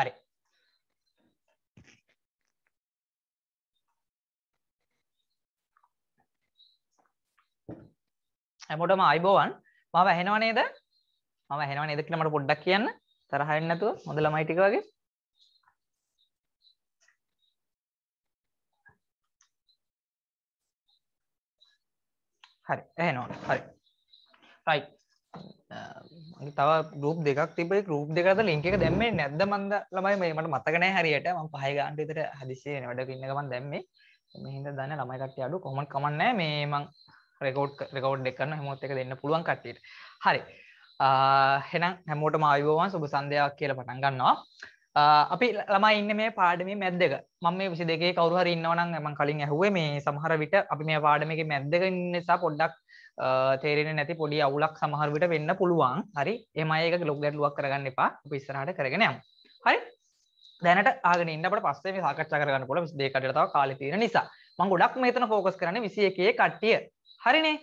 හරි හැමෝටම අයිබෝවන් මම ඇහෙනව නේද මම ඇහෙනව නේද කියලා මට පොඩ්ඩක් කියන්න තරහ වෙන්නේ නැතුව හොඳ ළමයි ටික වගේ හරි ඇහෙනවනේ හරි රයිට් තව ගරුප් දෙකක් තිබේ ගරුප් දෙකද ලින්ක එක දැම්මේ නැද්ද මන්ද ළමයි මේ මට මතක නැහැ හරියට මම 5 ගානට විතර හදිසිය වෙන වැඩ පින්න ගමන් දැම්මේ මේ හින්දා දන්න ළමයි කට්ටිය අඩු කොහොමද කමන්නේ මේ මං රෙකෝඩ් රෙකෝඩ් එක කරන හැමෝත් එක දෙන්න පුළුවන් කට්ටියට හරි එහෙනම් හැමෝටම ආයුබෝවන් සුබ සන්ධ්‍යාවක් කියලා පටන් ගන්නවා අපි ළමයි ඉන්නේ මේ පාඩමේ මැද්ද එක මම මේ 22 කවුරු හරි ඉන්නවනම් මම කලින් ඇහුවේ මේ සමහර විට අපි මේ පාඩමේ මැද්ද එක ඉන්න නිසා පොඩ්ඩක් තේරෙන්නේ නැති පොඩි අවුලක් සමහර විට වෙන්න පුළුවන්. හරි. එහෙම අය එක ලොක් ගැටලුවක් කරගන්න එපා. අපි ඉස්සරහට කරගෙන යමු. හරි. දැනට ආගෙන ඉන්න අපිට පස්සේ මේ සාකච්ඡා කරගන්න පුළුවන් 22 කඩේට තව කාලේ තියෙන නිසා. මම ගොඩක් මෙතන ෆෝකස් කරන්නේ 21 කට්ටිය. හරිනේ.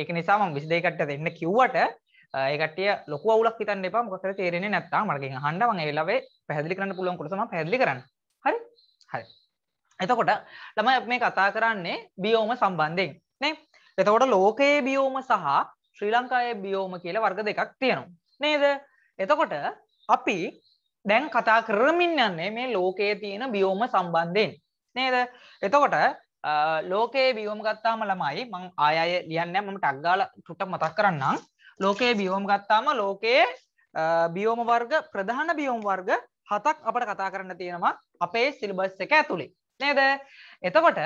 ඒක නිසා මම 22 කට්ටියට දෙන්න කිව්වට ඒ කට්ටිය ලොකු අවුලක් හිතන්න එපා මොකක් හරි තේරෙන්නේ නැත්නම් මට ගෙන් අහන්න මම ඒ වෙලාවේ පැහැදිලි කරන්න පුළුවන් කොටස මම පැහැදිලි කරන්න. හරි? හරි. එතකොට ළමයි අපි මේ කතා කරන්නේ බියෝම සම්බන්ධයෙන් නේ? එතකොට ලෝකයේ බියෝම සහ ශ්‍රී ලංකායේ බියෝම කියලා වර්ග දෙකක් තියෙනවා. නේද? එතකොට අපි දැන් කතා කරමින් යන්නේ මේ ලෝකයේ තියෙන බියෝම සම්බන්ධයෙන්. නේද? එතකොට ලෝකයේ බියෝම ගත්තාම ළමයි මං ආය ආය ලියන්නේ මම ටග් ගාලා ටුට්ටක් මතක් කරන්නම්. ලෝකයේ බියෝම ගත්තාම ලෝකයේ බියෝම වර්ග ප්‍රධාන බියෝම වර්ග හතක් අපට කතා කරන්න තියෙනවා අපේ සිලබස් එක ඇතුළේ. නේද? එතකොට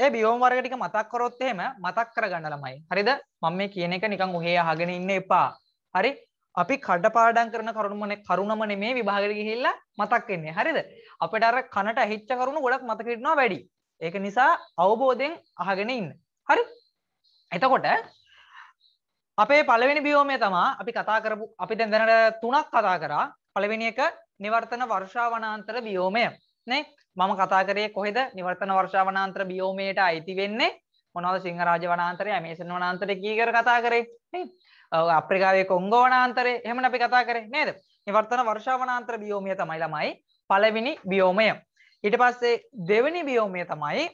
ඒ බියෝම් වර්ග ටික මතක් කරොත් එහෙම මතක් කරගන්න ළමයි. හරිද? මම මේ කියන එක නිකන් ඔහේ අහගෙන ඉන්න එපා. හරි? අපි කඩපාඩම් කරන කරුණමනේ කරුණම නෙමේ විභාගෙට ගිහිල්ලා මතක් වෙන්නේ. හරිද? අපිට අර කනට ඇහිච්ච කරුණු ගොඩක් මතක හිටිනවා වැඩි. ඒක නිසා අවබෝධයෙන් අහගෙන ඉන්න. හරි? එතකොට අපේ පළවෙනි බියෝමේ තමයි අපි කතා කරපු අපි දැන් දැනට තුනක් කතා කරා. පළවෙනි එක නිවර්තන වර්ෂාවනාන්තර බියෝමය. නේ? මම කතා කරේ කොහෙද නිවර්තන වර්ෂා වනාන්තර බියෝමයට අයිති වෙන්නේ මොනවද සිංහරාජ වනාන්තරය ඇමේසන් වනාන්තරය කී කර කතා කරේ අප්‍රිකාවේ කොංගෝ වනාන්තරය එහෙම අපි කතා කරේ නේද නිවර්තන වර්ෂා වනාන්තර බියෝමය තමයි ළමයි පළවෙනි බියෝමය ඊට පස්සේ දෙවෙනි බියෝමය තමයි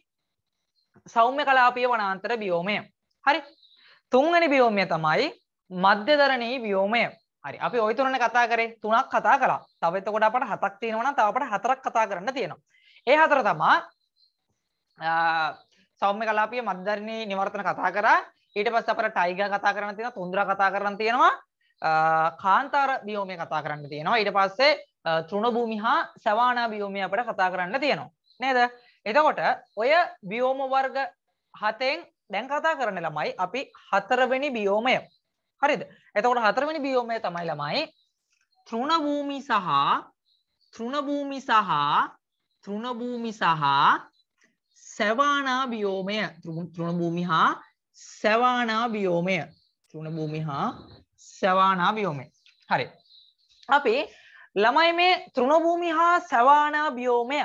සෞම්‍ය කලාපිය වනාන්තර බියෝමය හරි තුන්වැනි බියෝමය තමයි මධ්‍යධරණී බියෝමය හරි අපි ඔය තුනන කතා කරේ තුනක් කතා කළා තව එතකොට අපට හතක් තියෙනවා නම් තව අපට හතරක් කතා කරන්න තියෙනවා ඒ හතර තමා සෞම්‍ය කලාපිය මධ්‍යරණී නිවර්තන කතා කරා ඊට පස්සේ අපර ටයිගර් කතා කරන්න තියෙනවා තුන්දරා කතා කරන්න තියෙනවා කාන්තාර බියෝමය කතා කරන්න තියෙනවා ඊට පස්සේ තෘණ භූමි හා සවානා බියෝමය අපිට කතා කරන්න තියෙනවා නේද එතකොට ඔය බියෝම වර්ග හතෙන් දැන් කතා කරන ළමයි අපි හතරවෙනි බියෝමය හරිද එතකොට හතරවෙනි බියෝමය තමයි ළමයි තෘණ භූමි සහ තෘණ භූමි සහ තෘණභූමි සහ සැවානා බියෝමය තෘණභූමි හා සැවානා බියෝමය තෘණභූමි හා සැවානා බියෝමය හරි අපි ළමයි මේ තෘණභූමි හා සැවානා බියෝමය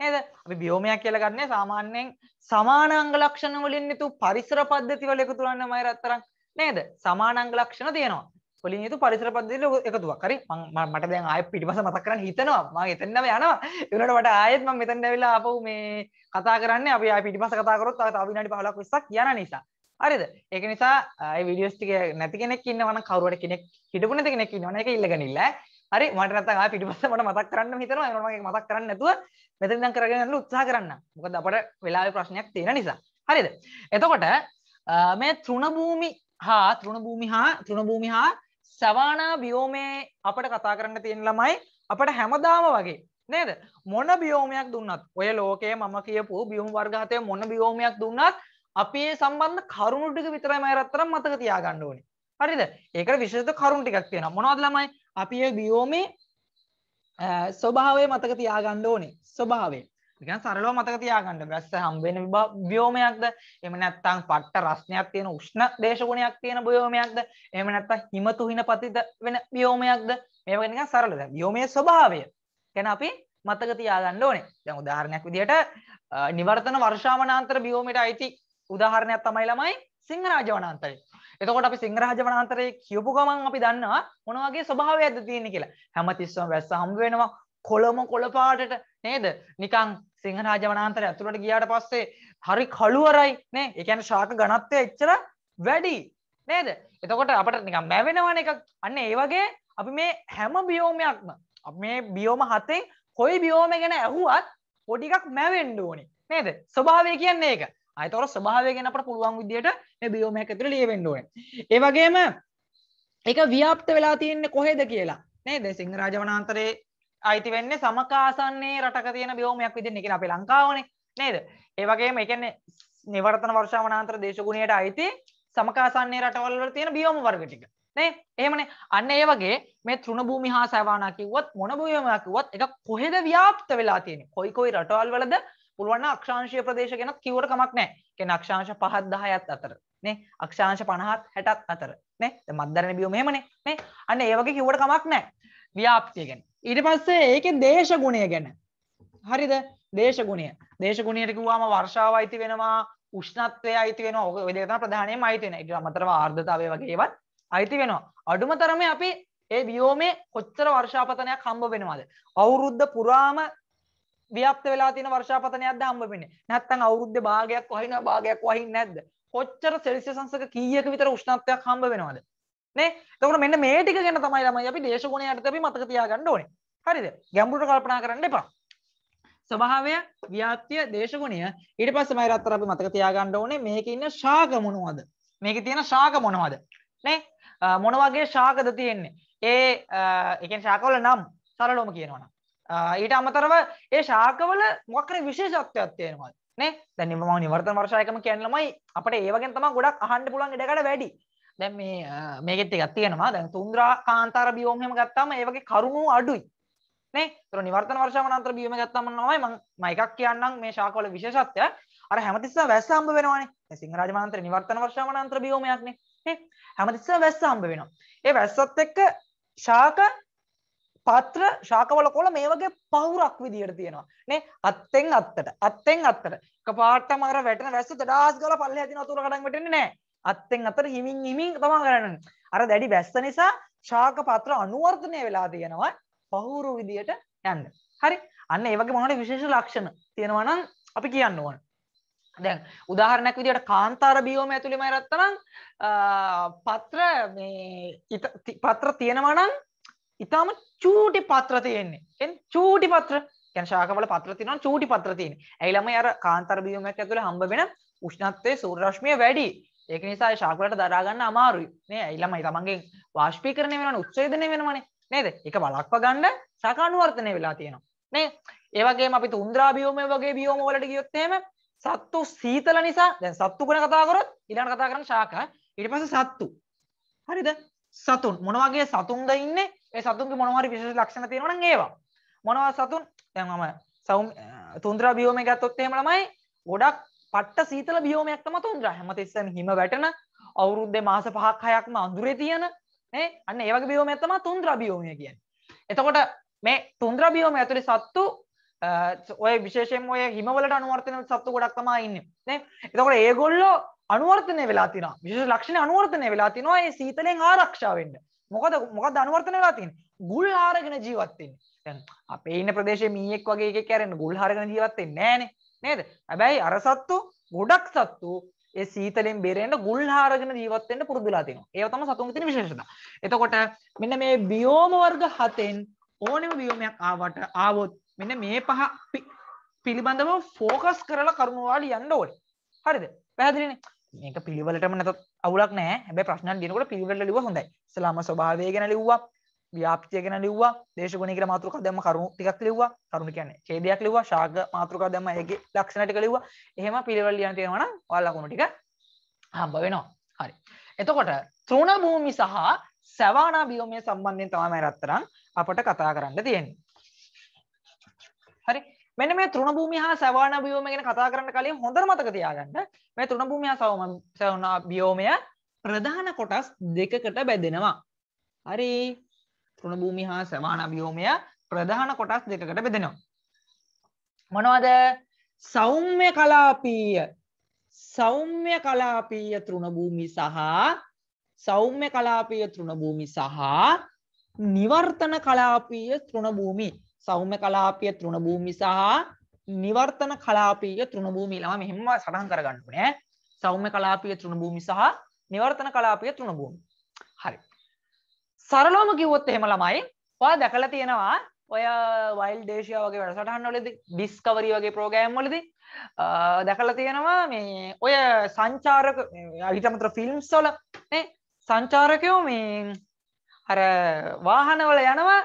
නේද අපි බියෝමයක් කියලා ගන්නේ සාමාන්‍යයෙන් සමාන අංග ලක්ෂණ වලින් යුතු පරිසර පද්ධති වල එකතු කරන්නමයි රත්තරන් නේද සමාන අංග ලක්ෂණ තියෙනවා කොලින් යුතු පරිසර පද්ධතිල එකතුවක්. හරි මම මට දැන් ආයෙ පිටිපස්ස මතක් කරන්න හිතනවා. මම එතනම යනවා. ඒ වුණාට මට ආයෙත් මම මෙතනට ඇවිල්ලා ආපහු මේ කතා කරන්නේ අපි ආයෙ පිටිපස්ස කතා කරොත් තව තව විනාඩි 15ක් 20ක් යන නිසා. හරිද? ඒක නිසා ඒ වීඩියෝස් ටික නැති කෙනෙක් ඉන්නවා නම් කවුරු හරි කෙනෙක් හිටපු නැති කෙනෙක් ඉන්නවා නම් ඒක ඉල්ලගෙන ඉල්ල. හරි මට නැත්තම් ආයෙ පිටිපස්ස මට මතක් කරන්න හිතනවා. ඒ වුණාට මම මතක් කරන්නේ නැතුව මෙතන ඉඳන් කරගෙන යන්න උත්සාහ කරන්න. මොකද අපට වෙලාවේ ප්‍රශ්නයක් තියෙන නිසා. හරිද? එතකොට මේ තෘණභූමි හා තෘණභූමි හා තෘණභූමි හා සවානා බියෝමේ අපට කතා කරන්න තියෙන ළමයි අපට හැමදාම වගේ නේද මොන බියෝමයක් දුන්නත් ඔය ලෝකයේ මම කියපු බියුම් වර්ග හතේ මොන බියෝමයක් දුන්නත් අපි ඒ සම්බන්ධ කරුණු ටික විතරයි මම රත්තරන් මතක තියාගන්න ඕනේ හරිද ඒකට විශේෂිත කරුණු ටිකක් තියෙනවා මොනවද ළමයි අපි මේ බියෝමේ ස්වභාවය මතක තියාගන්න ඕනේ ස්වභාවය නිකන් සරලව මතක තියාගන්න. බැස්ස හම්බෙන ව්‍යෝමයක්ද? එහෙම නැත්නම් පට්ට රස්නයක් තියෙන උෂ්ණ දේශගුණයක් තියෙන ව්‍යෝමයක්ද? එහෙම නැත්නම් හිම තුහින පතිත වෙන ව්‍යෝමයක්ද? මේවා ගැන නිකන් සරලද? ව්‍යෝමයේ ස්වභාවය ගැන අපි මතක තියාගන්න ඕනේ. දැන් උදාහරණයක් විදිහට නිවර්තන වර්ෂාවනාන්තර ව්‍යෝමයට අයිති උදාහරණයක් තමයි ළමයි සිංහරාජ වනාන්තරය. එතකොට අපි සිංහරාජ වනාන්තරයේ කියපු ගමන් අපි දන්නවා මොන වගේ ස්වභාවයක්ද තියෙන්නේ කියලා. හැමතිස්සම වැස්ස හම්බ වෙනවා. කොළම කොළපාටට නේද? නිකන් සිංහරාජ වනාන්තර ඇතුළට ගියාට පස්සේ හරි කළුවරයි නේ ඒ කියන්නේ ශාක ඝනත්වය එච්චර වැඩි නේද? එතකොට අපිට නිකන් මැවෙනවන එකක්. අන්න ඒ වගේ අපි මේ හැම බියෝමයක්ම මේ බියෝම හතෙන් කොයි බියෝම ගැන ඇහුවත් පොඩි එකක් මැවෙන්න ඕනේ. නේද? ස්වභාවය කියන්නේ ඒක. අයතොර ස්වභාවය ගැන අපට පුළුවන් විදියට මේ බියෝම එක ඇතුළේ ලියවෙන්න ඕනේ. ඒ වගේම ඒක ව්‍යාප්ත වෙලා තියෙන්නේ කොහෙද කියලා. නේද? සිංහරාජ වනාන්තරයේ අයිති වෙන්නේ සමකාසන්නේ රටක තියෙන බියෝමයක් විදිහට කියන අපේ ලංකාවනේ නේද? ඒ වගේම ඒ කියන්නේ නිවර්තන වර්ෂා වනාන්තර දේශගුණයට අයිති සමකාසන්නේ රටවල් වල තියෙන බියෝම වර්ග ටික. නේ? එහෙමනේ. අන්න ඒ වගේ මේ තෘණ භූමි හා සයවානා කිව්වත් මොන භූමියක් කිව්වත් ඒක කොහෙද ව්‍යාප්ත වෙලා තියෙන්නේ? කොයි කොයි රටවල් වලද පුළුවන් නම් අක්ෂාංශීය ප්‍රදේශ ගැන කිව්වට කමක් නැහැ. කියන්නේ අක්ෂාංශ 5ත් 10ත් අතර. නේ? අක්ෂාංශ 50ත් 60ත් අතර. නේ? දැන් මත්දරණ බියෝම එහෙමනේ. නේ? අන්න ඒ වගේ කිව්වට කමක් නැහැ. ව්‍යාප්තිය ගැන ඊට පස්සේ ඒක දේශගුණය ගැන හරිද දේශගුණය දේශගුණයට කිව්වාම වර්ෂාව අයිති වෙනවා උෂ්ණත්වය අයිති වෙනවා ඔක ඔය දෙක තමයි ප්‍රධානයෙන්ම අයිති වෙන. ඊට අමතරව ආර්ද්‍රතාවය වගේ ඒවත් අයිති වෙනවා. අඩුම තරමේ අපි ඒ වියෝමේ කොච්චර වර්ෂාපතනයක් හම්බ වෙනවද? අවුරුද්ද පුරාම ව්‍යාප්ත වෙලා තියෙන වර්ෂාපතනයක්ද හම්බ වෙන්නේ? නැත්නම් අවුරුද්දේ භාගයක් වහිනවා භාගයක් වහින්නේ නැද්ද? කොච්චර සෙල්සියස් අංශක කීයක විතර උෂ්ණත්වයක් හම්බ වෙනවද? නේ තකොට මෙන්න මේ ටික ගැන තමයි ළමයි අපි දේශගුණය යටතේ අපි මතක තියාගන්න ඕනේ. හරිද? ගැඹුරට කල්පනා කරන්න එපා. ස්වභාවය, ව්‍යාප්තිය, දේශගුණය ඊට පස්සේ මම රත්තර අපි මතක තියාගන්න ඕනේ මේකේ ඉන්න ශාක මොනවද? මේකේ තියෙන ශාක මොනවද? නේ? මොන වගේ ශාකද තියෙන්නේ? ඒ ඒ කියන්නේ ශාකවල නම් සරලවම කියනවා නම්. ඊට අමතරව ඒ ශාකවල මොකක්ද විශේෂත්වයක් තියෙනවද? නේ? දැන් මම නිවර්තන වර්ෂායකම කියන්නේ ළමයි අපිට ඒ වගේ තමයි ගොඩක් අහන්න පුළුවන් ඉඩකට වැඩි. දැ මේ මේකෙත් එකත් තියෙනවා දැන් තුන්ද්‍රා කාන්තර බියෝහම ගත්තාම ඒවගේ කරුණු අඩුයි තර නිවර්තන වර්ෂාවනන්ත්‍ර බියම ගත්තම නොවයි මයිකක් කියන්නම් මේ ශාකවල විශේෂත්වය අර හැමතිස්ස වැස්ස හම්බ වෙනවානේ සිංහරාජමන්ත්‍ර නිවර්තන වර්ෂාවනන්ත්‍ර බියෝමයක්නේ හැමතිස්ස වැස්ස හම්බ වෙනවා ඒ වැස්සත් එක්ක ශාක පත්‍ර ශාකවල කොල මේ වගේ පවුරක් විදියට තියෙනවා නේ අත්තෙන් අත්තට අත්තෙන් අත්තට පාටම අර වැටන වැස්ස දඩාස් ගල පල්ල ඇති නතුර කඩන් වැටෙන්නේ නෑ අත්තෙන් අතර හිමින් හිමින් තමා කරන්න අර දැඩි බැස්ස නිසා ශාක පත්‍ර අනුවර්ධනය වෙලා තියෙනවා පහුරු විදියට යන්න හරි අන්න ඒ වගේ මොනවාට විශේෂ ලක්ෂණ තියෙනවා නම් අපි කියන්න ඕන දැන් උදාහරණයක් විදිහට කාන්තාර බියෝම ඇතුළෙමයි රත්තනම් පත්‍ර මේ පත්‍ර තියෙනවා නම් ඉතාම චූටි පත්‍ර තියෙන්නේ. කියන්නේ චූටි පත්‍ර. කියන්නේ ශාකවල පත්‍ර තියෙනවා චූටි පත්‍ර තියෙන්නේ. ඇයි ළමයි අර කාන්තාර බියෝමයක් ඇතුළේ හම්බ වෙන උෂ්ණත්වයේ සූර්ය රශ්මිය වැඩි. ඒක නිසා ශාකලට දරාගන්න අමාරුයි මේ ඇයිළමයි තමන්ගේ වාශ්පීකරණය වෙන උත්සේදනය වෙනවනේ නේද එක බලක්ප ගන්න සකානුවර්තනය වෙලා තියෙනවා නේ ඒවගේ අපි තුන්ද්‍රා බියෝම වගේ බියෝම වලට ගියොත්තේම සත්තු සීතල නිසා දැන් සත්තු කන කතාකරොත් ඉළඟ කතා කරන ශාක ඉට පස සත්තු හරිද සතුන් මොනවගේ සතුන්ද ඉන්න ඒ සතුන්ගේ මොනවරි විශේෂ ලක්ෂණ තියෙනවනම් ඒවා මොනවා සතුන් දැන් මම සෞම් තුන්ද්‍රා බියෝම ගත්තොත් එහෙම ළමයි ගොඩක් පට්ට සීතල බියෝමයක් තම තුන්ද්‍ර හැමතිස්සම හිම වැටන අවුරුද්දේ මාස පහක් හයක්ම අඳුරේ තියෙන අන්න ඒවගේ බියෝමයක් තම තුන්ද්‍ර බියෝමය කියන් එතකොට මේ තුන්ද්‍ර බියෝම ඇතුළි සත්තු ඔය විශේෂෙන් ඔය හිමවලට අනුවර්තන සත්තු ගොඩක්තම ඉන්න එතකොට ඒගොල්ලෝ අනුවර්තනය වෙලා තින විශෂ ලක්ෂණ අනුවර්තනය වෙලා තිනවා ඒ සීතලෙන් ආරක්ෂාවෙන්ට මොකද මොකද අනුවර්තන වෙලා තින් ගුල් ආරගෙන ජීවත්තින් අපේ ඉන්න ප්‍රදේශ මීෙක් වගේ කැරෙන ගුල් හරගෙන ජීවත්තේ නෑනේ නේද හැබැයි අර සත්තු ගොඩක් සත්තු ඒ සීතලෙන් බේරෙන්න ගුල් හාරගෙන ජීවත් වෙන්න පුරුදුලා තියෙනවා. ඒව තමයි සතුන්ගේ තියෙන විශේෂතා. එතකොට මෙන්න මේ බියෝම වර්ග 7න් ඕනෙම බියෝමයක් ආවට ආවොත් මෙන්න මේ පහ පිළිබඳව ෆෝකස් කරලා කරුණු වාලි යන්න ඕනේ. හරිද? පැහැදිලිනේ. මේක පිළිවෙලටම නැතත් අවුලක් නෑ. හැබැයි ප්‍රශ්නන් දෙනකොට පිළිවෙලට ලිව්ව හොඳයි. ඉස්ලාම ස්වභාවය ගැන ලිව්වා. ව්‍යාප්තිය ගැන ලිව්වා දේශගුණික මාතෘකා දැම්ම කරුණු ටිකක් ලිව්වා කරුණු කියන්නේ ඡේදයක් ලිව්වා ශාග මාතෘකා දැම්ම ඒකේ ලක්ෂණ ටික ලිව්වා එහෙම පිළිවෙල ලියන්න තියෙනවා නම් ඔයාලා ලකුණු ටික හම්බ වෙනවා හරි එතකොට තෘණ භූමි සහ සැවානා බියෝමය සම්බන්ධයෙන් තමයි රත්තරන් අපට කතා කරන්න තියෙන්නේ හරි මෙන්න මේ තෘණ භූමිය හා සැවානා බියෝමය ගැන කතා කරන්න කලින් හොඳට මතක තියාගන්න මේ තෘණ භූමිය හා සැවානා බියෝමය ප්‍රධාන කොටස් දෙකකට බෙදෙනවා හරි තෘණභූමි හා සමාන අභියෝමය ප්‍රධාන කොටස් දෙකකට බෙදෙනවා. මොනවද? සෞම්‍ය කලාපීය සෞම්‍ය කලාපීය තෘණභූමි සහ සෞම්‍ය කලාපීය තෘණභූමි සහ නිවර්තන කලාපීය තෘණභූමි සෞම්‍ය කලාපීය තෘණභූමි සහ නිවර්තන කලාපීය තෘණභූමි ළම මෙහෙම සටහන් කරගන්න ඕනේ. සෞම්‍ය කලාපීය තෘණභූමි සහ නිවර්තන කලාපීය තෘණභූමි. සරලෝම කිව්වොත් එහෙම ළමයි ඔයා දැකලා තියෙනවා ඔය වයිල් දේශය වගේ වැඩසටහන් වලද ඩිස්කවරී වගේ ප්‍රෝගෑම් වලද දැකලා තියෙනවා මේ ඔය සංචාරක අහිටමතර ෆිල්ම්ස් වල සංචාරකයෝ මේ හර වාහනවල යනවා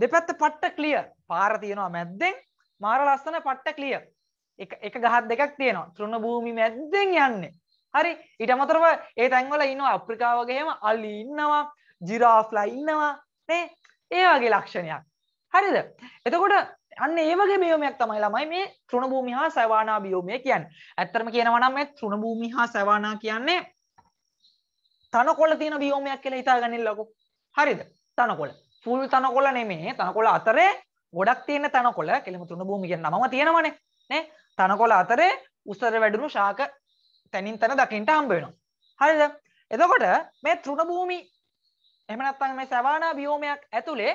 දෙපැත්ත පට්ට කලිය පාර තියෙනවා මැද්දෙන් මාර ලස්සන පට්ට කලිය එක ගහත් දෙකක් තියෙනවා තෘුණ භූමි මැද්දෙන් යන්නේ හරි ඉටමතරව ඒ තැන්වල ඉන්න අප්‍රිකාවගේම අල්ලි ඉන්නවා ජිරාෆ්ලා ඉන්නවා නේ ඒ වගේ ලක්ෂණයක් හරිද එතකොට අන්න ඒවගේ බියෝමයක් තමයි ළමයි මේ තෘණභූමි හා සවානා බියෝමය කියන්නේ. ඇත්තටම කියනවා නම් මේ තෘණභූමි හා සවානා කියන්නේ තනකොළ තියෙන බියෝමයක් කියලා හිතාගන්නillකො. හරිද? තනකොළ. ෆුල් තනකොළ නෙමෙයි. තනකොළ අතරේ ගොඩක් තියෙන තනකොළ කියලා තෘණභූමි කියන නමම තියෙනවනේ. නේ? තනකොළ අතරේ උසර වැඩුණු ශාක තනින් තන දකින්න හම්බ වෙනවා. හරිද? එතකොට මේ තෘණභූමි එහෙම නැත්නම් මේ සැවානා බියෝමයක් ඇතුලේ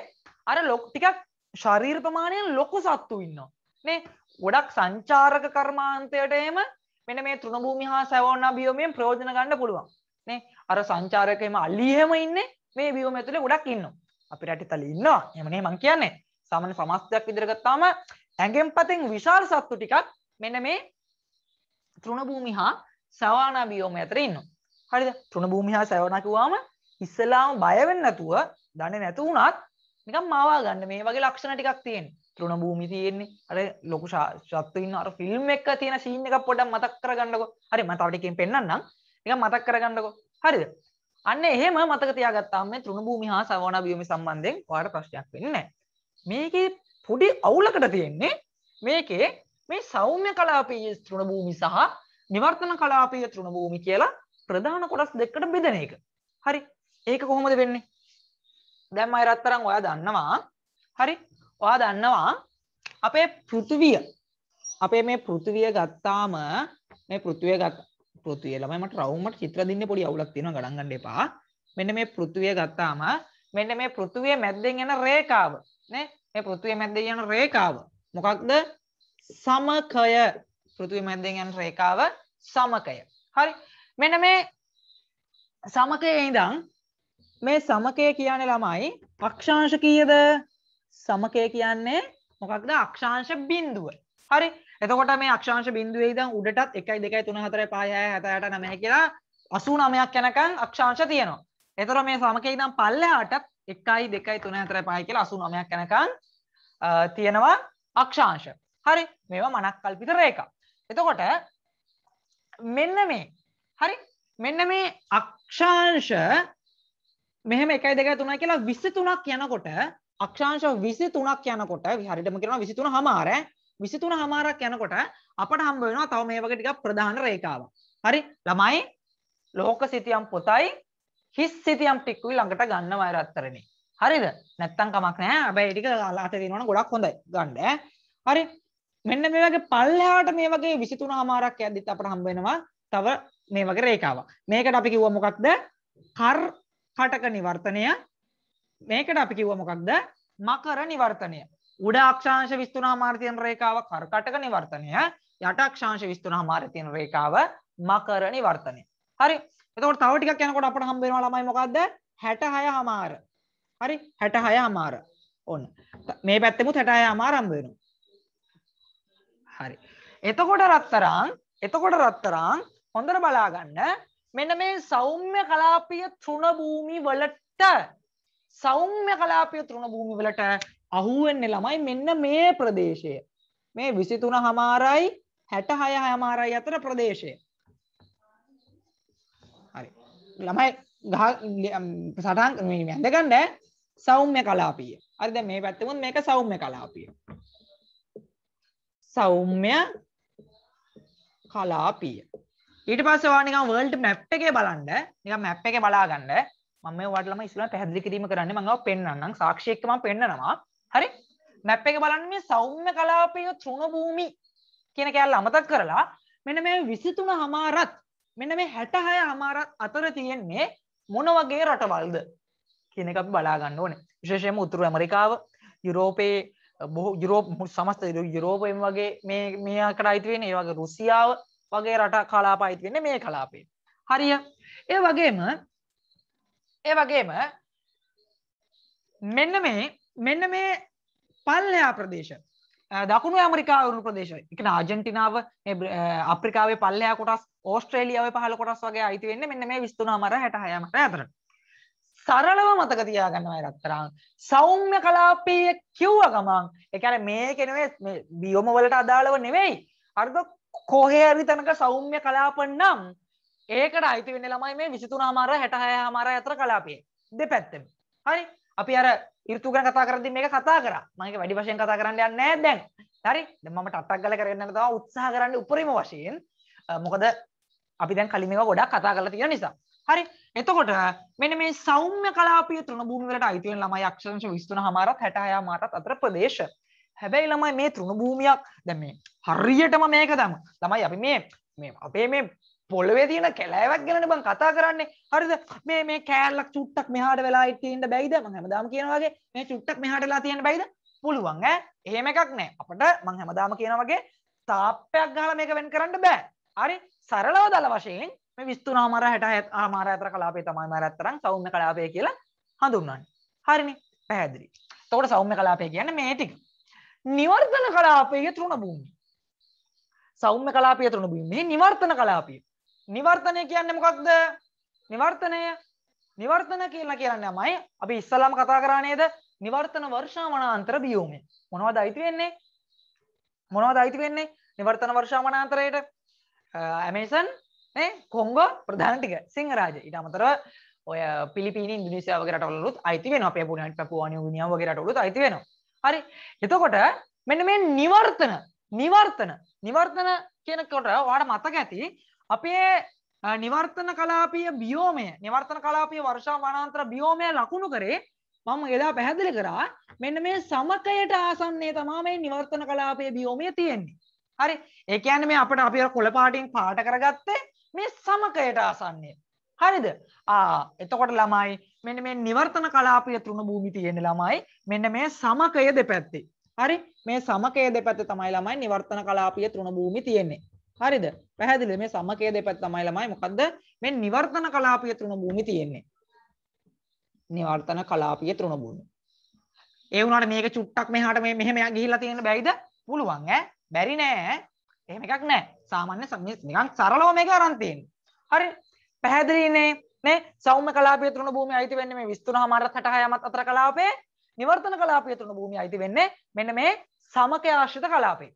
අර ටිකක් ශරීර ප්‍රමාණයෙන් ලොකු සත්තු ඉන්නවා. නේ ගොඩක් සංචාරක කර්මාන්තයට එහෙම මෙන්න මේ තෘණභූමි හා සැවානා බියෝමයෙන් ප්‍රයෝජන ගන්න පුළුවන්. නේ අර සංචාරකයම අලි එහෙම ඉන්නේ මේ බියෝම ඇතුලේ ගොඩක් ඉන්නවා. අපේ රටේ තලි ඉන්නවා. එහෙම නේ මං කියන්නේ. සාමාන්‍ය සමස්තයක් විදිහට ගත්තාම ඇඟෙන් පතෙන් විශාල සත්තු ටිකක් මෙන්න මේ තෘණභූමි හා සවානා බියෝම අතර ඉන්නවා. හරිද? තෘණභූමි හා සවානා කිව්වම ඉස්සලාම බයවෙන්න නැතුව දන්නේ නැතු වුණත් නිකන් මාවා ගන්න මේ වගේ ලක්ෂණ ටිකක් තියෙන. තෘණ භූමි තියෙන්නේ. අර ලොකු ශක්තු ඉන්න අර ෆිල්ම් එක තියෙන සීන් එකක් පොඩ්ඩක් මතක් කරගන්නකෝ. හරි මම තව ටිකකින් පෙන්නන්නම්. නිකන් මතක් කරගන්නකෝ. හරිද? අන්න එහෙම මතක තියාගත්තාම මේ තෘණ භූමි හා සවෝනා භූමි සම්බන්ධයෙන් ඔයාලට ප්‍රශ්නයක් වෙන්නේ නැහැ. මේකේ පොඩි අවුලකට තියෙන්නේ මේකේ මේ සෞම්‍ය කලාපීය තෘණ භූමි සහ නිවර්තන කලාපීය තෘණ භූමි කියලා ප්‍රධාන කොටස් දෙකකට බෙදෙන එක. හරි. ඒක කොහොමද වෙන්නේ දැම් අයි රත්තරං ඔයා දන්නවා හරි ඔයා දන්නවා අපේ පෘතිවිය අපේ මේ පෘතිවිය ගත්තාම මේ පෘතිවය ගත් පෘතිය ළමයිමට රවුමට චිත්‍ර දින්න පොඩි අවුලක් තියෙනවා ගණන් ගන්න එපා මෙන්න මේ පෘතිවිය ගත්තාම මෙන්න මේ පෘතිවිය මැද්දෙන් යන රේඛාව නේ මේ පෘතිවිය මැද්දෙන් යන රේඛාව මොකක්ද සමකය පෘතිවිය මැද්දෙන් යන රේඛාව සමකය හරි මෙන්න මේ සමකයේ ඉඳන් මේ සමකය කියන්නේ ළමයි අක්ෂාංශ කීයද? සමකය කියන්නේ මොකක්ද? අක්ෂාංශ බිඳුව. හරි. එතකොට මේ අක්ෂාංශ බිඳුවේ ඉඳන් උඩටත් 1 2 3 4 5 6 7 8 9 කියලා 89ක් යනකම් අක්ෂාංශ තියෙනවා. එතකොට මේ සමකයේ ඉඳන් පල්ලෙහාටත් 1 2 3 4 5 කියලා 89ක් යනකම් තියෙනවා අක්ෂාංශ. හරි. මේවා මනක්කල්පිත රේඛා. එතකොට මෙන්න මේ හරි මෙන්න මේ අක්ෂාංශ මෙහෙම එකයි දෙකයි තුනයි කියලා 23ක් යනකොට අක්ෂාංශ 23ක් යනකොට හරියටම කියනවා 23 හමාර 23 හමාරක් යනකොට අපට හම්බ වෙනවා තව මේ වගේ ටිකක් ප්‍රධාන රේඛාවක්. හරි ළමයි ලෝක සිතියම් පොතයි හිස් සිතියම් ටිකුයි ළඟට ගන්න වයර අත්තරනේ. හරිද? නැත්තම් කමක් නැහැ. හැබැයි ටික අලාට දිනවන ගොඩක් හොඳයි. ගන්න ඈ. හරි. මෙන්න මේ වගේ පල්ලෙහාට මේ වගේ 23 හමාරක් යද්දිත් අපට හම්බ වෙනවා තව මේ වගේ රේඛාවක්. මේකට අපි කිව්වා මොකක්ද? කර් හටක නිවර්තනය මේකට අපි කිව්ව මොකක්ද මකර නිවර්තනය උඩ අක්ෂාංශ විස්තුනා මාර්තියන රේකාව කරකටක නිවර්තනය යට අක්ෂාංශ විස්තුනා මාර්තියන රේකාව මකර නිවර්තනය හරි එතකොට තව ටිකක් යනකොට අපට හම්බ වෙනවා ළමයි මොකද්ද 66මාර හරි 66මාර ඕන්න මේ පැත්තෙමුත් 66මාර හම්බ වෙනවා හරි එතකොට රත්තරන් එතකොට රත්තරන් හොඳට බලා ගන්න මෙන්න මේ සෞම්‍ය කලාපීය තෘණභූමි වලට සෞම්‍ය කලාපීය තෘණභූමි වලට අහු වෙන්නේ ළමයි මෙන්න මේ ප්‍රදේශය. මේ 23 හමාරයි 66 හමාරයි අතර ප්‍රදේශය. හරි. ළමයි ගහ සටහන් මේ ඇඳ ගන්න සෞම්‍ය කලාපීය. හරි දැන් මේ පැත්තෙ වුණොත් මේක සෞම්‍ය කලාපීය. සෞම්‍ය කලාපීය. ඊට පස්සේ ඔයා නිකන් world map එකේ බලන්න නිකන් map එකේ බලා ගන්න මම මේ ඔයාලට ළමයි ඉස්සෙල්ලා පැහැදිලි කිරීම කරන්නේ මම ඔයාව පෙන්වන්නම් සාක්ෂි එක්ක මම පෙන්නනවා හරි මැප් එක බලන්න මේ සෞම්‍ය කලාපය තෘණ භූමි කියන කෑල්ල අමතක් කරලා මෙන්න මේ 23 හමාරත් මෙන්න මේ 66 හමාරත් අතර තියෙන්නේ මොන වගේ රටවල්ද කියන එක අපි බලා ගන්න ඕනේ. විශේෂයෙන්ම උතුරු ඇමරිකාව, යුරෝපයේ බොහෝ යුරෝප් සමස්ත යුරෝපයෙන් වගේ මේ මේ අකට අයිති වෙන ඒ වගේ රුසියාව වගේ රට කලාපයිත් වෙන්න මේ කලාපේ හරිය ඒ වගේම ඒ වගේම මෙන්න මේ මෙන්න මේ පල්ලයා ප්‍රදේශ දකුණු ඇමරිකාවරු ප්‍රදේශ එක ආජෙන්ටිනාව අප්‍රිකාවේ පල්ලයා කොටස් ඕස්ට්‍රේලියාව පහල කොටස් වගේ අයිති වෙන්න මෙන්න මේ විස්තුනා මර හැටහයමට ඇතර සරලව මතක තියාගන්නවයි රත්තරා සෞම්‍ය කලාපීය කිව්ව ගමන් එකන මේ කෙනවේ බියොම වලට අදාළව නෙවෙයි අර්ද කෝහේරි තැනක සෞම්‍ය කලාපන්නම් ඒකට අයිති වෙන ළමයි මේ විසිතුන හමාර හැටහය හමාර ඇතර කලාපය දෙ පැත්තම හරි අපි අර ඉර්තු ගැන කතා කරදි මේක කතා කර මගේ වැඩි වශයෙන් කතා කරන්න යන්න නෑ දැන් හරි මම ටටක් ගල කරන්න තව උත්සාහ කරන්න උපරිම වශයෙන් මොකද අපි දැන් කලින් මේක ගොඩක් කතා කරලා තියෙන නිසා හරි එතකොට මෙන්න මේ සෞම්‍ය කලාපය තුන භූමිවලට අයිති වෙන ළමයි අක්ෂරංශ 23 හමාරත් 60 හමාරත් අතර ප්‍රදේශ හැබැයි ළමයි මේ තෘුණ භූමියක් දැම හරියටම මේක තම ළමයි අපි මේ මේ අපේ මේ පොළවේ තියෙන කැලෑවක් ගැන බං කතා කරන්නේ හරිද මේ මේ කෑල්ලක් චුට්ටක් මෙහාට වෙලා ඉටීන්ට බැයිද මං හැමදාම කියනවාගේ මේ චුට්ටක් මෙහාටලා තියෙන බැයිද පුළුවන් ඈ එහෙම එකක් නෑ අපට මං හැමදාම කියන වගේ තාප්පයක් ගහලා මේක වෙන් කරන්න බෑ හරි සරලව දල වශයෙන් මේ විස්තුන ආමාර 60 ආමාර අතර කලාපේ තමයි මාර අතරන් සෞම්‍ය කලාපය කියලා හඳුන්වන්නේ හරිනේ පැහැදිලි එතකොට සෞම්‍ය කලාපය කියන්නේ මේ ටික නිවර්තන කලාපය තුරුණ භූමි. සෞම්ම කලාපය තුරුණ භූමි. මෙහි නිවර්තන කලාපය. නිවර්තනය කියන්නේ මොකක්ද? නිවර්තනය නිවර්තන කියලා කියන්නේ තමයි අපි ඉස්සලාම කතා කරා නේද? නිවර්තන වර්ෂා වනාන්තර බියෝමය. මොනවද අයිති වෙන්නේ? මොනවද අයිති වෙන්නේ? නිවර්තන වර්ෂා වනාන්තරයට ඇමේසන් නේ කොංගෝ ප්‍රධාන ටික සිංහරාජය. ඊට අමතරව ඔය පිලිපීන ඉන්දුනීසියාව වගේ රටවලුත් අයිති වෙනවා. අපේ පුණ්‍යන්ට පපුවා නියුගිනියා වගේ රටවලුත් අයිති වෙනවා. හරි එතකොට මෙන්න මේ නිවර්තන නිවර්තන නිවර්තන කියනකොට ඔයාට මතක ඇති අපේ නිවර්තන කලාපීය බියෝමය නිවර්තන කලාපීය වර්ෂා වනාන්තර බියෝමය ලකුණු කරේ මම එදා පැහැදිලි කරා මෙන්න මේ සමකයට ආසන්නේ තමා මේ නිවර්තන කලාපයේ බියෝමය තියෙන්නේ. හරි ඒ කියන්නේ මේ අපිට අපි අර කොළපාටින් පාට කරගත්තේ මේ සමකයට ආසන්නේ. හරිද? ආ එතකොට ළමයි මෙන්න මේ නිවර්තන කලාපය තුන භූමි තියෙන ළමයි මෙන්න මේ සමකය දෙපැත්තේ. හරි මේ සමකය දෙපැත්ත තමයි ළමයි නිවර්තන කලාපය තුන භූමි තියෙන්නේ. හරිද? පැහැදිලිද මේ සමකය දෙපැත්ත තමයි ළමයි මොකද්ද මේ නිවර්තන කලාපය තුන භූමි තියෙන්නේ. නිවර්තන කලාපය තුන භූමි. ඒ වුණාට මේක චුට්ටක් මෙහාට මේ මෙහෙම ගිහිල්ලා තියෙන්න බැයිද? පුළුවන් ඈ. බැරි නෑ. එහෙම එකක් නෑ. සාමාන්‍ය නිකන් සරලව මේක අරන් තියෙන්නේ. හරි. පැහැදිලිනේ. නේ සෞම්‍ය කලාපයේ තුන භූමිය අයිති වෙන්නේ මේ 23 හමාරත් 66 යමත් අතර කලාපයේ නිවර්තන කලාපයේ තුන භූමිය අයිති වෙන්නේ මෙන්න මේ සමකය ආශ්‍රිත කලාපේ.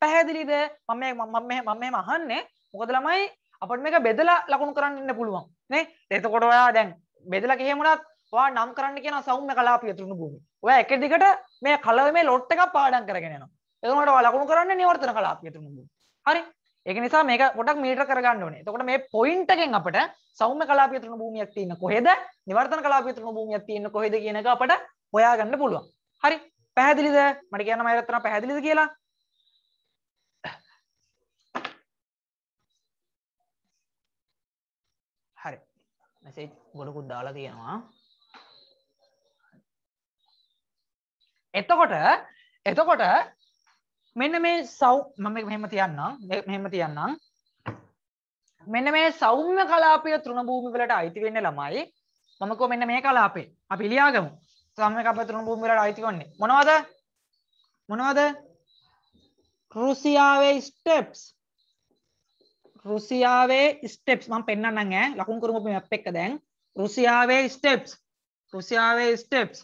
පැහැදිලිද? මම මේ මම මේ මම මේ අහන්නේ මොකද ළමයි අපිට මේක බෙදලා ලකුණු කරන්න ඉන්න පුළුවන් නේ? එතකොට ඔයා දැන් බෙදලා ගියම උනත් ඔයා නම් කරන්න කියන සෞම්‍ය කලාපය තුන භූමිය. ඔයා එක දිගට මේ කලවේ මේ ලොට් එකක් පාඩම් කරගෙන යනවා. එතකොට ඔයා ලකුණු කරන්නේ නිවර්තන කලාපය තුන භූමිය. හරි ඒක නිසා මේක පොඩක් මීටර කරගන්න ඕනේ. එතකොට මේ පොයින්ට් එකෙන් අපිට සෞම්‍ය කලාපීය තුන භූමියක් තියෙන කොහෙද? නිවර්තන කලාපීය තුන භූමියක් තියෙන කොහෙද කියන එක අපිට හොයාගන්න පුළුවන්. හරි. පැහැදිලිද? මට කියන්න මයිරත්න පැහැදිලිද කියලා? හරි. මෙසේජ් ගොඩකුත් දාලා තියෙනවා. එතකොට එතකොට මෙන්න මේ සෞ මම මෙහෙම තියන්නම් මෙහෙම තියන්නම් මෙන්න මේ සෞම්‍ය කලාපය තෘණභූමි වලට අයිති වෙන්න ළමයි මම කෝ මෙන්න මේ කලාපේ අපි ලියාගමු සෞම්‍ය කලාපය තෘණභූමි වලට අයිති වෙන්නේ මොනවද මොනවද රුසියාවේ ස්ටෙප්ස් රුසියාවේ ස්ටෙප්ස් මම පෙන්වන්නම් ඈ ලකුණු කරමු අපි මැප් එක දැන් රුසියාවේ ස්ටෙප්ස් රුසියාවේ ස්ටෙප්ස්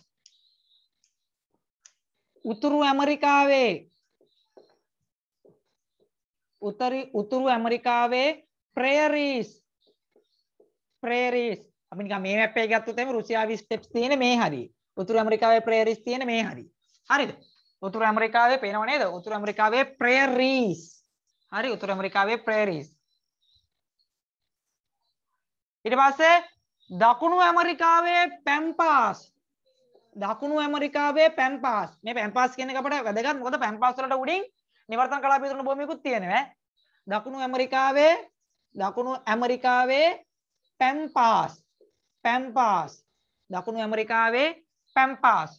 උතුරු ඇමරිකාවේ උතරි උතුරු ඇමරිකාවේ ප්‍රේරීස් ප්‍රේරීස් අපි නිකන් මේ මැප් එක ගත්තොත් එහෙම රුසියාවේ ස්ටෙප්ස් තියෙන මේ හරිය. උතුරු ඇමරිකාවේ ප්‍රේරීස් තියෙන මේ හරිය. හරිද? උතුරු ඇමරිකාවේ පේනව නේද? උතුරු ඇමරිකාවේ ප්‍රේරීස්. හරි උතුරු ඇමරිකාවේ ප්‍රේරීස්. ඊට පස්සේ දකුණු ඇමරිකාවේ පැම්පාස්. දකුණු ඇමරිකාවේ පැම්පාස්. මේ පැම්පාස් කියන එක අපට වැදගත් මොකද පැම්පාස් වලට උඩින් නිවර්තන කලාපය තුරන භූමියකුත් තියෙනවා. දකුණු ඇමරිකාවේ දකුණු ඇමරිකාවේ පැම්පාස් පැම්පාස් දකුණු ඇමරිකාවේ පැම්පාස්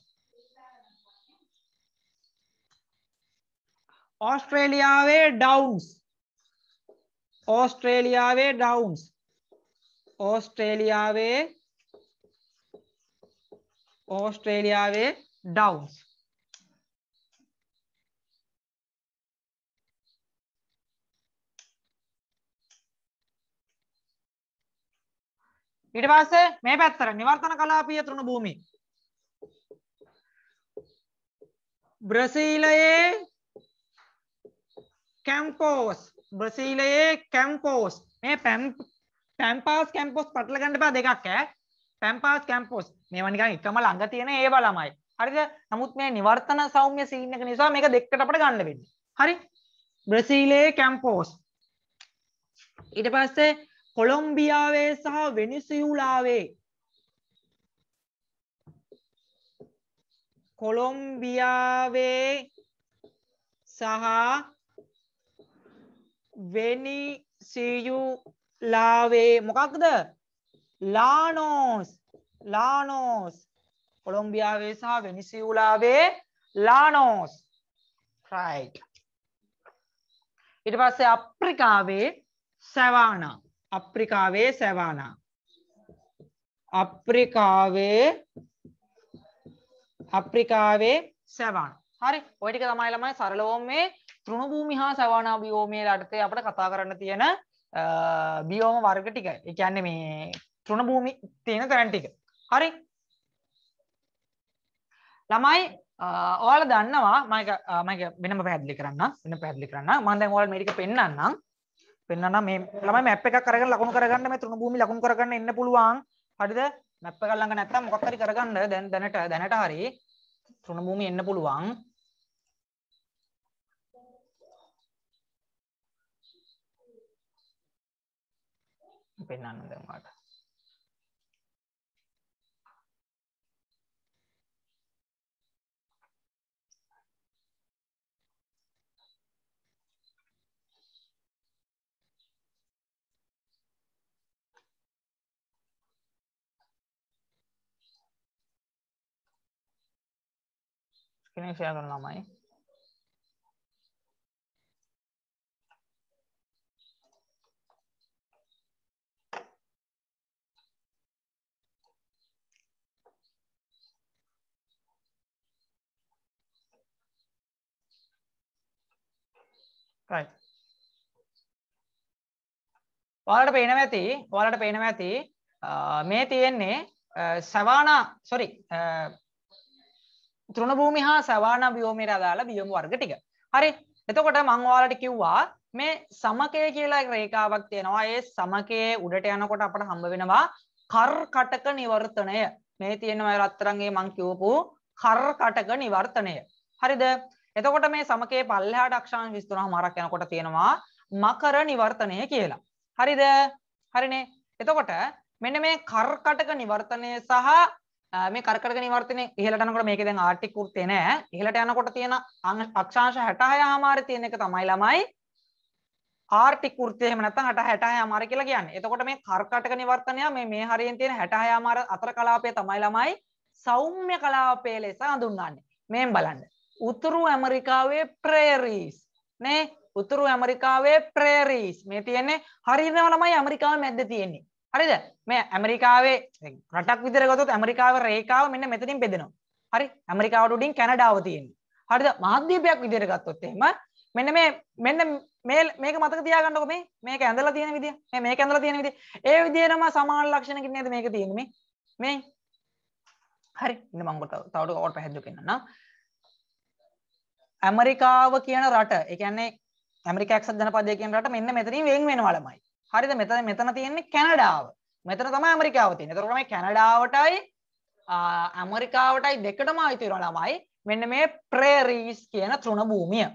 ඕස්ට්‍රේලියාවේ ඩවුන්ස් ඕස්ට්‍රේලියාවේ ඩවුන්ස් ඕස්ට්‍රේලියාවේ ඕස්ට්‍රේලියාවේ ඩවුන්ස් ඊට පස්සේ මේ පැත්තට නිවර්තන කලාපීය තෘණභූමි. බ්‍රසීලයේ කැම්පෝස් බ්‍රසීලයේ කැම්පෝස් මේ පැම්පාස් කැම්පෝස් පටල ගන්න එපා දෙකක් ඈ. පැම්පාස් කැම්පෝස් මේවා නිකන් එකම ළඟ තියෙන ඒවා ළමයි. හරිද? නමුත් මේ නිවර්තන සෞම්‍ය සීන් එක නිසා මේක දෙකකට අපිට ගන්න වෙන්නේ. හරි? බ්‍රසීලයේ කැම්පෝස් ඊට පස්සේ කොලොම්බියාවේ සහ වෙනිසියුලාවේ කොලොම්බියාවේ සහ වෙනිසියුලාවේ මොකක්ද ලානෝස් ලානෝස් කොලොම්බියාවේ සහ වෙනිසියුලාවේ ලානෝස් right ඊට පස්සේ අප්‍රිකාවේ සැවානා අප්‍රිකාවේ සැවානා. අප්‍රිකාවේ අප්‍රිකාවේ සැවාන හරි ඔටික තමයි ළමයි සරලවෝම් මේ තෘුණු භූමි හා සවානා බියෝමේ රටතේ අපට කතා කරන්න තියෙන බියෝම වර්ග ටික එකන්න මේ තෘුණ භූමි තියෙන තැන්ටික හරි ළමයි ඕල දන්නවා මයික මයික බෙනම පැදිලි කරන්න වෙන පැදිලි කරන්න මන්දැන් ෝල් මටික පෙන්න්නම් පෙන්වන්න මේ ළමයි මැප් එකක් අරගෙන ලකුණු කරගන්න මේ තෘණභූමි ලකුණු කරගන්න එන්න පුළුවන්. හරිද? මැප් එක ළඟ නැත්තම් මොකක් හරි කරගන්න දැන් දැනට දැනට හරි තෘණභූමි එන්න පුළුවන්. පෙන්වන්න දැන් වාට. කෙනෙක් ෂෙයා කරන ළමයි right ඔයාලට පේනව ඇති ඔයාලට පේනව ඇති මේ තියෙන්නේ සවානා සොරි තෘණභූමි හා සවාන බියෝමයට අදාළ බියෝම වර්ග ටික. හරි. එතකොට මම ඔයාලට කිව්වා මේ සමකය කියලා රේඛාවක් තියෙනවා. ඒ සමකයේ උඩට යනකොට අපට හම්බ වෙනවා කර්කටක නිවර්තනය. මේ තියෙනවා රත්තරන්ගේ මං කියවපු කර්කටක නිවර්තනය. හරිද? එතකොට මේ සමකයේ පල්ලෙහාට අක්ෂාංශ 23 මාරක් යනකොට තියෙනවා මකර නිවර්තනය කියලා. හරිද? හරිනේ. එතකොට මෙන්න මේ කර්කටක නිවර්තනය සහ මේ කරකඩක නිවර්තනය ඉහළට යනකොට මේකේ දැන් ආර්ටික් වෘත්තේ නෑ. ඉහළට යනකොට තියෙන අක්ෂාංශ 66 ආමාරේ තියෙන එක තමයි ළමයි ආර්ටික් වෘත්තය එහෙම නැත්නම් 60 66 ආමාර කියලා කියන්නේ. එතකොට මේ කරකටක නිවර්තනය මේ මේ හරියෙන් තියෙන 66 ආමාර අතර කලාපය තමයි ළමයි සෞම්‍ය කලාපය ලෙස හඳුන්වන්නේ. මෙහෙන් බලන්න. උතුරු ඇමරිකාවේ ප්‍රේරීස් නේ උතුරු ඇමරිකාවේ ප්‍රේරීස් මේ තියෙන්නේ හරියටම ළමයි ඇමරිකාවේ මැද්ද තියෙන්නේ. හරිද මේ ඇමරිකාවේ රටක් විදිර ගොත් ඇමරිකාව රේකාව මෙන්න මෙතනින් පෙදෙනවා හරි ඇමරිකාවට උඩින් කැනඩාව තියෙන්නේ හරිද මහද්වීපයක් විදිර ගත්තොත් එහෙම මෙන්න මේ මෙන්න මේ මේක මතක තියාගන්නකො මේ මේක ඇඳලා තියෙන විදිය මේ මේක ඇඳලා තියෙන විදිය ඒ විදියටම සමාන ලක්ෂණකින් නේද මේක තියෙන්නේ මේ මේ හරි ඉන්න මම ඔබට තවඩ ඔබට පැහැදිලි කරන්නම් ඇමරිකාව කියන රට ඒ කියන්නේ ඇමරිකා එක්සත් ජනපදය කියන රට මෙන්න මෙතනින් වෙන් වෙනවා ළමයි හරිද මෙතන මෙතන තියෙන්නේ කැනඩාව. මෙතන තමයි ඇමරිකාව තියෙන්නේ. ඒතරකොට මේ කැනඩාවටයි ඇමරිකාවටයි දෙකටම අයිති වෙන ළමයි මෙන්න මේ ප්‍රේරීස් කියන තෘණ භූමිය.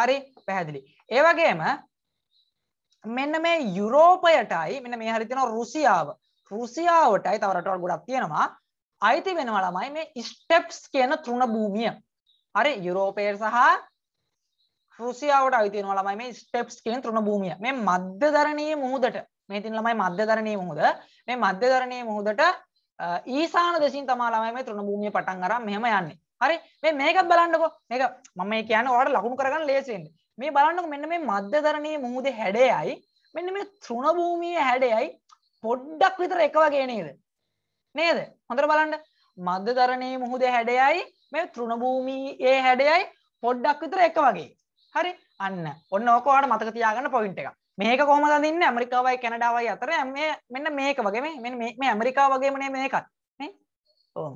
හරි පැහැදිලි. ඒ වගේම මෙන්න මේ යුරෝපයටයි මෙන්න මේ හරි තියෙනවා රුසියාව. රුසියාවටයි තව රටවල් ගොඩක් තියෙනවා. අයිති වෙනවා ළමයි මේ ස්ටෙප්ස් කියන තෘණ භූමිය. හරි යුරෝපය සහ රුසියාවට අයිති වෙනවා ළමයි මේ ස්ටෙප්ස් කියන තෘණභූමිය. මේ මධ්‍යධරණීය මුහුදට මේ තියෙන ළමයි මධ්‍යධරණීය මුහුද. මේ මධ්‍යධරණීය මුහුදට ඊසාන දෙසින් තමයි ළමයි මේ තෘණභූමිය පටන් අරන් මෙහෙම යන්නේ. හරි මේ මේකත් බලන්නකෝ. මේක මම මේ කියන්නේ ඔයාලට ලකුණු කරගන්න ලේසි වෙන්න. මේ බලන්නකෝ මෙන්න මේ මධ්‍යධරණීය මුහුදේ හැඩයයි මෙන්න මේ තෘණභූමියේ හැඩයයි පොඩ්ඩක් විතර එක වගේ නේද? නේද? හොඳට බලන්න. මධ්‍යධරණීය මුහුදේ හැඩයයි මේ තෘණභූමියේ හැඩයයි පොඩ්ඩක් විතර එක වගේ. හරි අන්න ඔන්න ඕකවාට මතක තියාගන්න පොයින්ට එක මේක කොහොමද දින්න ඇමරිකාවයි කැනඩාවයි අතර මේ මෙන්න මේක වගේ මේ මේ ඇමරිකා වගේමනේ මේකත් නේ ඕම්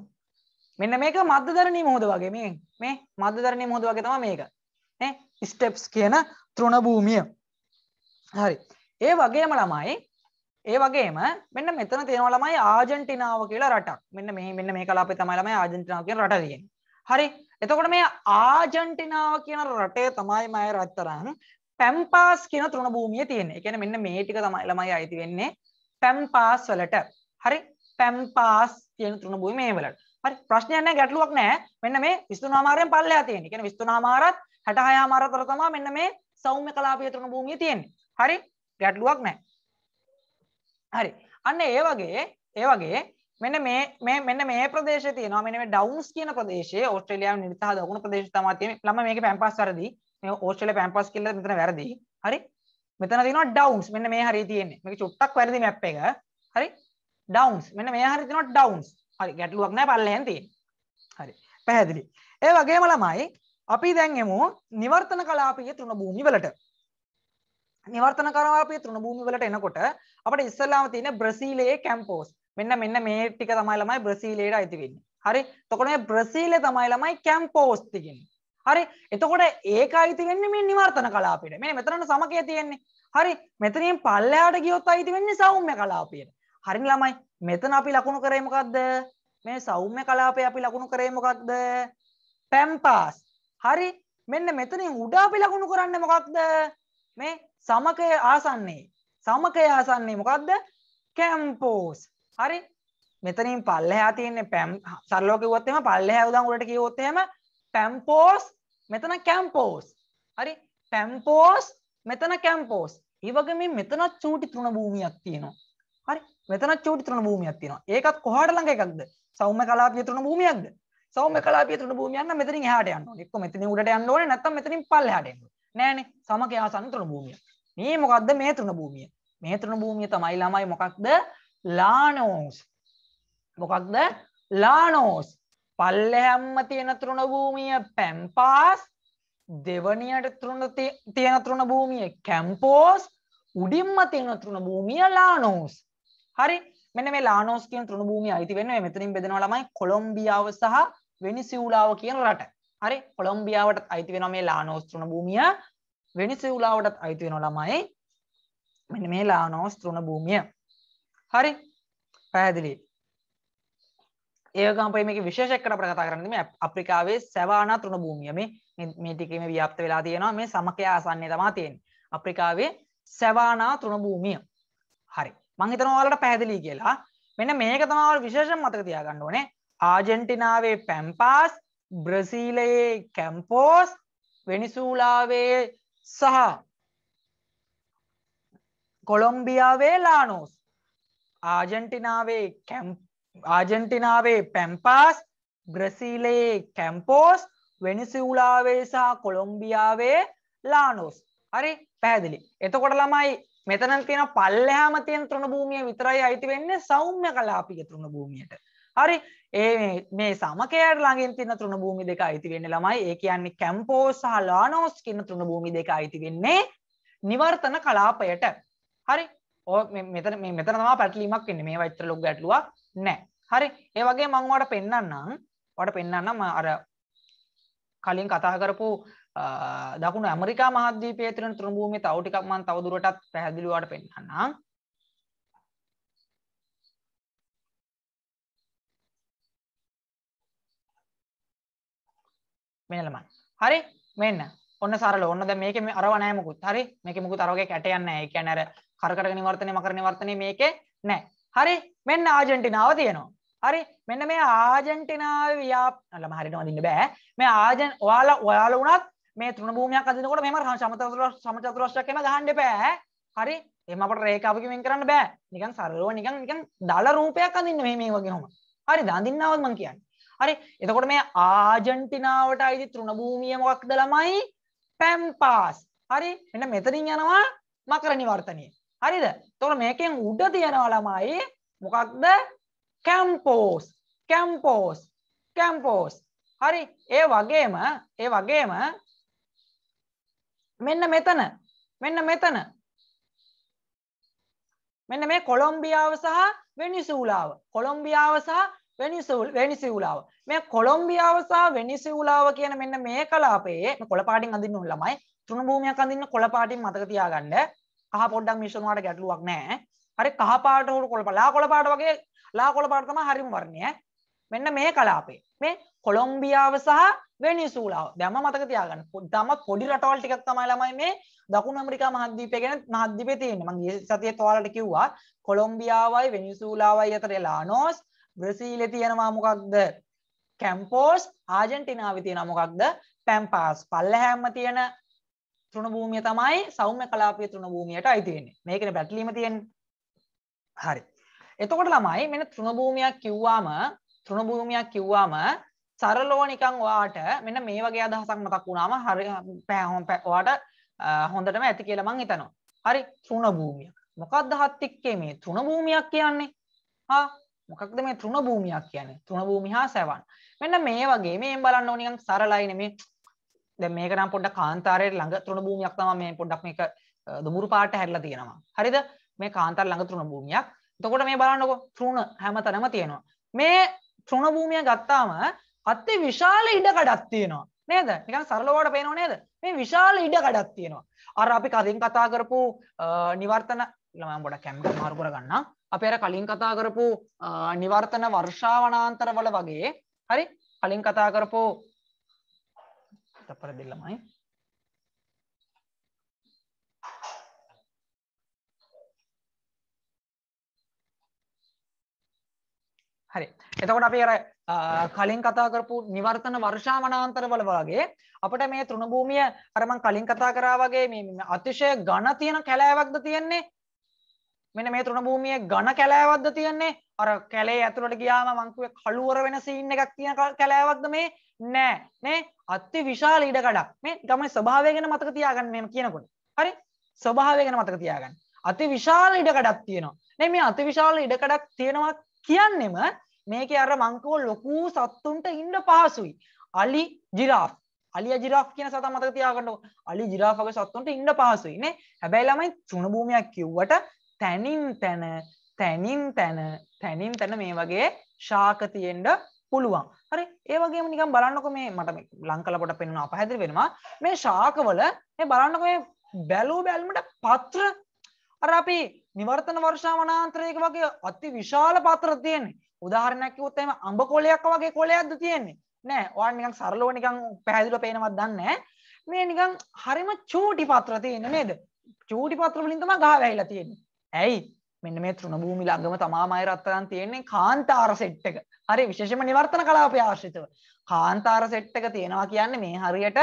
මෙන්න මේක මධ්‍යධරණී මොහොත වගේ මේ මේ මධ්‍යධරණී මොහොත වගේ තමයි මේක නේ ස්ටෙප්ස් කියන තෘණ භූමිය හරි ඒ වගේම ළමයි ඒ වගේම මෙන්න මෙතන තියෙනවා ළමයි ආජන්ටිනාව කියලා රටක් මෙන්න මේ මෙන්න මේ කලාපේ තමයි ළමයි ආජන්ටිනාව කියන රට තියෙන්නේ හරි එතකොට මේ ආජන්ටිනාව කියන රටේ තමයි මම රත්තරන් පැම්පාස් කියන තෘණභූමිය තියෙන්නේ. ඒ කියන්නේ මෙන්න මේ ටික තමයි ළමයි අයිති වෙන්නේ පැම්පාස් වලට. හරි පැම්පාස් තියෙන තෘණභූමිය මේ වලට. හරි ප්‍රශ්නයක් නැහැ ගැටලුවක් නැහැ. මෙන්න මේ 23 ආමාරයෙන් පල්ලෙහා තියෙන්නේ. කියන්නේ 23 ආමාරත් 66 ආමාර අතර තමයි මෙන්න මේ සෞම්‍ය කලාපීය තෘණභූමිය තියෙන්නේ. හරි ගැටලුවක් නැහැ. හරි. අන්න ඒ වගේ ඒ වගේ මෙන්න මේ මේ මෙන්න මේ ප්‍රදේශය තියෙනවා මෙන්න මේ ඩවුන්ස් කියන ප්‍රදේශයේ ඕස්ට්‍රේලියාවේ නිරිතහ දකුණු ප්‍රදේශය තමයි තියෙන්නේ ළම මේකේ පැම්පස් වැරදි මේ ඕස්ට්‍රේලියා පැම්පස් කියලා මෙතන වැරදි හරි මෙතන තියෙනවා ඩවුන්ස් මෙන්න මේ හරිය තියෙන්නේ මේක චුට්ටක් වැරදි මැප් එක හරි ඩවුන්ස් මෙන්න මේ හරිය තියෙනවා ඩවුන්ස් හරි ගැටලුවක් නැහැ පල්ලෙහෙන් තියෙන්නේ හරි පැහැදිලි ඒ වගේම ළමයි අපි දැන් එමු නිවර්තන කලාපීය තෘණභූමි වලට නිවර්තන කලාපීය තෘණභූමි වලට එනකොට අපිට ඉස්සල්ලාම තියෙන බ්‍රසීලයේ කැම්පෝස් මෙන්න මෙන්න මේ ටික තමයි ළමයි බ්‍රසීලයට අයිති වෙන්නේ. හරි. එතකොට මේ බ්‍රසීලය තමයි ළමයි කැම්පෝස් තියෙන්නේ. හරි. එතකොට ඒක අයිති වෙන්නේ මේ නිවර්තන කලාපයට. මෙන්න මෙතනන සමකය තියෙන්නේ. හරි. මෙතනින් පල්ලෙහාට ගියොත් අයිති වෙන්නේ සෞම්‍ය කලාපයට. හරි ළමයි. මෙතන අපි ලකුණු කරේ මොකද්ද? මේ සෞම්‍ය කලාපය අපි ලකුණු කරේ මොකක්ද? පැම්පාස්. හරි. මෙන්න මෙතනින් උඩ අපි ලකුණු කරන්නේ මොකක්ද? මේ සමකය ආසන්නේ. සමකය ආසන්නේ මොකක්ද? කැම්පෝස්. හරි මෙතනින් පල්ලෙහා තියෙන්නේ පැම් සරලව කිව්වොත් එහෙම පල්ලෙහා උදන් උඩට කිව්වොත් එහෙම පැම්පෝස් මෙතන කැම්පෝස් හරි පැම්පෝස් මෙතන කැම්පෝස් ඒ වගේ මේ මෙතන චූටි තෘණ භූමියක් තියෙනවා හරි මෙතන චූටි තෘණ භූමියක් තියෙනවා ඒකත් කොහාට ළඟ එකක්ද සෞම්‍ය කලාපීය තෘණ භූමියක්ද සෞම්‍ය කලාපීය තෘණ භූමියක් නම් මෙතනින් එහාට යන්න ඕනේ එක්ක මෙතනින් උඩට යන්න ඕනේ නැත්නම් මෙතනින් පල්ලෙහාට යන්න ඕනේ නෑනේ සමකයාසන්න තෘණ භූමිය මේ මොකද්ද මේ තෘණ භූමිය මේ තෘණ භූමිය තමයි ළමයි මොකක්ද ලානෝස් මොකක්ද ලානෝස් පල්ලෙහැම්ම තියෙන තෘණ භූමිය පැම්පාස් දෙවනියට තෘණ තියෙන තෘණ භූමිය කැම්පෝස් උඩින්ම තියෙන තෘණ භූමිය ලානෝස් හරි මෙන්න මේ ලානෝස් කියන තෘණ භූමිය අයිති වෙන්නේ මෙතනින් බෙදෙනවා ළමයි කොලොම්බියාව සහ වෙනිසියුලාව කියන රට හරි කොලොම්බියාවටත් අයිති වෙනවා මේ ලානෝස් තෘණ භූමිය වෙනිසියුලාවටත් අයිති වෙනවා ළමයි මෙන්න මේ ලානෝස් තෘණ භූමිය හරි පැහැදිලි ඒකම්පේ මේ විශේෂක්කට අපට කතා කරන්න මේ අප්‍රිකාවේ සැවානා තෘණ භූමිය මේ මේ ටිකේ මේ ව්‍යාප්ත වෙලා තියෙනවා මේ සමකය ආසන්නයේ තමයි තියෙන්නේ අප්‍රිකාවේ සැවානා තෘණ භූමිය හරි මං හිතනවා ඔයාලට පැහැදිලි කියලා මෙන්න මේක තමයි ඔයාලා විශේෂයෙන් මතක තියාගන්න ඕනේ ආජන්ටිනාවේ පැම්පාස් බ්‍රසීලයේ කැම්පෝස් වෙනිසූලාවේ සහ කොලොම්බියාවේ ලානෝස් ආජන්ටිනාවේ ආජන්ටිනාවේ පැම්පාස් බ්‍රසීලයේ කැම්පෝස් වෙනිසිවුලාවේ සහ කොළොම්බියාවේ ලානෝස් හරි පැහැදිලි එතකොට ළමයි මෙතන තියෙන පල්ලෙහාම තියෙන තෘණභූමිය විතරයි අයිති වෙන්නේ සෞම්‍ය කලාපික තෘණභූමියට හරි ඒ මේ සමකයට ළඟින් තියෙන තෘණභූමි දෙක අයිති වෙන්නේ ළමයි ඒ කියන්නේ කැම්පෝස් සහ ලානෝස් කියන තෘණභූමි දෙක අයිති වෙන්නේ නිවර්තන කලාපයට හරි ඕ මෙතන මේ මෙතන තමයි පැටලීමක් වෙන්නේ මේ වෛත්‍ර ලොග් ගැටලුවක් නැහැ හරි ඒ වගේ මම ඔයාලට පෙන්වන්නම් ඔයාලට පෙන්වන්නම් අර කලින් කතා කරපු දකුණු ඇමරිකා මහද්වීපයේ තියෙන තුරු භූමියේ තව ටිකක් මම තව දුරටත් පැහැදිලිව ඔයාලට පෙන්වන්නම් මෙන්න ළමයි හරි මෙන්න ඔන්න සරල ඔන්න දැන් මේකේ අරව නැහැ මොකුත් හරි මේකේ මොකුත් අරවගේ කැට යන්නේ නැහැ ඒ කියන්නේ අර කරකට නිවර්තනය මකර නිවර්තනය මේකේ නෑ හරි මෙන්න ආජෙන්ටිනාව තියෙනවා හරි මෙන්න මේ ආජෙන්ටිනාව ව්‍යාපලම හරිනවා දින්න බෑ මේ ආජන් ඔයාලා ඔයාල වුණත් මේ තෘණ භූමියක් අදිනකොට මෙහෙම සමතතුර සමචතුරස්‍රයක්ම ගහන්න එපා හරි එහෙම අපට රේඛාවකින් වෙන් කරන්න බෑ නිකන් සරලව නිකන් නිකන් දල රූපයක් අදින්න මෙහෙම මේ වගේම හරි දඳින්නවත් මම කියන්නේ හරි එතකොට මේ ආජන්ටිනාවට අයිති තෘණභූමිය මොකක්ද ළමයි පැම්පාස් හරි මෙන්න මෙතනින් යනවා මකර නිවර්තනය හරිද? එතකොට මේකෙන් උඩ තියනවා ළමයි මොකක්ද? කැම්පෝස්. කැම්පෝස්. කැම්පෝස්. හරි. ඒ වගේම ඒ වගේම මෙන්න මෙතන. මෙන්න මෙතන. මෙන්න මේ කොලොම්බියාව සහ වෙනිසූලාව. කොලොම්බියාව සහ වෙනිසිවුලාව මේ කොළොම්බියාව සහ වෙනිසිවුලාව කියන මෙන්න මේ කලාපයේ කොළපාටින් අඳින්න ඕන ළමයි තුන භූමියක් අඳින්න කොළපාටින් මතක තියාගන්න කහ පොඩ්ඩක් මිශ්‍රණ වලට ගැටලුවක් නැහැ. හරි කහ පාට උණු කොළ පාට. ලා කොළ පාට වගේ ලා කොළ පාට තමයි හරිම වර්ණය. මෙන්න මේ කලාපේ. මේ කොලොම්බියාව සහ වෙනිසූලාව. දැන්ම මතක තියාගන්න. තම පොඩි රටවල් ටිකක් තමයි ළමයි මේ දකුණු ඇමරිකා මහද්වීපය ගැන මහද්වීපේ තියෙන්නේ. මම ගිය සතියේ ඔයාලට කිව්වා කොලොම්බියාවයි වෙනිසූලාවයි අතර ලානෝස්, බ්‍රසීලේ තියෙනවා මොකක්ද? කැම්පෝස්, ආජන්ටිනාවේ තියෙනවා මොකක්ද? පැම්පාස්. පල්ලහැම්ම තියෙන තෘණභූමිය තමයි සෞම්‍ය කලාපයේ තෘණභූමියට අයිති වෙන්නේ. මේකනේ පැටලීම තියෙන්නේ. හරි. එතකොට ළමයි මෙන්න තෘණභූමියක් කිව්වාම තෘණභූමියක් කිව්වාම සරලව නිකන් ඔයාට මෙන්න මේ වගේ අදහසක් මතක් වුණාම හරි ඔයාට හොඳටම ඇති කියලා මං හිතනවා. හරි තෘණභූමිය. මොකක්ද හත් එක්කේ මේ තෘණභූමියක් කියන්නේ? හා මොකක්ද මේ තෘණභූමියක් කියන්නේ? තෘණභූමි හා සැවන්. මෙන්න මේ වගේ මේෙන් බලන්න ඕන නිකන් සරලයි නෙමේ දැ මේකනම් පොඩ්ඩ කාන්තරයට ළඟ තුරුණ භූමයක් තම මේ පොඩ්ඩක් මේක දුමුරු පාට හැල්ල තියෙනවා හරිද මේ කාන්තර ළඟ තුරුණ භූමයක් තකොට මේ බලන්නකො තෘුණ හැම තනම තියෙනවා මේ තෘුණ භූමිය ගත්තාම අත්තේ විශාල ඉඩ කඩක් තියෙනවා නේද නිකන් සරලවට පේනව නේද මේ විශාල ඉඩ කඩක් තියෙනවා අර අපි කලින් කතා කරපු නිවර්තන ළමම් ගොඩ කැම්ට මාරු කරගන්න අප අර කලින් කතා කරපු නිවර්තන වර්ෂාවනාන්තරවල වගේ හරි කලින් කතා කරපු esta parte de la main. හරි එතකොට අපි අර කලින් කතා කරපු නිවර්තන වර්ෂාවනාන්තර වල වගේ අපිට මේ තෘණභූමිය අර මම කලින් කතා කරා වගේ මේ අතිශය ඝන තියෙන කැලෑවක්ද තියෙන්නේ මෙන්න මේ තෘණභූමියේ ඝන කැලෑවක්ද තියෙන්නේ? අර කැලේ ඇතුළට ගියාම මංකුවේ කළුවර වෙන සීන් එකක් තියෙන කැලෑවක්ද මේ? නෑ. නේ? අති විශාල ඉඩ කඩක්. මේ ගමේ ස්වභාවය ගැන මතක තියාගන්න මෙහෙම කියනකොට. හරි? ස්වභාවය ගැන මතක තියාගන්න. අති විශාල ඉඩ කඩක් තියෙනවා. නේ මේ අති විශාල ඉඩ කඩක් තියෙනවා කියන්නෙම මේකේ අර මංකුව ලොකු සත්තුන්ට ඉන්න පහසුයි. අලි ජිරාෆ් අලිය ජිරාෆ් කියන සතා මතක තියාගන්නකො. අලි ජිරාෆ්ගේ සත්තුන්ට ඉන්න පහසුයි නේ. හැබැයි ළමයි තුන භූමියක් කිව්වට තැනින් තැන තැනින් තැන තැනින් තැන මේ වගේ ශාක තියෙන්ඩ පුළුවන් හරි ඒවගේ නිකම් බලන්නක මේ මට ලංකලපොට පෙන්වා පහැදිරි වෙනවා මේ ශාකවල මේ බලන්නක මේ බැලූ බැල්මට පත්‍ර අර අපි නිවර්තන වර්ෂාමනාන්ත්‍රයක වගේ අති විශාල පත්‍ර තියෙන්නේ උදාහරණැකිවොත්තම අඹ කොලයක් වගේ කොලයක්ද තියෙන්නේ නෑ වා නිකං සරලෝ නිකං පැහැදිල පේනවත් දන්න මේ නිකං හරිම චූටි පත්‍ර තියෙන නේද චූටි පත්‍රවලින් තම ගහ වැහිලා තියෙන්නේ ඇයි මෙන්න මේ තෘණ භූමි ළඟම තමාම අය රත්තරන් තියෙන්නේ කාන්තාර සෙට් එක. හරි විශේෂම නිවර්තන කලාපය ආශ්‍රිතව. කාන්තාර සෙට් එක තියෙනවා කියන්නේ මේ හරියට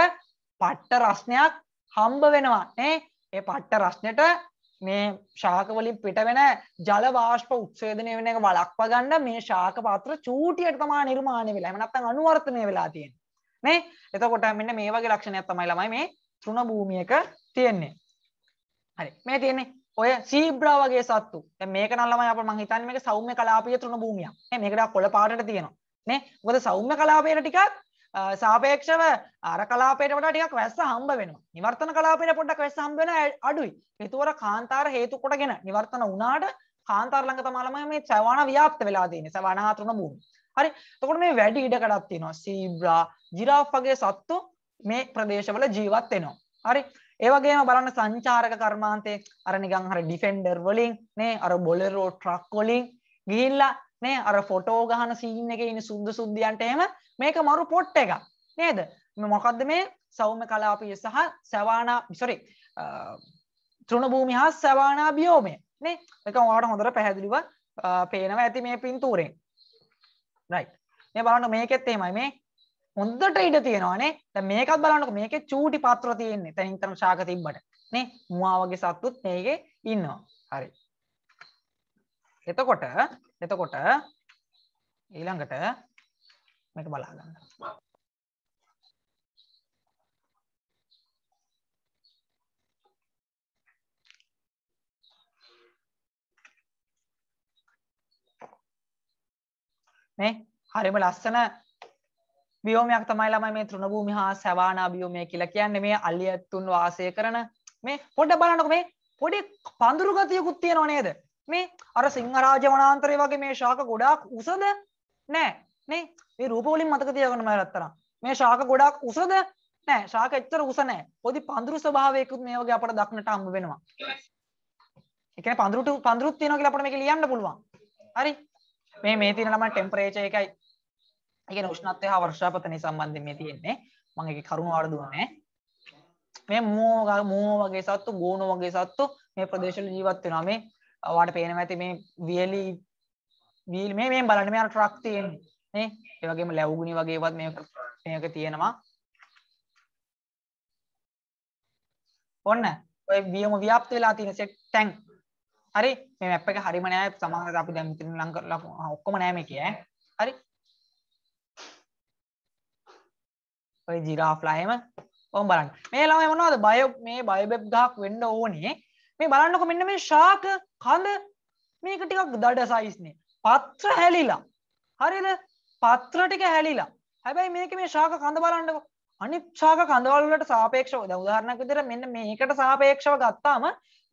පට්ට රස්නයක් හම්බ වෙනවා නේ. ඒ පට්ට රස්නෙට මේ ශාක වලින් පිට වෙන ජල වාෂ්ප උත්සේදනය වෙන එක වළක්වා ගන්න මේ ශාක පාත්‍ර චූටියට තමයි නිර්මාණය වෙලා. එහෙම නැත්නම් අනුවර්තනය වෙලා තියෙන්නේ. නේ? එතකොට මෙන්න මේ වගේ ලක්ෂණයක් තමයි ළමයි මේ තෘණ භූමියක තියෙන්නේ. හරි. මේ තියෙන්නේ ඔය සීබ්‍රා වගේ සත්තු. දැන් මේක නම් ළමයි අපර මං හිතන්නේ මේක සෞම්‍ය කලාපීය තුන භූමියක්. නේ මේක ටිකක් කොළ පාටට තියෙනවා. නේ මොකද සෞම්‍ය කලාපයට ටිකක් සාපේක්ෂව අර කලාපයට වඩා ටිකක් වැස්ස හම්බ වෙනවා. නිවර්තන කලාපයට පොඩ්ඩක් වැස්ස හම්බ වෙන අඩුයි. හේතුවර කාන්තාර හේතු කොටගෙන නිවර්තන වුණාට කාන්තාර ළඟ තමයි ළමයි මේ සවාන ව්‍යාප්ත වෙලා තියෙන්නේ. සවාන හා තුන භූමිය. හරි. එතකොට මේ වැඩි ඉඩකඩක් තියෙනවා. සීබ්‍රා, ජිරාෆ් වගේ සත්තු මේ ප්‍රදේශවල ජීවත් වෙනවා. හරි. ඒ වගේම බලන්න සංචාරක කර්මාන්තේ අර නිකන් අර ඩිෆෙන්ඩර් වලින් නේ අර බොලරෝ ට්‍රක් වලින් ගිහිල්ලා නේ අර ෆොටෝ ගහන සීන් එකේ ඉන්න සුද්ද සුද්දියන්ට එහෙම මේක මරු පොට් එකක් නේද මොකක්ද මේ සෞම්‍ය කලාපය සහ සවානා සොරි තෘණභූමි හා සවානා බියෝමය නේ එක ඔයාලට හොඳට පැහැදිලිව පේනවා ඇති මේ පින්තූරෙන් රයිට් මේ බලන්න මේකෙත් එහෙමයි මේ හොඳට ඉඩ තියෙනවානේ දැන් මේකත් බලන්නකෝ මේකේ චූටි පාත්‍ර තියෙන්නේ තනින් තන ශාක තිබ්බට නේ මුවා වගේ සත්තුත් මේකේ ඉන්නවා හරි එතකොට එතකොට ඊළඟට මේක බලා ගන්න මේ හරිම ලස්සන බියෝමයක් තමයි ළමයි මේ තෘණභූමි හා සැවානා බියෝමය කියලා කියන්නේ මේ අලියත්තුන් වාසය කරන මේ පොඩ බලන්නකො මේ පොඩි පඳුරු ගතියකුත් තියෙනව නේද මේ අර සිංහරාජ වනාන්තරය වගේ මේ ශාක ගොඩාක් උසද නෑ නේ මේ රූප වලින් මතක තියාගන්න මම රත්තරන් මේ ශාක ගොඩාක් උසද නෑ ශාක එච්චර උස නෑ පොඩි පඳුරු ස්වභාවයකුත් මේ වගේ අපට දක්නට හම්බ වෙනවා ඒ කියන්නේ පඳුරුට පඳුරුත් තියෙනවා කියලා අපිට මේක ලියන්න පුළුවන් හරි මේ මේ තියෙන ළමයි ටෙම්පරේචර් එකයි එක උෂ්නත්වය හා වර්ෂාපතනය සම්බන්ධ මේ තියෙන්නේ මං එක කරුණු අරදුවනෑ මේ මෝග මූ වගේ සත්තු ගෝනු වගේ සත්තු මේ ප්‍රදේශල ජීවත් වෙන මේ වාට පේන ඇති මේ වියලි වීල් මේ මේ බලන මේ ට්‍රක් තියෙන්නේ ඒවගේම ලැව්ගුණි වගේවත් මේක තියෙනවා ඔන්න ඔය වියම ව්‍යාප්ත වෙලා තියෙන සෙට් ටැන් හරි මේ මැප් එක හරිම නෑ සමහරවිට අපි දැන් මෙතන ලංක ඔක්කොම නෑ මේකේ ඈ හරි ඔය ජිරාෆ්ලායම ඔහොම බලන්න. මේ ළමයි මොනවද බය මේ බයබෙප් ගහක් වෙන්න ඕනේ. මේ බලන්නකො මෙන්න මේ ශාක කඳ මේක ටිකක් දඩ සයිස් නේ. පත්‍ර හැලිලා. හරිද? පත්‍ර ටික හැලිලා. හැබැයි මේක මේ ශාක කඳ බලන්නකො. අනිත් ශාක කඳවල වලට සාපේක්ෂව දැන් උදාහරණයක් විදිහට මෙන්න මේකට සාපේක්ෂව ගත්තාම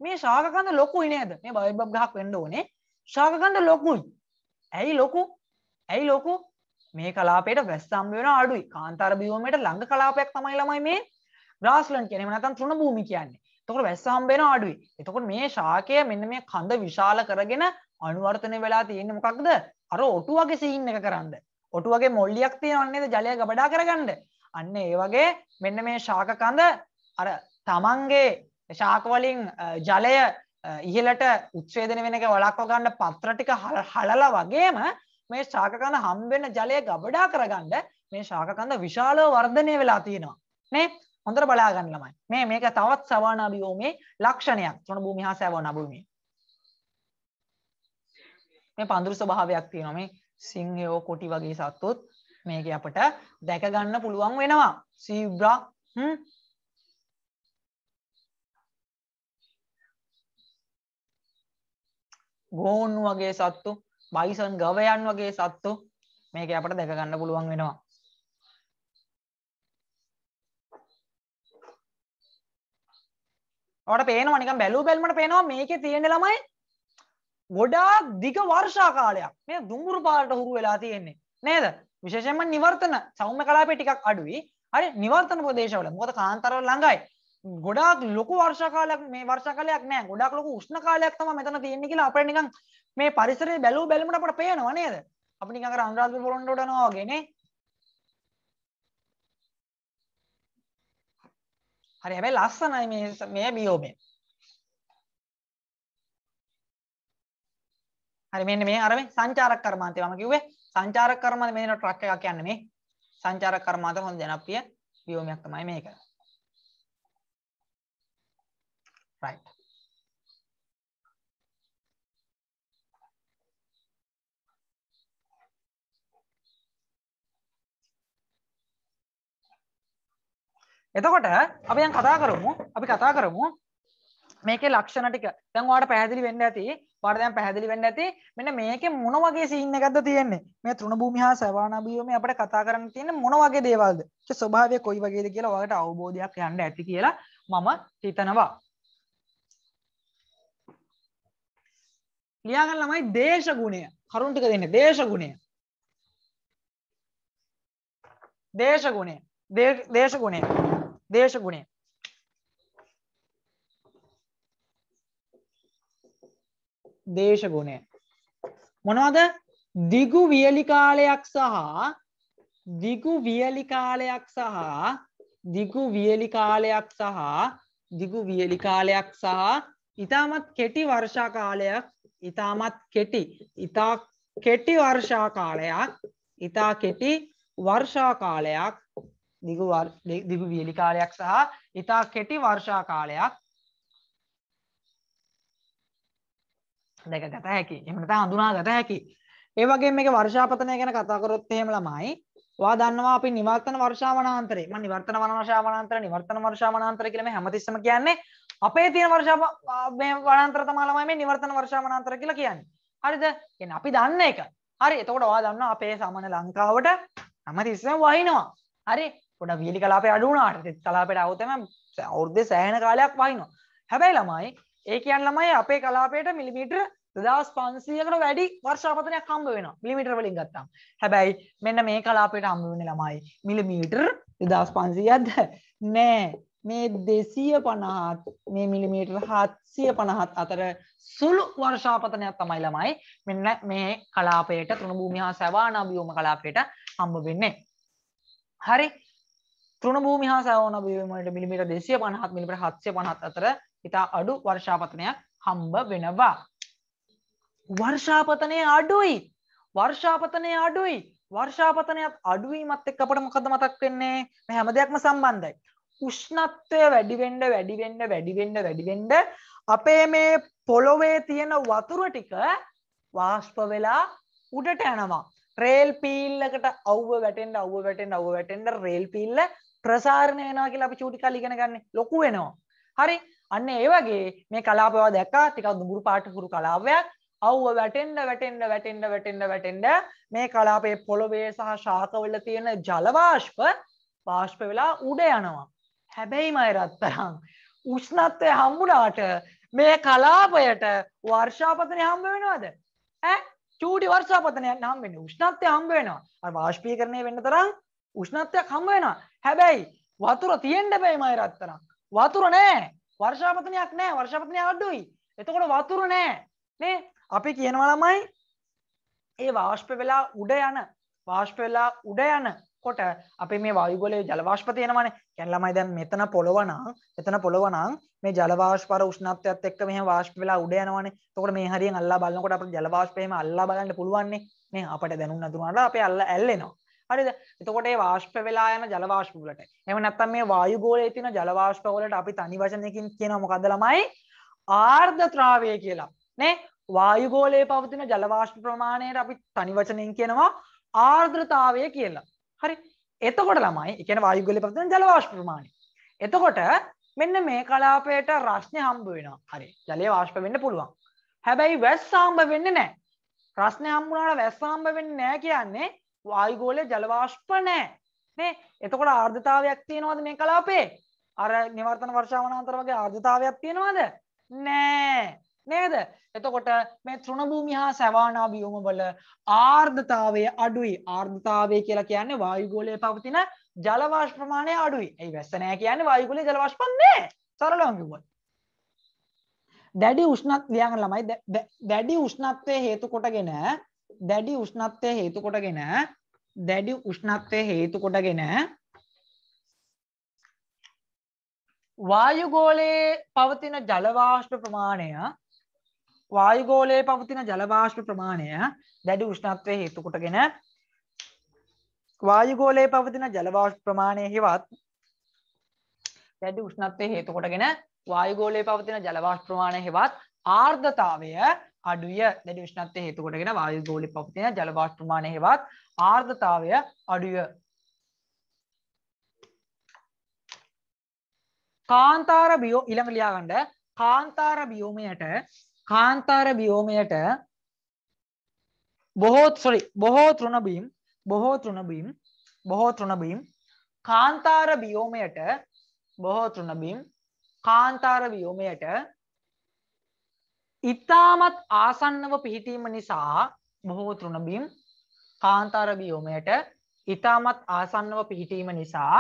මේ ශාක කඳ ලොකුයි නේද? මේ බයබෙප් ගහක් වෙන්න ඕනේ. ශාක කඳ ලොකුයි. ඇයි ලොකු? ඇයි ලොකු? මේ කලාපයට වැස්සම් වෙන අඩුයි කාන්තර බියෝමට ළඟ කලාපයක් තමයි ළමයි මේ ග්‍රස්ලන් කෙනෙම නතන් තුන භූමි කියන්නේ තකොට වැස්සම් වෙන අඩුයි එතකොට මේ ශාකය මෙන්න මේ කඳ විශාල කරගෙන අනුවර්තනය වෙලා තියෙන මොකක්ද අර ඔටු වගේ සිහින්න එක කරන්න ඔටු වගේ මොල්ලියක් තියෙනවන්නේද ජලය ගබඩා කරගන්න අන්න ඒ වගේ මෙන්න මේ ශාක කඳ අර තමන්ගේ ශාකවලින් ජලය ඉහලට උච්චේදන වෙනක වලක්ව ගන්න පත්‍ර ටික හලලා වගේම මේ ශාකකන්ද හම්බෙන ජලය ගබඩා කරගන්න මේ ශාකකන්ද විශාලව වර්ධනය වෙලා තියෙනවා. නේ? හොඳට බලා ගන්න ළමයි. මේ මේක තවත් සවානා භූමියේ ලක්ෂණයක්. ත්‍රණ භූමිය හා සවානා භූමිය. මේ පඳුරු ස්වභාවයක් තියෙනවා. මේ සිංහයෝ කොටි වගේ සත්තුත් මේක අපට දැක ගන්න පුළුවන් වෙනවා. සීබ්‍රා හ්ම් ගෝන්නු වගේ සත්තු බයිසන් ගවයන් වගේ සත්තු මේක අපට දැක ගන්න පුළුවන් වෙනවා. ඔයාලට පේනවා නිකන් බැලූ බැලමට පේනවා මේකේ තියෙන ළමයි ගොඩාක් දිග වර්ෂා කාලයක් මේ දුඹුරු පාලට හුරු වෙලා තියෙන්නේ නේද? විශේෂයෙන්ම නිවර්තන සෞම්‍ය කලාපේ ටිකක් අඩුයි. හරි නිවර්තන ප්‍රදේශවල මොකද කාන්තරවල ළඟයි. ගොඩාක් ලොකු වර්ෂකාලයක් මේ වර්ෂකාලයක් නෑ ගොඩක් ලොකු උෂ්ණ කාලයක් තමයි මෙතන තියෙන්නේ කියලා අපිට නිකන් මේ පරිසරය බැලුව බැලමුට අපට පේනවා නේද? අපි නිකන් අර අනුරාධපුර පොළොන්නට යනවා වගේ නේ. හරි හැබැයි ලස්සනයි මේ මේ බියෝමය. හරි මෙන්න මේ අර මේ සංචාරක කර්මාන්තය මම කිව්වේ සංචාරක කර්මාන්තය මේ ට්‍රක් එකක් කියන්නේ මේ සංචාරක කර්මාන්ත හොඳ ජනප්‍රිය බියෝමයක් තමයි මේක. right? එතකොට අපි දැන් කතා කරමු අපි කතා කරමු මේකේ ලක්ෂණ ටික දැන් ඔයාලට පැහැදිලි වෙන්න ඇති ඔයාලට දැන් පැහැදිලි වෙන්න ඇති මෙන්න මේකේ මොන වගේ සීන් එකක්ද තියෙන්නේ මේ තෘණභූමි හා සවානා භූමියේ අපිට කතා කරන්න තියෙන මොන වගේ දේවල්ද ඒක ස්වභාවය කොයි වගේද කියලා ඔයාලට අවබෝධයක් යන්න ඇති කියලා මම හිතනවා ලියාගන්න ළමයි දේශගුණය කරුන්ටික දෙන්න දේශගුණය දේශගුණේ දේශගුණය දේශගුණය දේශගුණය මොනවද දිගු වියලි කාලයක් සහ දිගු වියලි කාලයක් සහ දිගු වියලි කාලයක් සහ දිගු වියලි කාලයක් සහ ඉතාමත් කෙටි වර්ෂා කාලයක් ඉතාමත් කෙටි ඉතා කෙටි වර්ෂා කාලයක් ඉතා කෙටි වර්ෂා කාලයක් දිගු දිගු වියලි කාලයක් සහ ඉතා කෙටි වර්ෂා කාලයක් දැකගත හැකි එහෙම නැත්නම් හඳුනාගත හැකි ඒ වගේම මේකේ වර්ෂාපතනය ගැන කතා කරොත් එහෙම ළමයි ඔයා දන්නවා අපි නිවර්තන වර්ෂා වනාන්තරේ මම නිවර්තන වන වර්ෂා වනාන්තර නිවර්තන වර්ෂා වනාන්තර කියලා මේ හැමතිස්සම කියන්නේ අපේ තියෙන වර්ෂා මේ වනාන්තර තමයි ළමයි මේ නිවර්තන වර්ෂා වනාන්තර කියලා කියන්නේ. හරිද? කියන්නේ අපි දන්න එක. හරි. එතකොට ඔයා දන්නවා අපේ සමන ලංකාවට හැමතිස්සෙම වහිනවා. හරි. පොඩ වියලි කලාපේ අඩු වුණාට තෙත් කලාපේට ආවොතම අවුරුද්දේ සෑහෙන කාලයක් වහිනවා. හැබැයි ළමයි ඒ කියන්නේ ළමයි අපේ කලාපයට මිලිමීටර් 2500කට වැඩි වර්ෂාපතනයක් හම්බ වෙනවා මිලිමීටර් වලින් ගත්තාම. හැබැයි මෙන්න මේ කලාපයට හම්බ වෙන්නේ ළමයි මිලිමීටර් 2500ක්ද? නෑ. මේ දෙසීය පණහත් මේ මිලිමීටර් හත්සිය පණහත් අතර සුළු වර්ෂාපතනයක් තමයි ළමයි මෙන්න මේ කලාපයට තෘණභූමි හා සැවානභියෝම කලාපයට හම්බ වෙන්නේ. හරි තෘණභූමි හා සැවානභියෝම වලට මිලිමීටර් 250 මිලිමීටර් 750 අතර ඉතා අඩු වර්ෂාපතනයක් හම්බ වෙනවා. වර්ෂාපතනය අඩුයි. වර්ෂාපතනය අඩුයි. වර්ෂාපතනයත් අඩුවීමත් එක්ක අපට මොකද මතක් වෙන්නේ? මේ හැම දෙයක්ම සම්බන්ධයි. උෂ්ණත්වය වැඩි වෙන්න වැඩි වෙන්න වැඩි වෙන්න වැඩි වෙන්න අපේ මේ පොළොවේ තියෙන වතුර ටික වාෂ්ප වෙලා උඩට යනවා. රේල් පීල්ලකට අවුව වැටෙන්න අවුව වැටෙන්න අවුව වැටෙන්න රේල් පීල්ල ප්‍රසාරණය වෙනවා කියලා අපි චූටි කාලේ ඉගෙන ගන්න. ලොකු වෙනවා. හරි. අන්න ඒ වගේ මේ කලාපය දැක්කා ටිකක් දුඹුරු පාට කුරු කලාපයක්. අවුව වැටෙන්න වැටෙන්න වැටෙන්න වැටෙන්න වැටෙන්න මේ කලාපයේ පොළොවේ සහ ශාකවල තියෙන ජල වාෂ්ප වාෂ්ප වෙලා උඩ යනවා. හැබැයි මයි රත්තරං උෂ්ණත්වය හම්බුනාට මේ කලාපයට වර්ෂාපතනය හම්බ වෙනවාද ඇ චූඩි වර්ෂාපතනය නම් වෙන උෂ්ණත්වය හම්බ වෙනවා වාශ්පී කරණය වෙන්න තරම් උෂ්ණත්වයක් හම්බ වෙනවා හැබැයි වතුර තියෙන්ට බැයි මයි රත්තරම් වතුර නෑ වර්ෂාපතනයක් නෑ වර්ෂාපතනය අඩුයි එතකොට වතුර නෑ නේ අපි කියනවා ළමයි ඒ වාශ්ප වෙලා උඩ යන වාශ්ප වෙලා උඩ යන කොට අපේ මේ වායුගොලේ ජලවාෂ්ප තියෙනවානේ. කියන්නේ ළමයි දැන් මෙතන පොළව නම් මෙතන පොළව නම් මේ ජලවාෂ්පර උෂ්ණත්වයත් එක්ක මෙහෙම වාෂ්ප වෙලා උඩ යනවානේ. එතකොට මේ හරියෙන් අල්ලා බලනකොට අපිට ජලවාෂ්පය එහෙම අල්ලා බලන්න පුළුවන්නේ. මේ අපට දැනුම් නැතුනාට අපේ අල්ලා ඇල්ලෙනවා. හරිද එතකොට ඒ වාෂ්ප වෙලා යන ජල වාෂ්ප වලට එහෙම නැත්නම් මේ වායු ගෝලයේ තියෙන ජල වාෂ්ප වලට අපි තනි වචනයකින් කියනවා මොකද්ද ළමයි ආර්ධ ත්‍රාවය කියලා නේ වායු ගෝලයේ පවතින ජල වාෂ්ප ප්‍රමාණයට අපි තනි වචනයෙන් කියනවා ආර්ද්‍රතාවය කියලා හරි එතකොට ළමයි එකන වායුගල පතින ජලවාශ ප්‍රමාණය. එතකොට මෙන්න මේ කලාපයට රශ්නය හම්බ වෙන හරි ජලය වාශ්ප වෙන්න පුළුවන්. හැබැයි වැස් සාම්භ වෙන්න නෑ. ප්‍රශ්නය හම්බුණට වැස් සාම්භ වෙන්න නෑ කියන්නේ වායුගෝලය ජලවාශ්ප නෑ. මේ එතකොට ආර්ධතාවයක් තියෙනවාද මේ කලාපේ අර නිවර්තන වර්ෂාවනන්තර වගේ ආර්ධතාවයක් තියෙනවාද නෑ නේද? එතකොට මේ තෘණභූමි හා සැවානා බියුම වල ආර්ද්‍රතාවය අඩුයි. ආර්ද්‍රතාවය කියලා කියන්නේ වායුගෝලයේ පවතින ජල වාෂ්ප ප්‍රමාණය අඩුයි. ඒ වැස්ස නැහැ කියන්නේ වායුගෝලයේ ජල වාෂ්ප නැහැ. සරලවම කිව්වොත්. දැඩි උෂ්ණත්වය ඊයන් ළමයි දැඩි උෂ්ණත්වයේ හේතු කොටගෙන දැඩි උෂ්ණත්වයේ හේතු කොටගෙන දැඩි උෂ්ණත්වයේ හේතු කොටගෙන වායුගෝලයේ පවතින ජල වාෂ්ප ප්‍රමාණය වායුගෝලයේ පවතින ජලභාෂ්ප ප්‍රමාණය දැඩි උෂ්ණත්වය හේතු කොටගෙන වායුගෝලයේ පවතින ජලභාෂ්ප ප්‍රමාණය හෙවත් දැඩි උෂ්ණත්වය හේතු කොටගෙන වායුගෝලයේ පවතින ජලවාෂ්ප ප්‍රමාණය හෙවත් ආර්ද්‍රතාවය අඩුය දැඩි උෂ්ණත්වය හේතු කොටගෙන වායුගෝලයේ පවතින ජලවාෂ්ප ප්‍රමාණය හෙවත් ආර්ද්‍රතාවය අඩුය. කාන්තාර බියෝ ඊළඟ ලියා ගන්න කාන්තාර බියෝමයට කාන්තාර බියෝමයට බොහෝ සොරි බොහෝ තෘණබීම් බොහෝ තෘණබීම් බොහෝ තෘණබීම් කාන්තාර බියෝමයට බොහෝ තෘණබීම් කාන්තාර බියෝමයට ඉතාමත් ආසන්නව පිහිටීම නිසා බොහෝ තෘණබීම් කාන්තාර බියෝමයට ඉතාමත් ආසන්නව පිහිටීම නිසා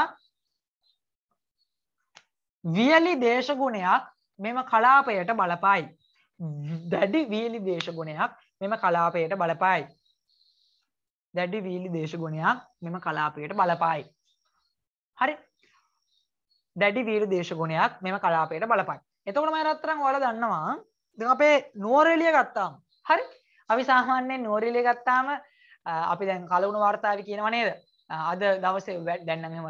වියලි දේශගුණයක් මෙම කලාපයට බලපායි. දැඩි වීලි දේශගුණයක් මෙම කලාපයට බලපායි. දැඩි වීලි දේශගුණයක් මෙම කලාපයට බලපායි. හරි දැඩි වීර දේශගුණයක් මෙම කලාපයට බලපයි. එතකොට මම රත්තරන් ඔයාලා දන්නවා දැන් අපේ නුවරඑළිය ගත්තාම හරි අපි සාමාන්‍යයෙන් නුවරඑළිය ගත්තාම අපි දැන් කලවුණු වර්තාවේ කියනව නේද? අද දවසේ දැන් නම් එහෙම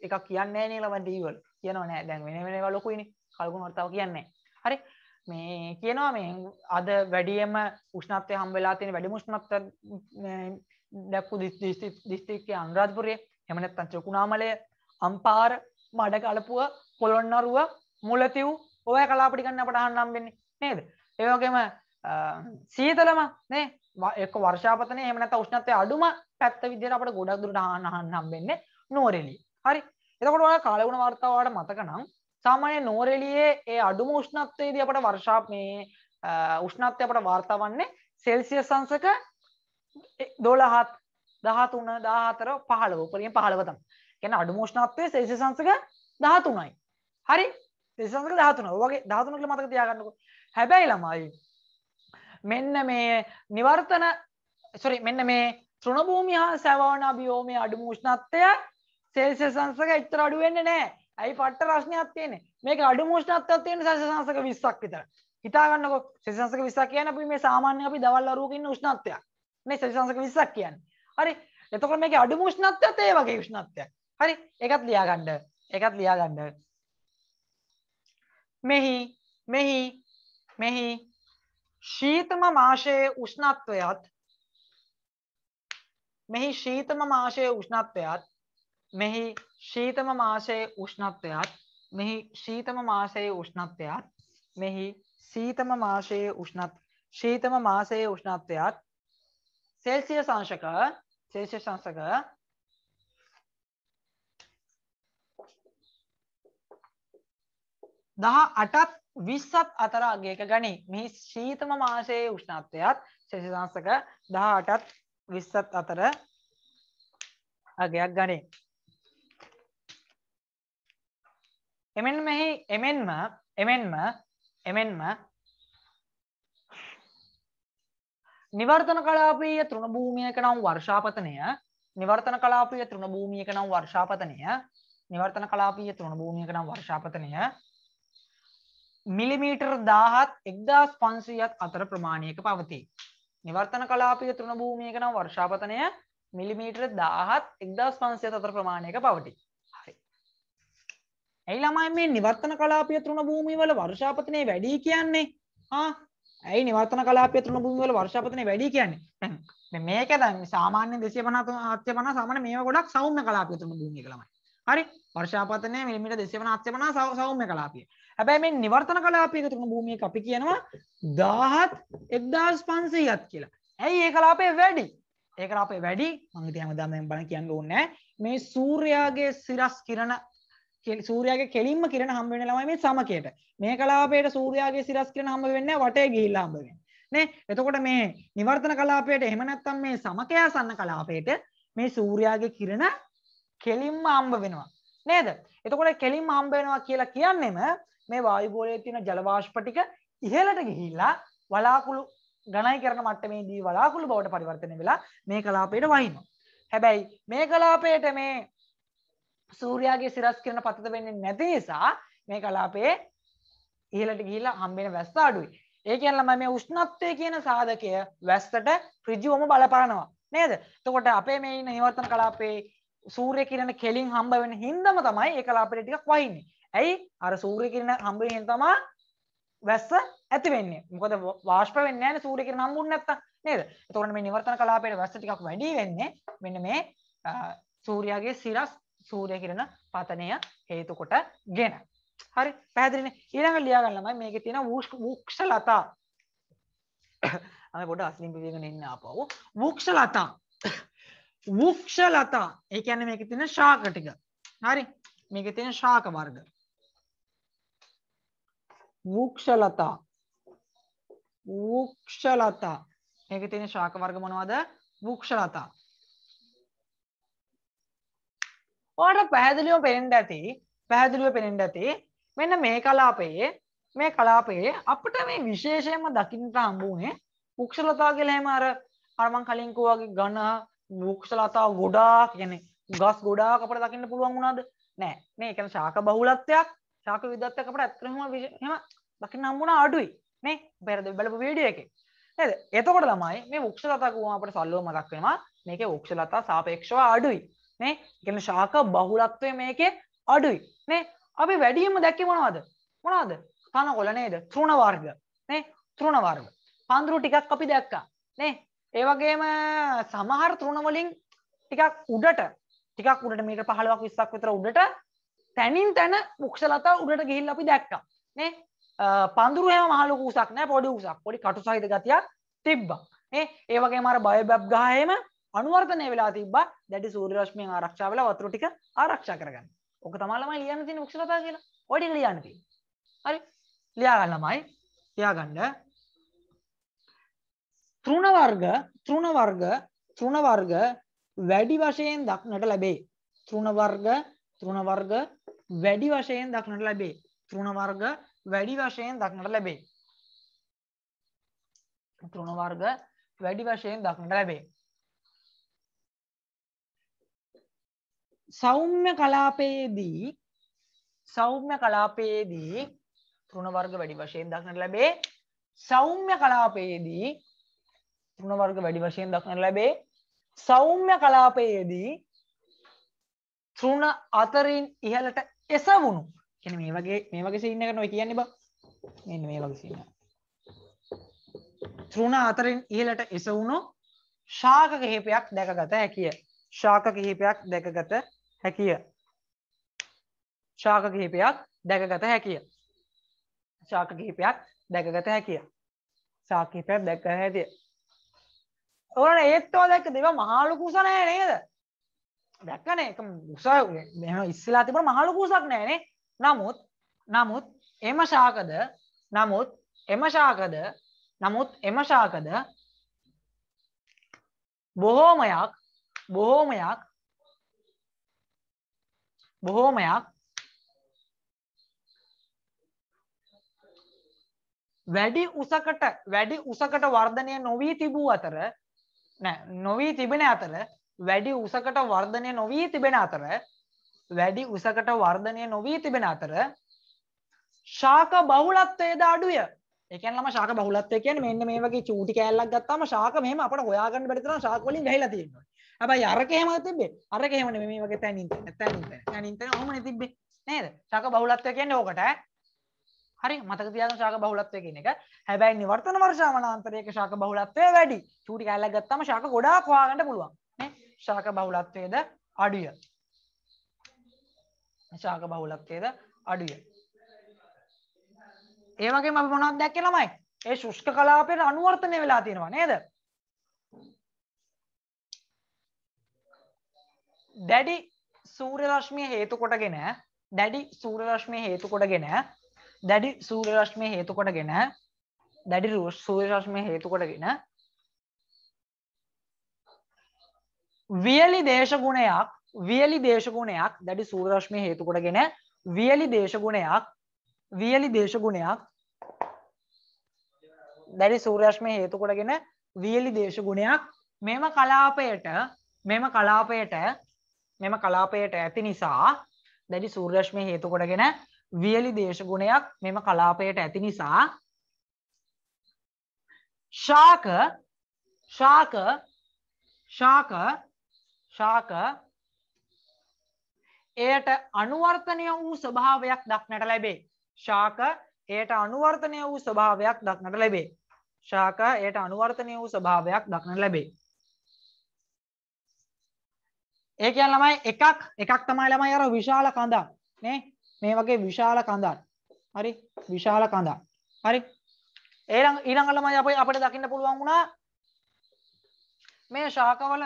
එකක් කියන්නේ නැහැ නේ ළමන් ටීවී වල. කියනව නෑ දැන් වෙන වෙනම ලොකුයිනේ. කලවුණු වර්තාව කියන්නේ නැහැ. හරි මේ කියනවා මේ අද වැඩියම උෂ්ණත්වය හම් වෙලා තියෙන වැඩි උෂ්ණත්ව දැක්කු දිස්ත්‍රික්කයේ අනුරාධපුරය එහෙම නැත්නම් ත්‍රිකුණාමලය අම්පාර මඩකලපුව පොළොන්නරුව මුලතිව් ඔය කලාපටි ගන්න අපට අහන්න හම්බෙන්නේ නේද ඒ වගේම සීතලම නේ එක්ක වර්ෂාපතනේ එහෙම නැත්නම් උෂ්ණත්වය අඩුම පැත්ත විදිහට අපට ගොඩක් දුරට අහන්න හම්බෙන්නේ නුවරඑළිය හරි එතකොට ඔය කාලගුණ වර්තාව වලට මතක නම් සාමාන්‍ය නෝරෙලියේ ඒ අඩුම උෂ්ණත්වයේදී අපට වර්ෂා මේ උෂ්ණත්වය අපට වාර්තා වන්නේ සෙල්සියස් අංශක 12 13 14 15 උපරිම 15 තමයි. කියන්නේ අඩුම උෂ්ණත්වය සෙල්සියස් අංශක 13යි. හරි? සෙල්සියස් අංශක 13. ඔය වගේ 13 කියලා මතක තියාගන්නකෝ. හැබැයි ළමයි මෙන්න මේ නිවර්තන sorry මෙන්න මේ තෘණ භූමිය හා සැවවන බියෝමේ අඩුම උෂ්ණත්වය සෙල්සියස් අංශක එච්චර අඩු වෙන්නේ නැහැ. ඇයි පට්ට රශ්නයක් තියෙන මේක අඩු මෝෂ්ණත්වයක් තියෙන සසංශක 20ක් විතර. හිතා ගන්නකො සසංශක 20ක් කියන්නේ අපි මේ සාමාන්‍ය අපි දවල් අරුවක ඉන්න උෂ්ණත්වයක්. මේ සසංශක 20ක් කියන්නේ. හරි. එතකොට මේකේ අඩු මෝෂ්ණත්වයත් ඒ වගේ උෂ්ණත්වයක්. හරි. ඒකත් ලියා ගන්න. ඒකත් ලියා ගන්න. මෙහි මෙහි මෙහි ශීතම මාශයේ උෂ්ණත්වයත් මෙහි ශීතම මාශයේ උෂ්ණත්වයත් මෙහි ශීතම මාසයේ උෂ්ණත්වයත් මෙහි ශීතම මාසයේ උෂ්ණත්වයත් මෙහි සීතම මාසයේ උෂ්ණත් ශීතම මාසයේ උෂ්ණත්වයත් සෙල්සියස් අංශක සෙල්සියස් අංශක දහ අටත් විස්සත් අතර අගයක ගනී මෙහි ශීතම මාසයේ උෂ්ණත්වයත් සෙල්සියස් අංශක දහ අටත් විස්සත් අතර අගයක් ගනී එමෙන්ම එමෙන්ම එමෙන්ම එමෙන්ම නිවර්තන කලාපීය තෘණභූමියක නම් වර්ෂාපතනය නිවර්තන කලාපීය තෘණභූමියක නම් වර්ෂාපතනය නිවර්තන කලාපීය තෘණභූමියක නම් වර්ෂාපතනය මිලිමීටර් 1000ත් 1500ත් අතර ප්‍රමාණයක පවතී. නිවර්තන කලාපීය තෘණභූමියක නම් වර්ෂාපතනය මිලිමීටර් 1000ත් 1500ත් අතර ප්‍රමාණයක පවතී. ඇයි ළමයි මේ නිවර්තන කලාපය තෘණ භූමිය වල වර්ෂාපතනය වැඩි කියන්නේ? ආ ඇයි නිවර්තන කලාපය තෘණ භූමිය වල වර්ෂාපතනය වැඩි කියන්නේ? දැන් දැන් මේක දැන් සාමාන්‍ය 250 750 සාමාන්‍ය මේවා ගොඩක් සෞම්‍ය කලාපය තෘණ භූමියක ළමයි. හරි වර්ෂාපතනය මිලිමීටර් 250 750 සෞම්‍ය කලාපය. හැබැයි මේ නිවර්තන කලාපයක තුන භූමියක අපි කියනවා 1000 1500ක් කියලා. ඇයි ඒ කලාපය වැඩි? ඒ කලාපය වැඩි මම ඉතින් හැමදාම මම බලන්න කියන්න ඕනේ. මේ සූර්යාගේ සිරස් කිරණ සූරයාගේ කෙලින්ම කිරණ හම්බ වෙන ළමයි මේ සමකයට. මේ කලාපයට සූරයාගේ සිරස් කිරණ හම්බ වෙන්නේ වටේ ගිහිල්ලා හම්බ වෙන්නේ. නේ? එතකොට මේ නිවර්තන කලාපයට එහෙම නැත්නම් මේ සමකයාසන්න කලාපයට මේ සූරයාගේ කිරණ කෙලින්ම හම්බ වෙනවා. නේද? එතකොට කෙලින්ම හම්බ වෙනවා කියලා කියන්නෙම මේ වායු ගෝලයේ තියෙන ජල වාෂ්ප ටික ඉහළට ගිහිල්ලා වලාකුළු ඝනයි කරන මට්ටමේදී වලාකුළු බවට පරිවර්තනය වෙලා මේ කලාපයට වහිනවා. හැබැයි මේ කලාපයට මේ සූර්යාගේ සිරස් කිරණ පතිත වෙන්නේ නැති නිසා මේ කලාපයේ ඉහළට ගිහිල්ලා හම්බෙන වැස්ස අඩුයි. ඒ කියන්නේ ළමයි මේ උෂ්ණත්වය කියන සාධකය වැස්සට ඍජුවම බලපානවා. නේද? එතකොට අපේ මේ ඉන්න නිවර්තන කලාපේ සූර්ය කිරණ කෙලින් හම්බ වෙන හින්දම තමයි ඒ කලාපෙට ටිකක් වහින්නේ. ඇයි? අර සූර්ය කිරණ හම්බ වෙන තමයි වැස්ස ඇති වෙන්නේ. මොකද වාෂ්ප වෙන්නේ නැහැ සූර්ය කිරණ හම්බුනේ නැත්තම්. නේද? එතකොට මේ නිවර්තන කලාපයේ වැස්ස ටිකක් වැඩි වෙන්නේ මෙන්න මේ සූර්යාගේ සිරස් සූරය කිරෙන පතනය හේතුකොට ගෙන. හරි පැදිරෙන ඊළඟ ලියාගන්නමයි මේක තියෙන වක්ෂ ලතා අම ගොඩ අස්ලිම්පිගෙන එන්න අපව වක්ෂ ලතා වක්ෂ ලතා ඒ ඇන මේක තින ශාක ටික හරි මේක තියෙන ශාක වර්ග වක්ෂ ලතා වක්ෂ ලතා මේක තියෙන ශාක වර්ග මොනවාද වක්ෂ ලතා ඔයාට පැහැදිලිව පෙනෙන්න ඇති පැහැදිලිව පෙනෙන්න ඇති මෙන්න මේ කලාපයේ මේ කලාපයේ අපිට මේ විශේෂයෙන්ම දකින්නට හම්බුනේ වෘක්ෂලතා කියලා එහෙම අර අර මං කලින් කිව්වාගේ ඝන වෘක්ෂලතා ගොඩාක් කියන්නේ ගස් ගොඩාක් අපිට දකින්න පුළුවන් වුණාද නෑ මේ කියන්නේ ශාක බහුලත්වයක් ශාක විවිධත්වයක් අපිට ඇත්තටම එහෙම දකින්න හම්බුණා අඩුයි නේ පෙරද බලපු වීඩියෝ එකේ නේද එතකොට තමයි මේ වෘක්ෂලතා කිව්වම අපිට සල්ලුව මතක් වෙනවා මේකේ වෘක්ෂලතා සාපේක්ෂව අඩුයි නේ කියන ශාක බහුලත්වය මේකේ අඩුයි නේ අපි වැඩියෙන්ම දැක්කේ මොනවද මොනවද තනකොළ නේද තෘණ වර්ග නේ තෘණ වර්ග පඳුරු ටිකක් අපි දැක්කා නේ ඒ වගේම සමහර තෘණ වලින් ටිකක් උඩට ටිකක් උඩට මීටර් 15ක් 20ක් විතර උඩට තැනින් තැන මුක්ෂලතා උඩට ගිහිල්ලා අපි දැක්කා නේ පඳුරු හැම මහලු කුසක් නෑ පොඩි උසක් පොඩි කටු සහිත ගතියක් තිබ්බා නේ ඒ වගේම අර බයබැබ් ගහේම අනුවර්තනය වෙලා තිබ දැඩි සූර්රශ්මය ආරක්ෂාවල වතුර ටික ආරක්ෂා කරගන්න ඕක තමාලමයි ලියන්න තින ක්ෂරතා කියලා ඔඩි ලියන්නති හරි ලියාගන්නමයි ලියාගන්න තෘණ වර්ග තෘණ වර්ග තෘණ වර්ග වැඩි වශයෙන් දක්නට ලැබේ තෘණ වර්ග තෘණ වර්ග වැඩි වශයෙන් දක්නට ලැබේ තෘණ වර්ග වැඩි වශයෙන් දක්නට ලැබේ තෘණ වර්ග වැඩි වශයෙන් දක්නට ලැබේ සෞම්‍ය කලාපයේදී සෞම්‍ය කලාපයේදී තෘණවර්ග වැඩි වශයෙන් දක්නට ලැබේ සෞම්‍ය කලාපයේදී තෘණවර්ග වැඩි වශයෙන් දක්නට ලැබේ සෞම්‍ය කලාපයේදී තෘණ අතරින් ඉහලට එසවුණු කියන මේ වගේ මේ වගේ සීන් එක නොයි කියන්නේ බා මෙන්න මේ වගේ සීන් තෘණ අතරින් ඉහලට එසවුණු ශාක කිහිපයක් දැකගත හැකිය ශාක කිහිපයක් දැකගත හැකිය ශාක කිහිපයක් දැකගත හැකිය ශාක කිහිපයක් දැකගත හැකිය සාකිහිපයක් දැක්ක හැතිය ඕන ඒත්තෝ දැක්ක දෙව මහාලු කුසනය නේද දැක්කන එක උසා මෙම ඉස්සලා තිබට මහලු කුසක් නෑනේ නමුත් නමුත් එම ශාකද නමුත් එම ශාකද නමුත් එම ශාකද බොහෝමයක් බොහෝමයක් බොහෝමයක් වැඩි උසකට වැඩි උසකට වර්ධනය නොවී තිබූ අතර නොවී තිබෙන අතර වැඩි උසකට වර්ධනය නොවී තිබෙන අතර වැඩි උසකට වර්ධනය නොවී තිබෙන අතර ශාක බහුලත්වයේද අඩුය. ඒ කියන්නේ ළම ශාක බහුලත්වය කියන්නේ මෙන්න මේ වගේ චූටි කෑල්ලක් ගත්තාම ශාක මෙහෙම අපිට හොයාගන්න බැරි තරම් ශාක වලින් වැහිලා තියෙනවා. හැබයි අරකහෙම තිබේ අරකහෙමන මේ වගේ තැනින් තැන තැනින් තැන තැනින් තැන ඔහොමනේ තිබ්බේ නේද ශාක බහුලත්වය කියන්නේ ඕකට ඈ හරි මතක තියාගන්න ශාක බහුලත්වය කියන එක හැබැයි නිවර්තන වර්ෂා වනාන්තරයක ශාක බහුලත්වය වැඩි චූටි කැල්ලක් ගත්තම ශාක ගොඩාක් හොයාගන්න පුළුවන් නේ ශාක බහුලත්වයේද අඩුය ශාක බහුලත්වයේද අඩුය ඒ වගේම අපි මොනවද දැක්කේ ළමයි ඒ ශුෂ්ක කලාපයේ අනුවර්තනය වෙලා තියෙනවා නේද දැඩි සූර්යරශ්මිය හේතු කොටගෙන දැඩි සූර්යරශ්මිය හේතු කොටගෙන දැඩි සූර්යරශ්මිය හේතු කොටගෙන දැඩි සූර්යරශ්මිය හේතු කොටගෙන වියලි දේශගුණයක් වියලි දේශගුණයක් දැඩි සූර්යරශ්මිය හේතු කොටගෙන වියලි දේශගුණයක් වියලි දේශගුණයක් දැඩි සූර්යරශ්මිය හේතු කොටගෙන වියලි දේශගුණයක් මෙම කලාපයට මෙම කලාපයට මෙම කලාපයට ඇති නිසා දැඩි සූර්යශ්මය හේතුකොටගෙන වියලි දේශගුණයක් මෙම කලාපයට ඇති නිසා ශාක ශාක ශාක ශාක එයට අනුවර්තනය වූ ස්වභාවයක් දක්නට ලැබේ ශාක එයට අනුවර්තනය වූ ස්වභාවයක් දක්නට ලැබේ ශාක එයට අනුවර්තනය වූ ස්වභාවයක් දක්නට ලැබේ ඒ කියන්නේ ළමයි එකක් එකක් තමයි ළමයි අර විශාල කඳක් නේ මේ වගේ විශාල කඳක් හරි විශාල කඳක් හරි ඊළඟ ඊළඟ ළමයි අපි අපිට දකින්න පුළුවන් වුණා මේ ශාකවල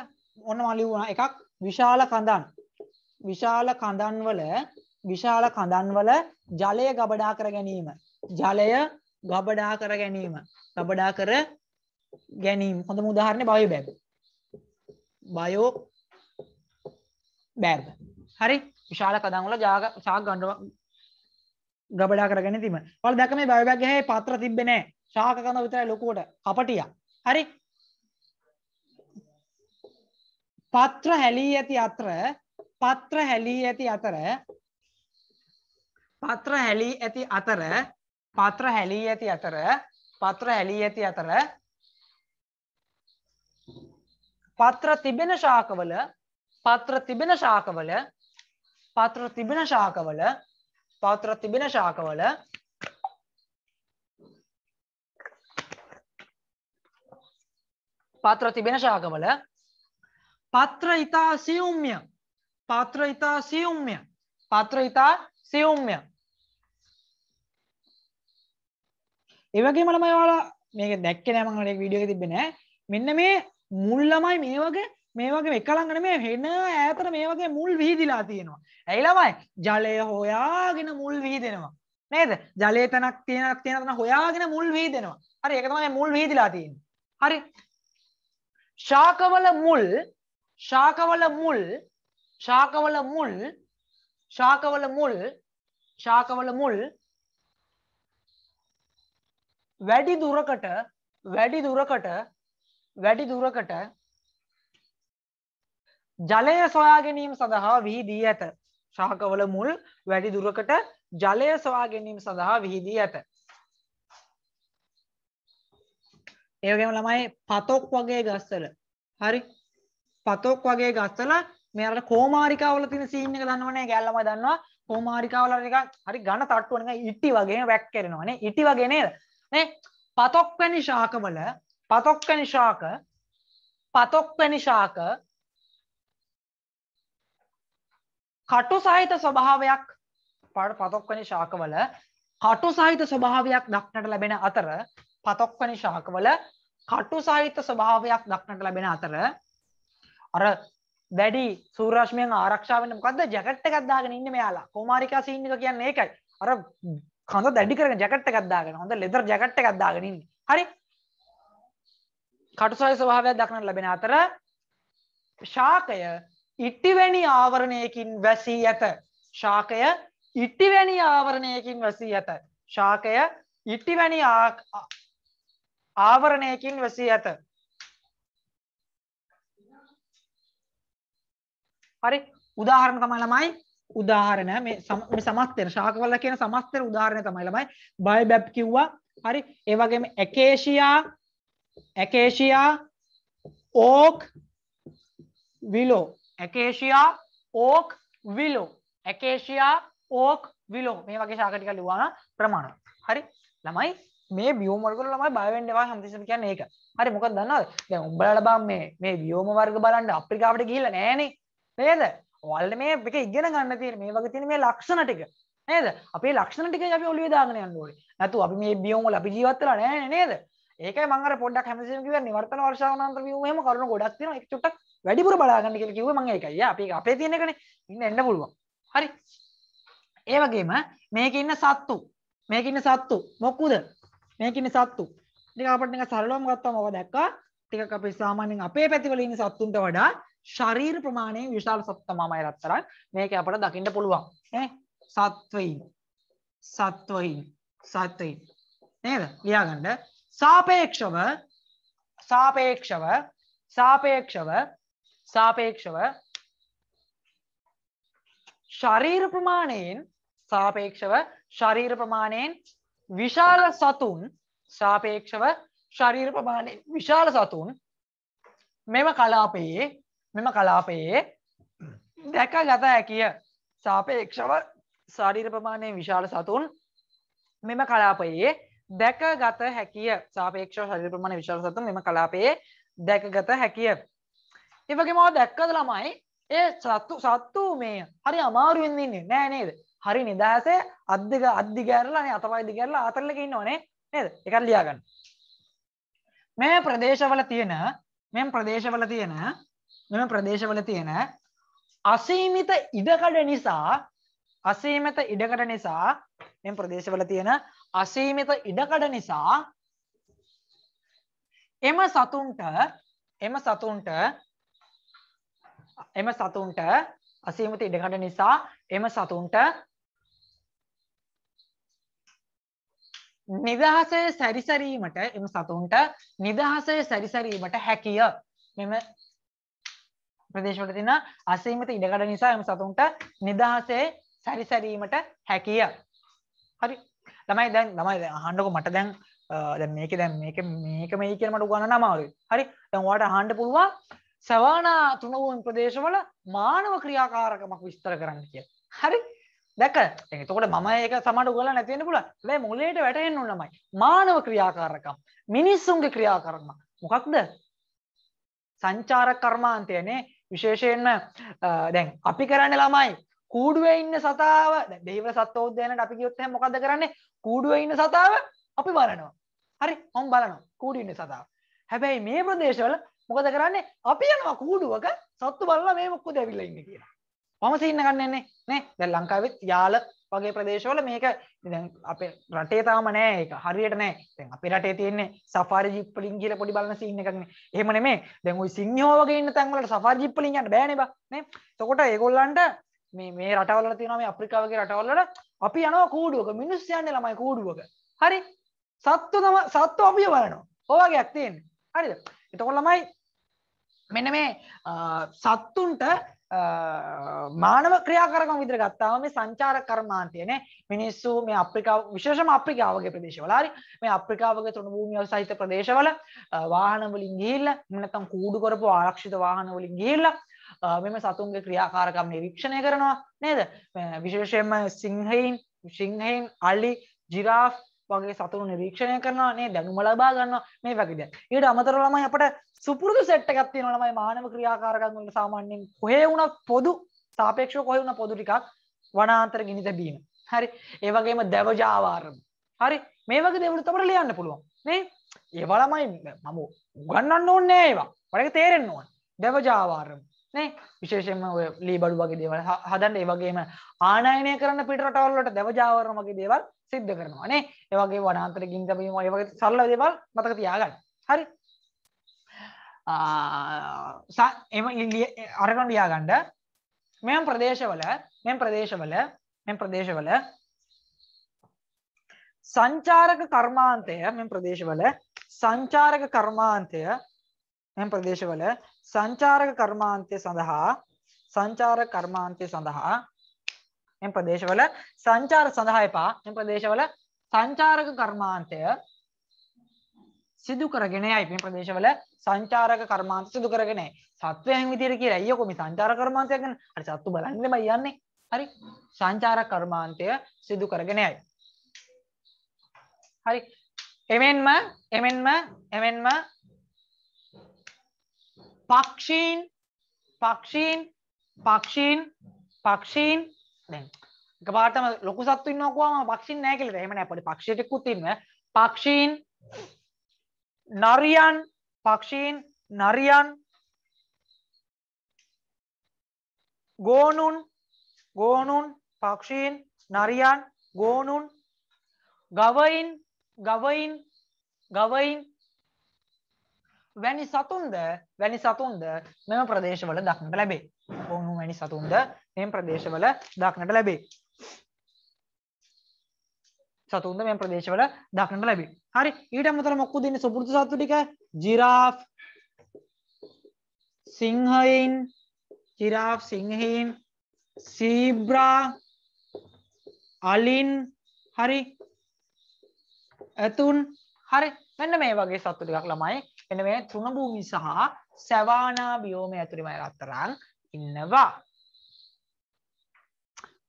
ඔන්න මම ලියුණා එකක් විශාල කඳන් විශාල කඳන් වල විශාල කඳන් වල ජලය ගබඩා කර ගැනීම ජලය ගබඩා කර ගැනීම ගබඩා කර ගැනීම හොඳම උදාහරණේ බයෝ බැබ් බයෝ බෑග. හරි විශාල කදංගල ජාග ශාක ගණ්ඩ ගබඩා කරගෙන තිබෙන. ඔයාලා දැක මේ බයබැග් ගහේ පාත්‍ර තිබ්බේ නැහැ. ශාක කඳ විතරයි ලොකුවට කපටියා. හරි. පත්‍ර හැලී ඇති අතර පත්‍ර හැලී ඇති අතර පත්‍ර හැලී ඇති අතර පත්‍ර හැලී ඇති අතර පත්‍ර හැලී ඇති අතර පත්‍ර තිබෙන ශාකවල පාත්‍ර තිබෙන ශාකවල පාත්‍ර තිබෙන ශාකවල පාත්‍ර තිබෙන ශාකවල පාත්‍ර තිබෙන ශාකවල පාත්‍ර ඊතා සියුම්ය පාත්‍ර ඊතා සියුම්ය පාත්‍ර ඊතා සියුම්ය ඒ වගේම ළමයි ඔයාලා මේක දැක්කේ නෑ මම අර වීඩියෝ එකේ තිබ්බේ නෑ මෙන්න මේ මුල් ළමයි මේ වගේ මේ වගේ එකළඟන මේ හෙන ඇතර මේ වගේ මුල් විහිදිලා තියෙනවා. ඇයිලවයි ජලය හොයාගෙන මුල් විහිදෙනවා. නේද ජලය තැනක් තියෙනක් තියෙන තැන හොයාගෙන මුල් විහිදෙනවා. හරි ඒක තමයි මුල් විහිදිලා තියෙන්නේ. හරි. ශාකවල මුල් ශාකවල මුල් ශාකවල මුල් ශාකවල මුල් ශාකවල මුල් වැඩි දුරකට වැඩි දුරකට වැඩි දුරකට ජලය සොයා ගැනීම සඳහා විහිදී ඇත. ශාකවල මුල් වැඩි දුරකට ජලය සොයා ගැනීම සඳහා විහිදී ඇත. ඒ වගේම ළමයි පතොක් වගේ ගස්වල හරි පතොක් වගේ ගස්වල මෙයාට කෝමාරිකාවල තියෙන සීන් එක දන්නවනේ ගෑල්ලම දන්නවා කෝමාරිකාවල නිකන් හරි ඝන තට්ටුව නිකන් ඉටි වගේ වැක් කරනවනේ ඉටි වගේ නේද නේ පතොක් වැනි ශාකවල පතොක් වැනි ශාක පතොක් වැනි ශාක කටු සහිත ස්වභාවයක් පතොක්වනි ශාකවල කටු සහිත ස්වභාවයක් දක්නට ලැබෙන අතර පතොක්වනි ශාකවල කටු සහිත ස්වභාවයක් දක්නට ලැබෙන අතර අර වැඩි සූරශ්මයෙන් ආරක්ෂාවෙන මොකද ජැකට් එකක් දාගෙන ඉන්න මෙයාලා කෝමාරිකා සීන් එක කියන්නේ ඒකයි අර කඳ දැඩි කරගෙන ජැකට් එකක් දාගෙන හොඳ ලෙදර් ජැකට් එකක් දාගෙන ඉන්නේ හරි කටු සහිත ස්වභාවයක් දක්නට ලැබෙන අතර ශාකය ඉටිවැනි ආවරණයකින් වැසී ඇත ශාකය ඉටිවැනි ආවරණයකින් වැසී ඇත ශාකය ඉටිවැනි ආවරණයකින් වැසී ඇත හරි උදාහරණ තමයි ළමයි උදාහරණ මේ සමස්තර ශාකවල කියන සමස්තර උදාහරණය තමයි ළමයි බයබැප් කිව්වා හරි ඒ වගේම එකේෂියා එකේෂියා ඕක් විලෝ ඇකේෂයා ඕක් විලෝ ඇකේෂයා ඕක් විලෝ මේ වගේ ශාකටික ලිවාන ප්‍රමාණ හරි ළමයි මේ බියෝම වර්ගවල ළමයි බය වෙන්න එපා හැමතිස්සෙම කියන්නේ ඒක. හරි මොකක්ද දන්නවද? දැන් උඹලාට බං මේ මේ බියෝම වර්ග බලන්න අප්‍රිකාවට ගිහිල්ලා නෑනේ. නේද? ඔයාලට මේ එක ඉගෙන ගන්න තියෙන මේ වගේ තියෙන මේ ලක්ෂණ ටික. නේද? අපේ ලක්ෂණ ටික අපි ඔළුවේ දාගෙන යන්න ඕනේ. නැතු අපි මේ බියෝම වල අපි ජීවත් වෙලා නෑනේ නේද? ඒකයි මම අර පොඩ්ඩක් හැමතිස්සෙම කිව්වා නිවර්තන වර්ෂාවනාන්තර බියෝම එහෙම කරුණු ගොඩක් තියෙනවා. ඒක චුට්ටක් වැඩිපුර බලාගන්න කියලා කිව්වේ මම ඒකයි. අපි අපේ තියෙන එකනේ ඉන්න එන්න පුළුවන්. හරි. ඒ වගේම මේකේ ඉන්න සත්තු මේකේ ඉන්න සත්තු මොකුද? මේකේ ඉන්න සත්තු. ටික අපිට නිකන් සරලවම ගත්තම ඔබ දැක්කා ටිකක් අපි සාමාන්‍යයෙන් අපේ පැතිවල ඉන්න සත්තුන්ට වඩා ශරීර ප්‍රමාණයෙන් විශාල සත්තු තමයි රත්තරන්. මේක අපිට දකින්න පුළුවන්. නේ? සත්වයින්. සත්වයින්. සත්වයින්. නේද? ලියාගන්න. සාපේක්ෂව සාපේක්ෂව සාපේක්ෂව සාපේක්ෂව ශරීර ප්‍රමාණයෙන් සාපේක්ෂව ශරීර ප්‍රමාණයෙන් විශාල සතුන් සාපේක්ෂව ශරීර ප්‍රමාණයෙන් විශාල සතුන් මෙම කලාපයේ මෙම කලාපයේ දැක ගත හැකිය සාපේක්ෂව ශරීර ප්‍රමාණයෙන් විශාල සතුන් මෙම කලාපයේ දැක ගත හැකිය සාපේක්ෂව ශරීර ප්‍රමාණය විශාල සතුන් මෙම කලාපයේ දැකගත හැකිය ඒ වගේම ඔයා දැක්කද ළමයි ඒ සත්තු සත්තු මේ හරි අමාරුවෙන් ඉන්නේ නෑ නේද? හරි නිදාසේ අත් දෙක අත් දිග ඇරලා නේ අතපය දිග ඇරලා ආතරලක ඉන්නවනේ නේද? එකක් ලියා ගන්න. මේ ප්‍රදේශවල තියෙන මෙම් ප්‍රදේශවල තියෙන මෙම ප්‍රදේශවල තියෙන අසීමිත ඉඩකඩ නිසා අසීමිත ඉඩකඩ නිසා මෙම ප්‍රදේශවල තියෙන අසීමිත ඉඩකඩ නිසා එම සතුන්ට එම සතුන්ට එම සතුන්ට අසීමිත ඉඩකඩ නිසා එම සතුන්ට නිදහසේ සැරිසරීමට එම සතුන්ට නිදහසේ සැරිසරීමට හැකිය මෙම ප්‍රදේශවල තියෙන අසීමිත ඉඩකඩ නිසා එම සතුන්ට නිදහසේ සැරිසැරීමට හැකිය. හරි. ළමයි දැන් ළමයි දැන් අහන්නකො මට දැන් දැන් මේකේ දැන් මේක මේක මේ කියන මට උගන්නන්න අමාරුයි. හරි. දැන් ඔයාලට අහන්න පුළුවන් සවානා තුනවුවන් ප්‍රදේශවල මානව ක්‍රියාකාරකමක් විස්තර කරන්න කිය. හරි දැක එතකොට මම ඒක සමට ගල නැතිෙන පුල ලෑ මුලේට වැටහෙන්න නමයි මානව ක්‍රියාකාරකම් මිනිස්සුන්ගේ ක්‍රියාකරම මොකක්ද සංචාර කර්මාන්තයනේ විශේෂයෙන්ම දැන් අපි කරන්න ළමයි කූඩුව ඉන්න සතාව දේව සත්තෝද්‍යයනට අපි ගියොත්හ මොකද කරන්නේ කූඩුව ඉන්න සතාව අපි බලනවා හරි හොම් බලනවා කූඩු ඉන්න සතාව හැබැයි මේ ප්‍රදේශවල මොකද කරන්නේ අපි යනවා කූඩුවක සත්තු බලලා මේ මොකද ඇවිල්ලා ඉන්නේ කියලා. මම සීන්න ගන්න යන්නේ නේ. දැන් ලංකාවෙත් යාල වගේ ප්‍රදේශවල මේක දැන් අපේ රටේ තාම නෑ ඒක. හරියට නෑ. දැන් අපේ රටේ තියෙන්නේ සෆාරි ජීප් වලින් ගිහලා පොඩි බලන සීන් එකක් නේ. එහෙම නෙමෙයි. දැන් ওই සිංහෝ වගේ ඉන්න තැන් වලට සෆාරි ජීප් වලින් යන්න බෑනේ බා. නේ. එතකොට ඒගොල්ලන්ට මේ මේ රටවල තියෙනවා මේ අප්‍රිකාවගේ රටවල අපි යනවා කූඩුවක. මිනිස්සු යන්නේ ළමයි කූඩුවක. හරි. සත්තු තම සත්තු අපිව බලනවා. ඔය වගේ එකක් තියෙන්නේ. හරිද? එතකොට ළමයි මෙන්න මේ සත්තුන්ට මානව ක්‍රියාකරකම් විදිහට ගත්තාම මේ සංචාර කර්මාන්තයනේ මිනිස්සු මේ අප්‍රිකාව විශේෂම අප්‍රිකාව වගේ ප්‍රදේශවල හරි මේ අප්‍රිකාව වගේ තෘණභූමියල් සහිත ප්‍රදේශවල වාහන වලින් ගිහිල්ලා නැත්නම් කූඩු කරපු ආරක්ෂිත වාහන වලින් ගිහිල්ලා මෙම සතුන්ගේ ක්‍රියාකාරකම් නිරීක්ෂණය කරනවා නේද විශේෂයෙන්ම සිංහයින් සිංහයින් අලි ජිරාෆ් වගේ සතුරු නිරීක්ෂණය කරනවා නේ දැනුම ලබා ගන්නවා මේ වගේ දේ. ඊට අමතරව ළමයි අපිට සුපුරුදු සෙට් එකක් තියෙනවා ළමයි මානව ක්‍රියාකාරකම් වල සාමාන්‍යයෙන් කොහේ වුණත් පොදු සාපේක්ෂව කොහේ වුණත් පොදු ටිකක් වනාන්තර ගිනි තැබීම. හරි. ඒ වගේම දවජාවාරම. හරි. මේ වගේ දේවල් අපිට ලියන්න පුළුවන්. නේ? ඒවා ළමයි මම උගන්වන්න ඕනේ නෑ ඒවා. වලක තේරෙන්න ඕන. දවජාවාරම. නේ විශේෂයෙන්ම ඔය ලී බඩු වගේ දේවල් හදන්න ඒ වගේම ආනයනය කරන්න පිට රටවල් වලට දැව ජාවාරම් වගේ දේවල් සිද්ධ කරනවා නේ ඒ වගේ වනාන්තර ගින්න බීම ඒ වගේ සරල දේවල් මතක තියාගන්න හරි ආ එම අරගෙන ලියාගන්න මෙම් ප්‍රදේශවල මෙම් ප්‍රදේශවල මෙම් ප්‍රදේශවල සංචාරක කර්මාන්තය මෙම් ප්‍රදේශවල සංචාරක කර්මාන්තය එම් ප්‍රදේශවල සංචාරක කර්මාන්තය සඳහා සංචාර කර්මාන්තය සඳහා එම් ප්‍රදේශවල සංචාර සඳහා එපා එම් ප්‍රදේශවල සංචාරක කර්මාන්තය සිදු කරගෙන යයි මේ ප්‍රදේශවල සංචාරක කර්මාන්ත සිදු කරගෙන යයි සත්වයන් විදියට කියලා අයියෝ මේ සංචාර කර්මාන්තයක් ගැන හරි සත්තු බලන්නේ මම යන්නේ හරි සංචාර කර්මාන්තය සිදු කරගෙන යයි හරි එමෙන්ම එමෙන්ම එමෙන්ම පක්ෂීන් පක්ෂීන් පක්ෂීන් පක්ෂීන් ගපාටම ලොකු සත්තු ඉන්නකවාම පක්ෂීන් නෑ කියලා එහෙම නෑ පොඩි පක්ෂියෙකුත් ඉන්න පක්ෂීන් නරියන් පක්ෂීන් නරියන් ගෝනුන් ගෝනුන් පක්ෂීන් නරියන් ගෝනුන් ගවයින් ගවයින් ගවයින් වැනි සතුන්ද වැනි සතුන්ද මෙම ප්‍රදේශවල දක්නට ලැබේ. ඔවුන් වැනි සතුන්ද මෙම ප්‍රදේශවල දක්නට ලැබේ. සතුන්ද මෙම ප්‍රදේශවල දක්නට ලැබේ. හරි ඊට අමතරව මොකද ඉන්නේ සුපුරුදු සත්තු ටික? ජිරාෆ් සිංහයින් ජිරාෆ් සිංහයින් සීබ්‍රා අලින් හරි ඇතුන් හරි මෙන්න මේ වගේ සත්තු ටිකක් ළමයි මෙන්න මේ තෘණභූමි සහ සැවානා බියෝමය ඇතුළේම රත්තරන් ඉන්නවා.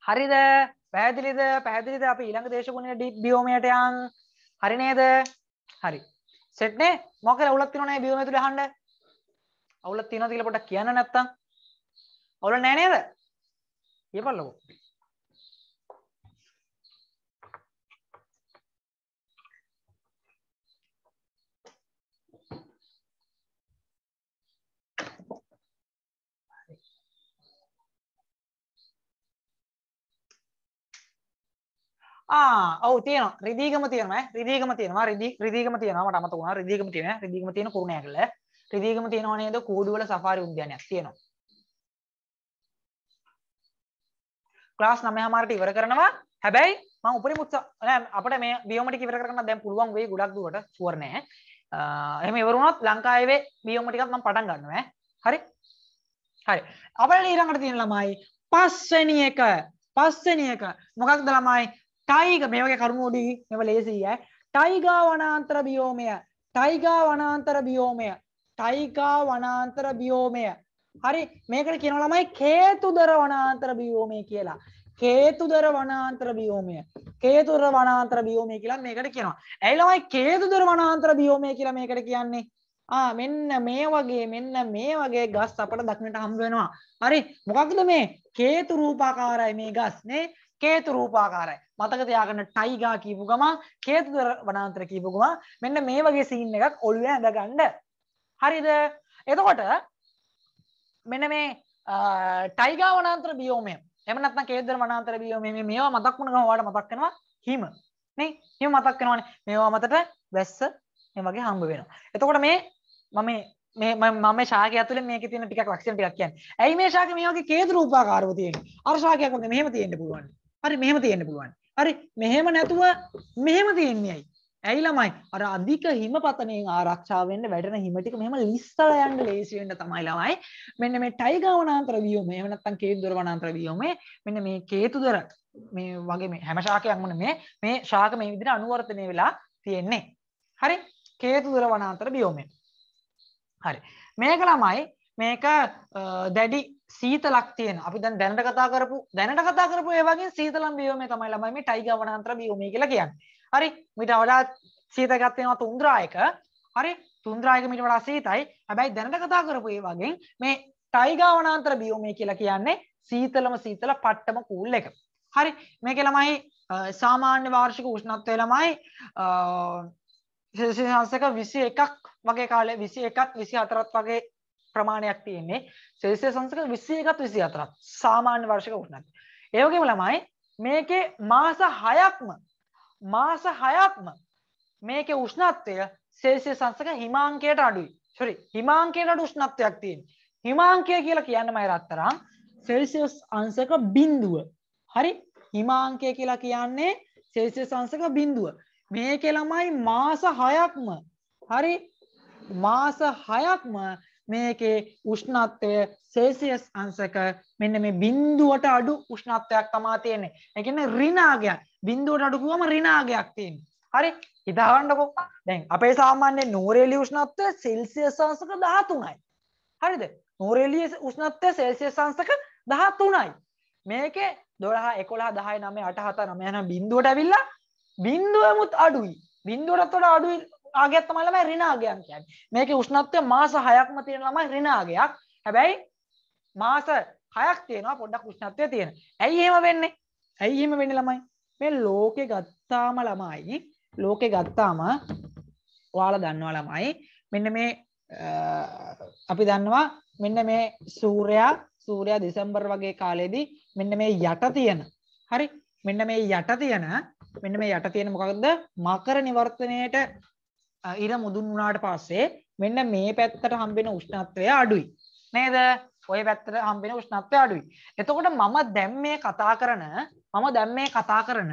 හරිද? පැහැදිලිද? පැහැදිලිද? අපි ඊළඟ දේශගුණයේ ඩීප් බියෝමයට යන්. හරි නේද? හරි. සෙට් නේ? මොකද අවුලක් තියෙනව නෑ බියෝමය ඇතුළේ අහන්න. අවුලක් තියෙනවද කියලා පොඩ්ඩක් කියන්න නැත්තම්. අවුල නෑ නේද? කියපල්ලකෝ. ආ ඔව් තියෙනවා රිදීගම තියෙනවා ඈ රිදීගම තියෙනවා රිදී රිදීගම තියෙනවා මට අමතක වුණා රිදීගම තියෙනවා රිදීගම තියෙන කුරුණෑගල රිදීගම තියෙනවා නේද කූඩුවල සෆාරි උද්‍යානයක් තියෙනවා ක්ලාස් 9 හමාරට ඉවර කරනවා හැබැයි මම උපරිම උත්සාහ නෑ අපිට මේ බියෝමටික් ඉවර කරගන්න දැන් පුළුවන් වෙයි ගොඩක් දුරට ෂුවර් නෑ එහෙම ඉවර වුණොත් ලංකාවේ බියෝමටික් එකක් මම පටන් ගන්නවා ඈ හරි හරි අපිට ඊළඟට තියෙන ළමයි පස්වෙනි එක පස්වෙනි එක මොකක්ද ළමයි ටයිග මේ වගේ කරුණෝඩි මෙව ලේසියි ඈ ටයිගා වනාන්තර බියෝමය ටයිගා වනාන්තර බියෝමය ටයිකා වනාන්තර බියෝමය හරි මේකට කියන ළමයි කේතුදර වනාන්තර බියෝමය කියලා කේතුදර වනාන්තර බියෝමය කේතුර වනාන්තර බියෝමය කියලා මේකට කියනවා ඇයි ළමයි කේතුදර වනාන්තර බියෝමය කියලා මේකට කියන්නේ ආ මෙන්න මේ වගේ මෙන්න මේ වගේ ගස් අපට දක්නට හම්බ වෙනවා. හරි මොකක්ද මේ? හේතු රූපාකාරයි මේ ගස් නේ. කේතු රූපාකාරයි. මතක තියාගන්න ටයිගා කියපු ගමන් කේතු වනාන්තර කියපු ගමන් මෙන්න මේ වගේ සීන් එකක් ඔළුවේ ඇඳගන්න. හරිද? එතකොට මෙන්න මේ ටයිගා වනාන්තර බියෝමය. එහෙම නැත්නම් කේතු වනාන්තර බියෝමය මේ මේවා මතක් වුණ ගමන් ඔයාලට මතක් වෙනවා හිම. නේ? හිම මතක් වෙනවනේ. මේවා මතට වැස්ස මේ වගේ හම්බ වෙනවා. එතකොට මේ මම මේ මම ශාක ඇතුළේ මේකේ තියෙන ටිකක් ලක්ෂණ ටිකක් කියන්නේ. ඇයි මේ ශාක මේ වගේ කේතු රූපාකාරව තියෙන්නේ? අර ශාකයක් වගේ මෙහෙම තියෙන්න පුළුවන්. හරි මෙහෙම තියෙන්න පුළුවන්. හරි මෙහෙම නැතුව මෙහෙම තියෙන්නේයි. ඇයි ළමයි අර අධික හිමපතනයෙන් ආරක්ෂා වෙන්න වැටෙන හිම ටික මෙහෙම ලිස්සලා යන්න ලේසි වෙන්න තමයි ළමයි. මෙන්න මේ ටයිගා වනාන්තර ව්‍යුහමය එහෙම නැත්නම් කේතුදොර වනාන්තර ව්‍යුහමය මෙන්න මේ කේතුදොර මේ වගේ මේ හැම ශාකයක්ම මේ මේ ශාක මේ විදිහට අනුවර්තනය වෙලා තියෙන්නේ. හරි කේතුදොර වනාන්තර බියෝමය. හරි මේක ළමයි මේක දැඩි සීතලක් තියෙන අපි දැන් දැනට කතා කරපු දැනට කතා කරපු ඒ වගේ සීතලම් බියෝමේ තමයි ළමයි මේ ටයිගර් වනාන්තර බියෝමේ කියලා කියන්නේ. හරි මීට වඩා සීතලක් තියෙනවා තුන්ද්‍රායක. හරි තුන්ද්‍රායක මීට වඩා සීතයි. හැබැයි දැනට කතා කරපු ඒ වගේ මේ ටයිගර් වනාන්තර බියෝමේ කියලා කියන්නේ සීතලම සීතල පට්ටම කූල් එක. හරි මේකේ ළමයි සාමාන්‍ය වාර්ෂික උෂ්ණත්වය ළමයි සෙල්සියස් එක 21ක් වගේ කාලේ 21ක් 24ක් වගේ ප්‍රමාණයක් තියෙන්නේ සෙල්සියස් අංශක 21ත් 24ත් සාමාන්‍ය වර්ෂික උෂ්ණත්වය. ඒ වගේම ළමයි මේකේ මාස 6ක්ම මාස 6ක්ම මේකේ උෂ්ණත්වය සෙල්සියස් අංශක හිමාංකයට අඩුයි. sorry හිමාංකයට අඩු උෂ්ණත්වයක් තියෙන්නේ. හිමාංකය කියලා කියන්නේ මම රත්තරන් සෙල්සියස් අංශක බිඳුව. හරි හිමාංකය කියලා කියන්නේ සෙල්සියස් අංශක බිඳුව. මේකේ ළමයි මාස 6ක්ම හරි මාස 6ක්ම මේකේ උෂ්ණත්වය සෙල්සියස් අංශක මෙන්න මේ බිඳුවට අඩු උෂ්ණත්වයක් තමා තියෙන්නේ. ඒ කියන්නේ ඍණාගයක්. බිඳුවට අඩු කිව්වම ඍණාගයක් තියෙන්නේ. හරි හිතාගන්නකෝ. දැන් අපේ සාමාන්‍ය නූරේලිය උෂ්ණත්වය සෙල්සියස් අංශක 13යි. හරිද? නූරේලිය උෂ්ණත්වය සෙල්සියස් අංශක 13යි. මේකේ 12 11 10 9 8 7 9 යන බිඳුවට ඇවිල්ලා බිඳුවමුත් අඩුයි. බිඳුවටත් වඩා අඩුයි ආගයක් තමයි ළමයි ඍණාගයන් කියන්නේ. මේකේ උෂ්ණත්වය මාස 6ක්ම තියෙන ළමයි ඍණාගයක්. හැබැයි මාස 6ක් තියෙනවා පොඩ්ඩක් උෂ්ණත්වය තියෙන. ඇයි එහෙම වෙන්නේ? ඇයි එහෙම වෙන්නේ ළමයි? මේ ලෝකේ ගත්තාම ළමයි ලෝකේ ගත්තාම ඔයාලා දන්නවා ළමයි මෙන්න මේ අපි දන්නවා මෙන්න මේ සූර්යා සූර්යා දෙසැම්බර් වගේ කාලෙදී මෙන්න මේ යට තියෙන හරි මෙන්න මේ යට තියෙන මෙන්න මේ යට තියෙන මොකක්ද මකර නිවර්තනයට ඉර මුදුන් වුණාට පස්සේ මෙන්න මේ පැත්තට හම්බෙන උෂ්ණත්වය අඩුයි. නේද? ඔය පැත්තට හම්බෙන උෂ්ණත්වය අඩුයි. එතකොට මම දැන් මේ කතා කරන මම දැන් මේ කතා කරන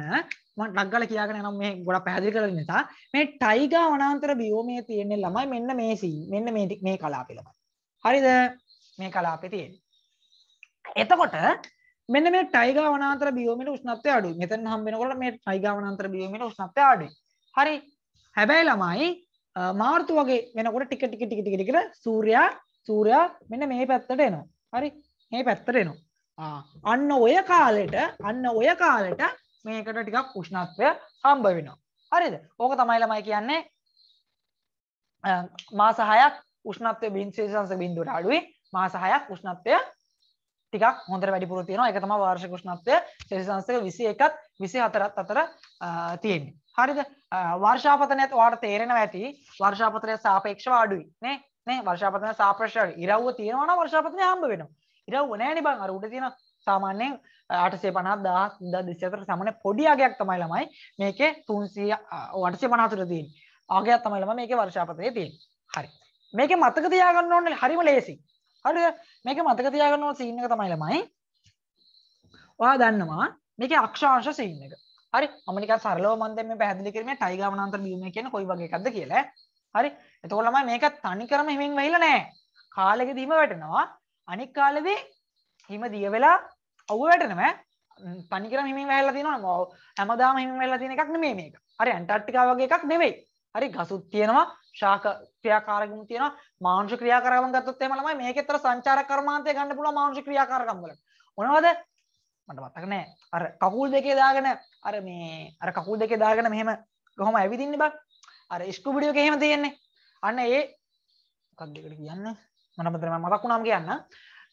මම ඩග්ගල කියාගෙන යනවා මේ ගොඩක් පැහැදිලි කරලා ඉන්න තා. මේ ටයිගා වනාන්තර බියෝමයේ තියෙන ළමයි මෙන්න මේ සී මෙන්න මේ මේ කලාපේ ළමයි. හරිද? මේ කලාපේ තියෙන්නේ. එතකොට මෙන්න මේ ටයිගා වනාන්තර බියෝමයේ උෂ්ණත්වය අඩුයි. මෙතන හම්බ වෙනකොට මේ ටයිගා වනාන්තර බියෝමයේ උෂ්ණත්වය අඩුයි. හරි. හැබැයි ළමයි මාර්තු වගේ වෙනකොට ටික ටික ටික ටික ටික සූර්යා සූර්යා මෙන්න මේ පැත්තට එනවා. හරි? මේ පැත්තට එනවා. ආ අන්න ඔය කාලෙට අන්න ඔය කාලෙට මේකට ටිකක් උෂ්ණත්වය හම්බ වෙනවා. හරිද? ඕක තමයි ළමයි කියන්නේ මාස 6ක් උෂ්ණත්වය බිංදුවේ සංස බිඳුවට අඩුයි. මාස 6ක් උෂ්ණත්වය ටිකක් හොඳට වැඩිපුර තියෙනවා ඒක තමයි වාර්ෂික උෂ්ණත්වය සෙල්සියස් එක 21ත් 24ත් අතර තියෙන්නේ හරිද වර්ෂාපතනයත් ඔයාලට තේරෙනවා ඇති වර්ෂාපතනය සාපේක්ෂව අඩුයි නේ නේ වර්ෂාපතනය සාපේක්ෂව අඩුයි ඉරව්ව තියෙනවා නම් වර්ෂාපතනය හම්බ වෙනවා ඉරව්ව නැහැ නේ බං අර උඩ තියෙන සාමාන්‍යයෙන් අටසේ පනහත් දහස් දෙසිතර සමන පොඩි අගයක් තමයි ළමයි මේක තුන්සිය වටසේ පනාතුර තින් ආගයක් තමයි ළම මේක වර්ෂාපතය තියෙන් හරි මේක මතක තියාගන්න ඕන්න හරිම ලේසි හරිද? මේක මතක තියාගන්න ඕන සීන් එක තමයි ළමයි. ඔයා දන්නවා මේකේ අක්ෂාංශ සීන් එක. හරි? මම නිකන් සරලව මම දැන් මේ පැහැදිලි කිරීමේ ටයිගා වනාන්තර බියුමේ කියන්නේ කොයි වගේ එකක්ද කියලා. හරි? එතකොට ළමයි මේක තනිකරම හිමින් වෙහිලා නැහැ. කාලෙකදීම වැටෙනවා. අනික් කාලෙදී හිම දිය වෙලා අවුව වැටෙනවා. තනිකරම හිමින් වැහිලා තියෙනවා. හැමදාම හිමින් වැහිලා තියෙන එකක් නෙමෙයි මේක. හරි ඇන්ටාර්ක්ටිකා වගේ එකක් නෙවෙයි. හරි ගසුත් තියෙනවා ශාක ක්‍රියාකාරකම් තියෙනවා මානුෂ ක්‍රියාකාරකම් ගත්තොත් එහෙම ළමයි මේකෙතර සංචාරක කර්මාන්තය ගන්න පුළුවන් මානුෂ ක්‍රියාකාරකම් වලට මොනවද මට මතක නෑ අර කකුල් දෙකේ දාගෙන අර මේ අර කකුල් දෙකේ දාගෙන මෙහෙම කොහොම ඇවිදින්නේ බං අර ස්කූබිඩියෝ එකේ එහෙම තියෙන්නේ අන්න ඒ මොකක්ද ඒකට කියන්නේ මම මතක මම මතක් වුණාම කියන්න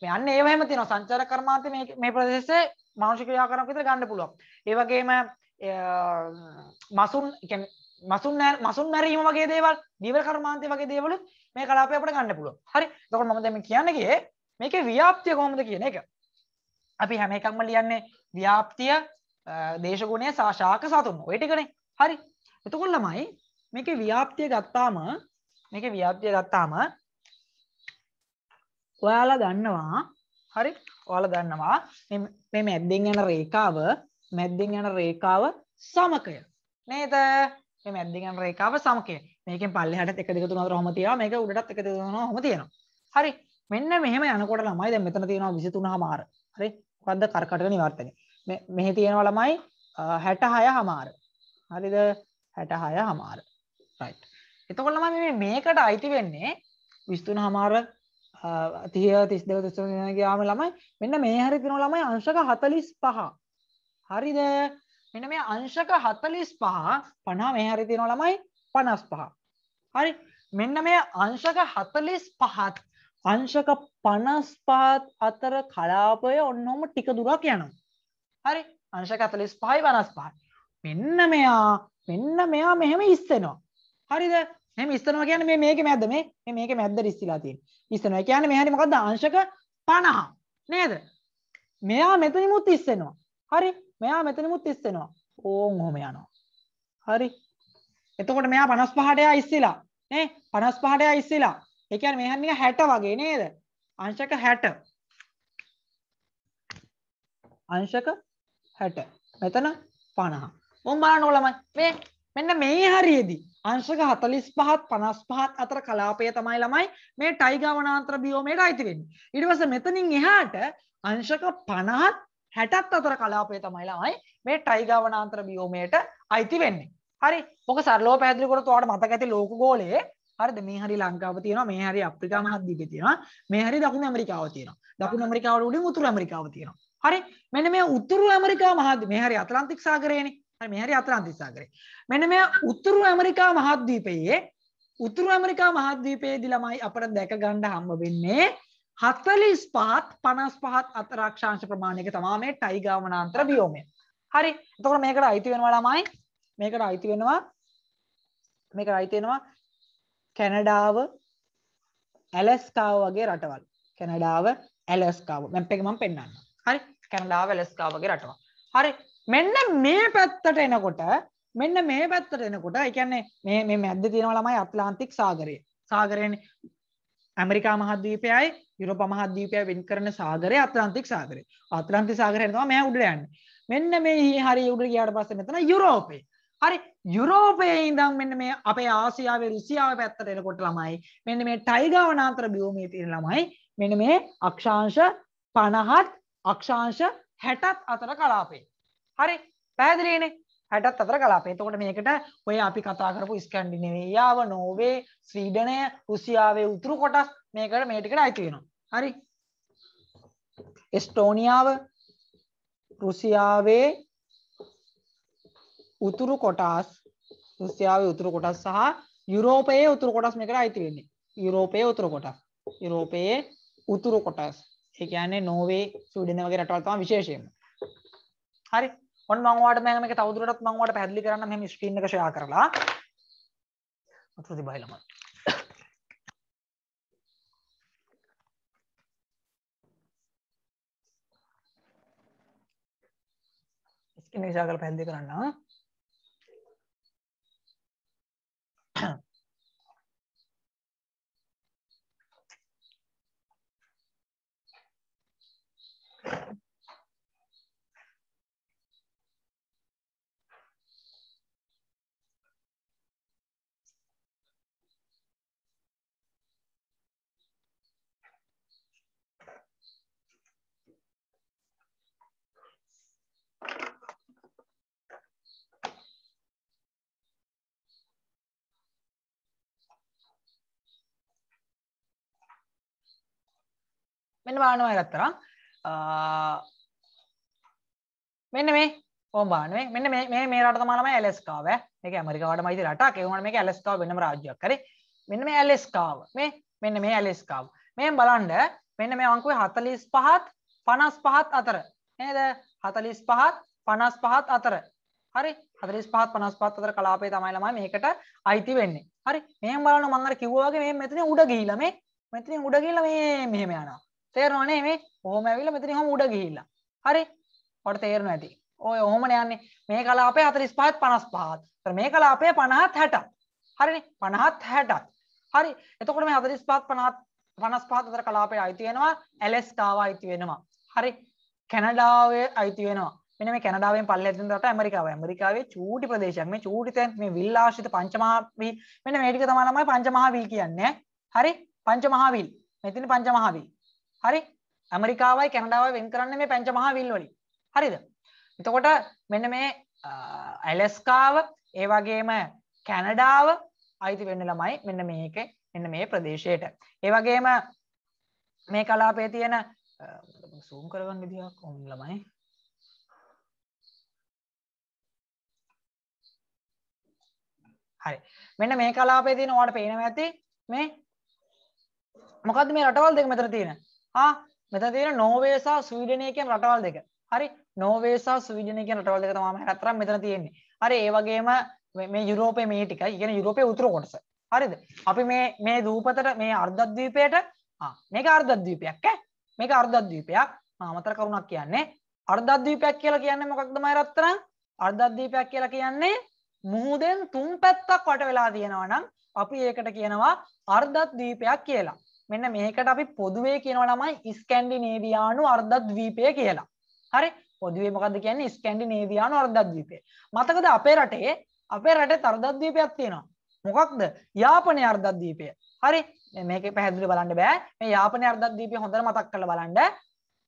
මේ අන්න ඒව එහෙම තියෙනවා සංචාරක කර්මාන්තය මේ මේ ප්‍රදේශයේ මානුෂ ක්‍රියාකාරකම් විතර ගන්න පුළුවන් ඒ වගේම මසුන් කියන්නේ මසුන් මසුන් මැරීම වගේ දේවල් දීවර කර්මාන්තය වගේ දේවලු මේ කලාපය අපට ගන්න පුළුව හරි තකොට මම දැම කියන්නගේ මේක ව්‍යාප්තිය කොහොමද කියන එක අපි හැම එකක්ම ලියන්නේ ව්‍යාප්තිය දේශගුණය සාශාක සතුන් ඔයටි කනේ හරි එතකොල් ළමයි මේක ව්‍යාප්තිය ගත්තාම මේක ව්‍යාප්තිය ගත්තාම ඔයාලා දන්නවා හරි ඔයාල දන්නවා මේ මැද්දෙන් යන රේකාව මැද්දෙන් යන රේකාව සමකය නේද මේ මැද්දේ රේඛාව සමකය. මේකෙන් පල්ලෙහාටත් 1 2 3 4 ඔහොම තියෙනවා. මේක උඩටත් 1 2 3 ඔහොම තියෙනවා. හරි. මෙන්න මෙහෙම යනකොට ළමයි දැන් මෙතන තියෙනවා 23 හමාර. හරි. මොකද්ද කර්කටක නිවර්තනය. මේ මෙහි තියෙනවා ළමයි 66 හමාර. හරිද? 66 හමාර. right. එතකොට ළමයි මේ මේකට අයිති වෙන්නේ 23 හමාර 30 32 33 ගියාම ළමයි මෙන්න මේ හරි තියෙනවා ළමයි අංශක 45. හරිද? මෙන්න මේ අංශක 45 50 මේ හැරි තියෙනවා ළමයි 55. හරි. මෙන්න මේ අංශක 45ත් අංශක 55ත් අතර කලාපය ඔන්නෝම ටික දුරක් යනවා. හරි. අංශක 45යි 55යි. මෙන්න මෙයා මෙන්න මෙයා මෙහෙම ඉස්සෙනවා. හරිද? මෙහෙම ඉස්සෙනවා කියන්නේ මේ මේකේ මැද්ද මේ මේ මේකේ මැද්දට ඉස්සිලා තියෙන්නේ. ඉස්සෙනවා කියන්නේ මෙහරි මොකද්ද අංශක 50. නේද? මෙයා මෙතනිමුත් ඉස්සෙනවා. හරි මෙයා මෙතනමුත් 30 වෙනවා. ඕන් ඔහොම යනවා. හරි. එතකොට මෙයා 55ට එයා ඉස්සෙලා නේ 55ට එයා ඉස්සෙලා. ඒ කියන්නේ මෙහන් නිකන් 60 වගේ නේද? අංශක 60. අංශක 60. මෙතන 50. මොන් බලන්නකො ළමයි. මේ මෙන්න මේ හරියේදී අංශක 45ත් 55ත් අතර කලාපය තමයි ළමයි මේ ටයිගා වනාන්තර බියෝමේට අයිති වෙන්නේ. ඊට පස්සේ මෙතනින් එහාට අංශක 50ත් හැටත් අතර කලාපය තමයි ළමයි මේ ටයිගවනාන්තර බියෝමයට අයිති වෙන්නේ. හරි මොක සරලෝ පැදිලිකොට තුවාට මතක ඇති ලෝක ගෝලයේ හරිද මේ හරි ලංකාව තියෙනවා මේ හරි අප්‍රිකා මහද්වීපය තියෙනවා මේ හරි දකුණු ඇමරිකාව තියෙනවා දකුණු ඇමරිකාවට උඩින් උතුරු ඇමරිකාව තියෙනවා හරි මෙන්න මේ උතුරු ඇමරිකා මහද්වීපය මේ හරි ඇට්ලන්ටික් සාගරයනේ හරි මේ හරි ඇට්ලන්ටික් සාගරය මෙන්න මේ උතුරු ඇමරිකා මහද්වීපයේ උතුරු ඇමරිකා මහද්වීපයේදී ළමයි අපට දැක ගන්න හම්බ වෙන්නේ හතලිස් පහත් පනස් පහත් අතරක්ෂාංශ ප්‍රමාණයක තමා මේ ටයිගාමනාන්තර බියෝමය. හරි එතකොට මේකට අයිති වෙනවා ළමයි මේකට අයිති වෙනවා මේකට අයිති වෙනවා කැනඩාව ඇලස්කාව වගේ රටවල්. කැනඩාව ඇලස්කාව. මැප් එක මම පෙන්වන්නම්. හරි කැනඩාව ඇලස්කාව වගේ රටවල්. හරි මෙන්න මේ පැත්තට එනකොට මෙන්න මේ පැත්තට එනකොට ඒ කියන්නේ මේ මේ මැද්ද තියෙනවා ළමයි ඇට්ලාන්ටික් සාගරය. සාගරයනේ ඇමරිකා මහදීපයයි යුරප මහදීපය වෙන් කරන සාගරය අත්ලන්තික් සාගරය අත්ලන්ති සාගරයවා මේ උඩයන් මෙන්න මේ හරි උඩ ගයාට පස්ස මෙතන යුරෝපේ හරි යුරෝපයේ ඉදම් මෙන්න මේ අපේ ආසියාවේ රුසියාව පැත්තට එනකොට ළමයි මෙන්න මේ ටයිගාවනාන්තර බියෝමී තියෙන ළමයි මෙන්න මේ අක්ෂාංශ පණහත් අක්ෂාංශ හැටත් අතර කලාපේ හරි පැදිලේනේ හැටත් අතර කලාපේ. එතකොට මේකට ඔය අපි කතා කරපු ස්කැන්ඩිනේවියාව, නෝර්වේ, ස්වීඩනය, රුසියාවේ උතුරු කොටස් මේකට මේ ටිකට අයිති වෙනවා. හරි. එස්ටෝනියාව රුසියාවේ උතුරු කොටස් රුසියාවේ උතුරු කොටස් සහ යුරෝපයේ උතුරු කොටස් මේකට අයිති වෙන්නේ. යුරෝපයේ උතුරු කොටස්. යුරෝපයේ උතුරු කොටස්. ඒ කියන්නේ නෝර්වේ, ස්වීඩන් වගේ රටවල් තමයි විශේෂයෙන්ම. හරි. ඔන්න මම ඔයාලට මම මේක තවදුරටත් මම ඔයාලට පැහැදිලි කරන්න මෙහෙම ස්ක්‍රීන් එක ෂෙයා කරලා වතුර තිබයි ළමයි ස්ක්‍රීන් එක ෂෙයා කරලා පැහැදිලි කරන්න Thank you. මෙන්න බානවා ගත්තරම් මෙන්න මේ ඕම්බාන මෙන්න මේ මේ රට තමාලම ඇලස්කාව එක ඇමරිකාවට මයිති රට එවන මේ ඇලස්කාව වෙනම රාජ්‍යයක් කර මෙන්න මේ ඇලෙස්කාව මේ මෙන්න මේ ඇලෙස්කාව මේ බලන්ඩ මෙන්න මේ අංකුවේ හතලිස් පහත් පනස් පහත් අතර නේද හතලිස් පහත් පනස් පහත් අතර හරි හතලිස් පහත් පනස් පහත් අතර කලාපේ තමයි ළමයි මේකට අයිති වෙන්නේ හරි මේ බලන මංගර කිව්වාගේ මේ මෙතන උඩ ගිහිලා මේ මෙතන උඩ ගිහිලා මේ මෙහෙම යනවා තේරෙනවනේ මේ ඔහොම ඇවිල්ලා මෙතන ඔහොම උඩ ගිහිල්ලා. හරි. ඔයාලට තේරෙනවා ඇති. ඔය ඔහොමනේ යන්නේ. මේ කලාපය 45ත් 55ත්. ඒතර මේ කලාපය 50ත් 60ත්. හරිනේ 50ත් 60ත්. හරි. එතකොට මේ 45ත් 50ත් 55ත් අතර කලාපය අයිති වෙනවා. ඇලස්කාව අයිති වෙනවා. හරි. කැනඩාවේ අයිති වෙනවා. මෙන්න මේ කැනඩාවෙන් පල්ලෙහාට තියෙන රට ඇමරිකාව. ඇමරිකාවේ චූටි ප්‍රදේශයක්. මේ චූටි තැන් මේ විල් ආශ්‍රිත පංචමහා විල්. මෙන්න මේ ටික තමයි ළමයි පංචමහා විල් කියන්නේ. හරි. පංචමහා විල්. මෙතන පංචමහා විල්. හරි ඇමරිකාවයි කැනඩාවයි වෙන් කරන්න මේ පැංච මහා විල් වලින් හරිද එතකොට මෙන්න මේ ඇලස්කාව ඒ වගේම කැනඩාව අයිති වෙන්න ළමයි මෙන්න මේක එන්න මේ ප්‍රදේශයට ඒ වගේම මේ කලාපේ තියෙන සූම් කරගන්න විදිහක් ඔවුන් ළමයි හරි මෙන්න මේ කලාපේ තියෙන ඔයාලට පේනවා ඇති මේ මොකද්ද මේ රටවල් දෙක මෙතන තියෙන හා මෙතන තියෙන නෝර්වේ සහ ස්වීඩනය කියන රටවල් දෙක. හරි නෝර්වේ සහ ස්වීඩනය කියන රටවල් දෙක තමයි හතරක් මෙතන තියෙන්නේ. හරි ඒ වගේම මේ යුරෝපයේ මේ ටික, කියන්නේ යුරෝපයේ උතුරු කොටස. හරිද? අපි මේ මේ දූපතට මේ අර්ධද්වීපයට ආ මේක අර්ධද්වීපයක් ඈ. මේක අර්ධද්වීපයක්. අමතර කරුණක් කියන්නේ අර්ධද්වීපයක් කියලා කියන්නේ මොකක්ද මම රත්තරන්? අර්ධද්වීපයක් කියලා කියන්නේ මුහුදෙන් තුන් පැත්තක් වට වෙලා තියෙනවා නම් අපි ඒකට කියනවා අර්ධද්වීපයක් කියලා. මෙන්න මේකට අපි පොදුවේ කියනවා ළමයි ස්කැන්ඩිනේවියානු අර්ධද්වීපය කියලා. හරි පොදුවේ මොකද කියන්නේ ස්කැන්ඩිනේවියානු අර්ධද්වීපය. මතකද අපේ රටේ අපේ රටේ අර්ධද්වීපයක් තියෙනවා. මොකක්ද? යාපනයේ අර්ධද්වීපය. හරි මේක පැහැදිලි බලන්න බෑ. මේ යාපනයේ අර්ධද්වීපය හොඳට මතක් කරලා බලන්න.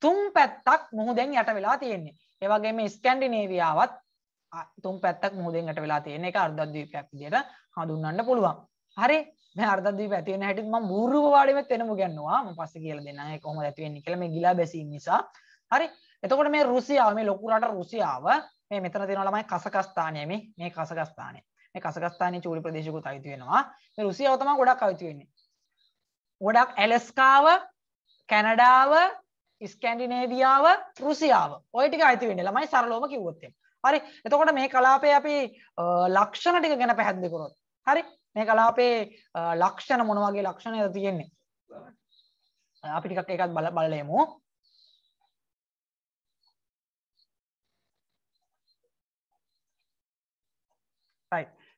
තුන් පැත්තක් මුහුදෙන් යට වෙලා තියෙන්නේ. ඒ වගේම ස්කැන්ඩිනේවියාවත් තුන් පැත්තක් මුහුදෙන් යට වෙලා තියෙන එක අර්ධද්වීපයක් විදිහට හඳුන්වන්න පුළුවන්. හරි මේ අර්ධද්වීප ඇති වෙන හැටිත් මම බූරුව වාඩිවෙත් වෙනම ගන්නවා මම පස්සේ කියලා දෙන්නම් ඒක කොහොමද ඇති වෙන්නේ කියලා මේ ගිලා බැසීම නිසා හරි එතකොට මේ රුසියාව මේ ලොකු රට රුසියාව මේ මෙතන තියෙන ළමයි කසකස්ථානය මේ මේ කසකස්ථානය මේ කසකස්ථානයේ චූලි ප්‍රදේශිකුත් අයිති වෙනවා මේ රුසියාව තමයි ගොඩක් අයිති වෙන්නේ ගොඩක් ඇලස්කාව කැනඩාව ස්කැන්ඩිනේවියාව රුසියාව ඔය ටික අයිති වෙන්නේ ළමයි සරලවම කිව්වොත් හරි එතකොට මේ කලාපේ අපි ලක්ෂණ ටික ගැන පැහැදිලි කරොත් හරි මේ කලාපේ ලක්ෂණ මොන වගේ ලක්ෂණ ඇද තියෙන්නේ අපි ටිකක් ඒකත් බල බලලයමු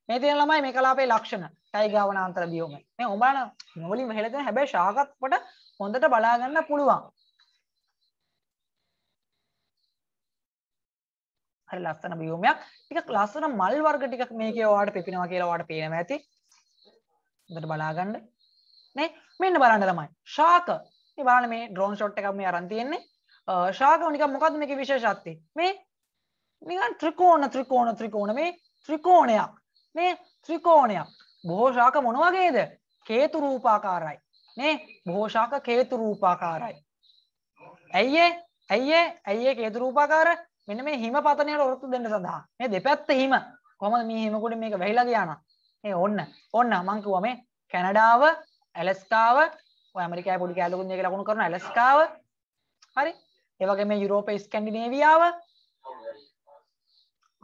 මේ තියෙන ළමයි මේ කලාපේ ලක්ෂණ ටයිගා වනාන්තර බියෝම මේ උඹලා නොවලින් මෙහෙලගෙන හැබැයි ශාකත් පොඩ හොඳට බලා ගන්න පුළුවන් හරි ලස්සන බියෝමයක් ටිකක් ලස්සන මල් වර්ග ටිකක් මේකේ ඔයාලට පෙපිනවා කියලා ඔයාලට පේනවා ඇති හොඳට බලාගන්න නේ මෙන්න බලන්න තමයි ශාක මේ බලන්න මේ ඩ්‍රෝන් ෂොට් එකක් මේ අරන් තියෙන්නේ ශාක නිකන් මොකද්ද මේකේ විශේෂත්වය මේ නිකන් ත්‍රිකෝණ ත්‍රිකෝණ ත්‍රිකෝණ මේ ත්‍රිකෝණයක් මේ ත්‍රිකෝණයක් බොහෝ ශාක මොන වගේද කේතු රූපාකාරයි නේ බොහෝ ශාක කේතු රූපාකාරයි ඇයියේ ඇයියේ ඇයියේ කේතු රූපාකාර මෙන්න මේ හිම පතනයට ඔරොත්තු දෙන්න සඳහා මේ දෙපැත්ත හිම කොහමද මේ හිම කුඩේ මේක වැහිලා ගියා නම් ඒ ඔන්න ඔන්න මං කිව්වා මේ කැනඩාව ඇලස්කාව ඔය ඇමරිකාවේ පොඩි කැලකුන් දෙක ලකුණු කරන ඇලස්කාව හරි ඒ වගේම යුරෝපයේ ස්කැන්ඩිනේවියාව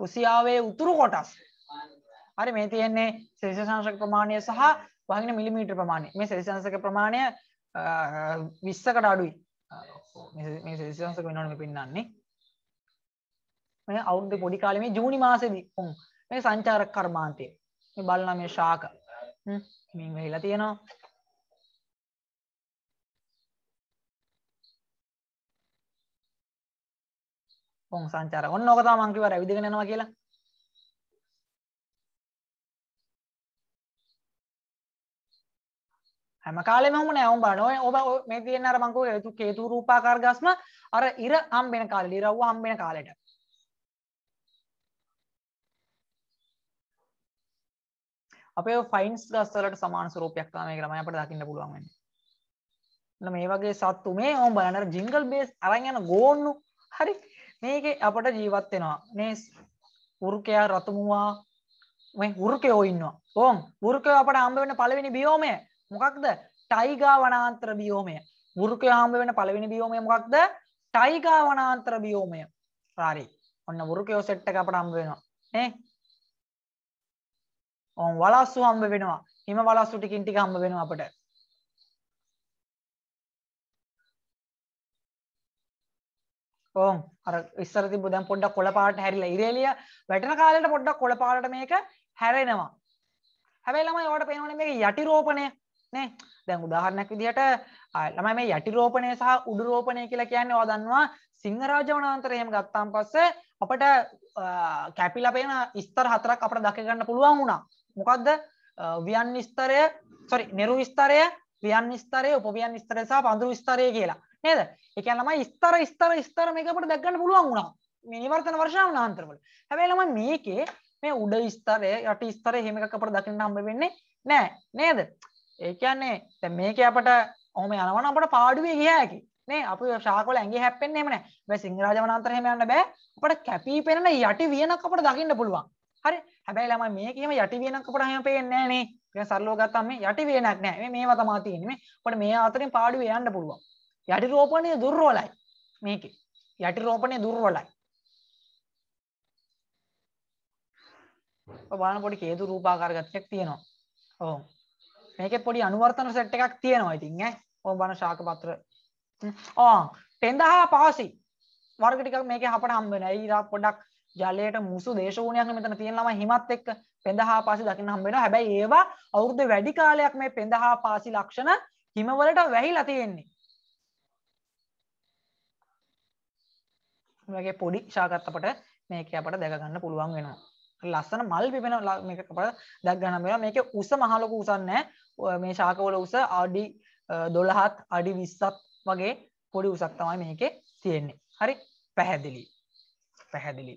රුසියාවේ උතුරු කොටස් හරි මේ තියෙන්නේ සෙල්සියස් අංශක ප්‍රමාණය සහ වහින මිලිමීටර් ප්‍රමාණය මේ සෙල්සියස් අංශක ප්‍රමාණය 20කට අඩුයි මේ මේ සෙල්සියස් අංශක වෙනවනේ පින්නන්නේ මේ අවුරුදු පොඩි කාලේ මේ ජූනි මාසෙදී මේ සංචාරක කර්මාන්තයේ මේ බලන මේ ශාක මින් වෙහිලා තියෙනවා ඔන් සංචාර ඔන්න ඕක තමයි මං කිව්වා රැවිදගෙන යනවා කියලා හැම කාලෙම හමු නෑ උඹ නෝ ඔබ මේ තියෙන අර මං කෝ හේතු හේතු රූපාකාර ගස්ම අර ඉර හම්බෙන කාලේ ඉරව්ව හම්බෙන කාලේට අපේ ෆයින්ස් ගස්වලට සමාන ස්වරූපයක් තමයි මේක ළමයි අපිට දකින්න පුළුවන් වෙන්නේ. එන්න මේ වගේ සත්තු මේ ඕම් බලන්න ජිංගල් බේස් අරන් යන ගෝන්නු හරි මේකේ අපට ජීවත් වෙනවා. මේ උර්කයා රතුමුවා මේ උර්කයෝ ඉන්නවා. ඕම් උර්කයෝ අපට හම්බ වෙන පළවෙනි බියෝමය මොකක්ද? ටයිගා වනාන්තර බියෝමය. උර්කයෝ හම්බ වෙන පළවෙනි බියෝමය මොකක්ද? ටයිගා වනාන්තර බියෝමය. හරි. ඔන්න උර්කයෝ සෙට් එක අපට හම්බ වෙනවා. නේ ඕන් වලස්සු හම්බ වෙනවා. හිම වලස්සු ටිකින් ටික හම්බ වෙනවා අපට. ඕම් අර ඉස්සර තිබ්බ දැන් පොඩ්ඩක් කොළ පාට හැරිලා ඉරේලිය වැටෙන කාලේට පොඩ්ඩක් කොළ පාටට මේක හැරෙනවා. හැබැයි ළමයි ඔයාලට පේනවනේ මේක යටි රෝපණය නේ. දැන් උදාහරණයක් විදිහට ළමයි මේ යටි රෝපණය සහ උඩු රෝපණය කියලා කියන්නේ ඔයා දන්නවා සිංහරාජ වනාන්තරය එහෙම ගත්තාන් පස්සේ අපිට කැපිලා පේන ස්තර හතරක් අපිට දක ගන්න පුළුවන් වුණා. මොකක්ද වියන් ස්තරය සොරි නිරු ස්තරය වියන් ස්තරය උපවියන් ස්තරය සහ පඳුරු ස්තරය කියලා නේද? ඒ කියන්නේ ළමයි ස්තර ස්තර ස්තර මේක අපිට දැක් ගන්න පුළුවන් වුණා. මේ නිවර්තන වර්ෂාවනාන්තර වල. හැබැයි ළමයි මේකේ මේ උඩ ස්තරය යට ස්තරය එහෙම එකක් අපිට දකින්න හම්බ වෙන්නේ නෑ නේද? ඒ කියන්නේ දැන් මේකේ අපිට ඔහොම යනවනම් අපිට පාඩුවේ ගිය හැකියි. නේ අපි ශාකවල ඇඟේ හැප්පෙන්නේ එහෙම නෑ. මේ සිංහරාජ වනාන්තර එහෙම යන්න බෑ. අපිට කැපී පෙනෙන යටි වියනක් අපිට දකින්න පුළුවන්. හරි. හැබැයි ළමයි මේකේම යටි වේනක් අපට හැම පේන්නේ නැහැ නේ. ඊට සරලව ගත්තම මේ යටි වේනක් නැහැ. මේ මේවා තමයි තියෙන්නේ මේ. අපිට මේ අතරින් පාඩුවේ යන්න පුළුවන්. යටි රෝපණය දුර්වලයි මේකේ. යටි රෝපණය දුර්වලයි. බලන්න පොඩි කේතු රූපාකාර ගතියක් තියෙනවා. ඔව්. මේකේ පොඩි අනුවර්තන සෙට් එකක් තියෙනවා ඉතින් ඈ. ඔව් බලන්න ශාක පත්‍ර. ආ 10000 පාසි වර්ග ටිකක් මේකේ අපට හම්බ වෙනවා. ඒක පොඩ්ඩක් ජලයට මුසු දේශගුණයක් මෙතන තියෙන ළමයි හිමත් එක්ක පෙඳහා පාසි දකින්න හම්බ වෙනවා. හැබැයි ඒවා අවුරුදු වැඩි කාලයක් මේ පෙඳහා පාසි ලක්ෂණ හිමවලට වැහිලා තියෙන්නේ. වගේ පොඩි ශාකත් අපට මේක අපට දැක ගන්න පුළුවන් වෙනවා. ලස්සන මල් පිපෙන මේක අපට දැක් ගන්න වෙනවා. මේකේ උස මහ ලොකු උසක් නැහැ. මේ ශාකවල උස අඩි 12ත් අඩි 20ත් වගේ පොඩි උසක් තමයි මේකේ තියෙන්නේ. හරි? පැහැදිලි. පැහැදිලි.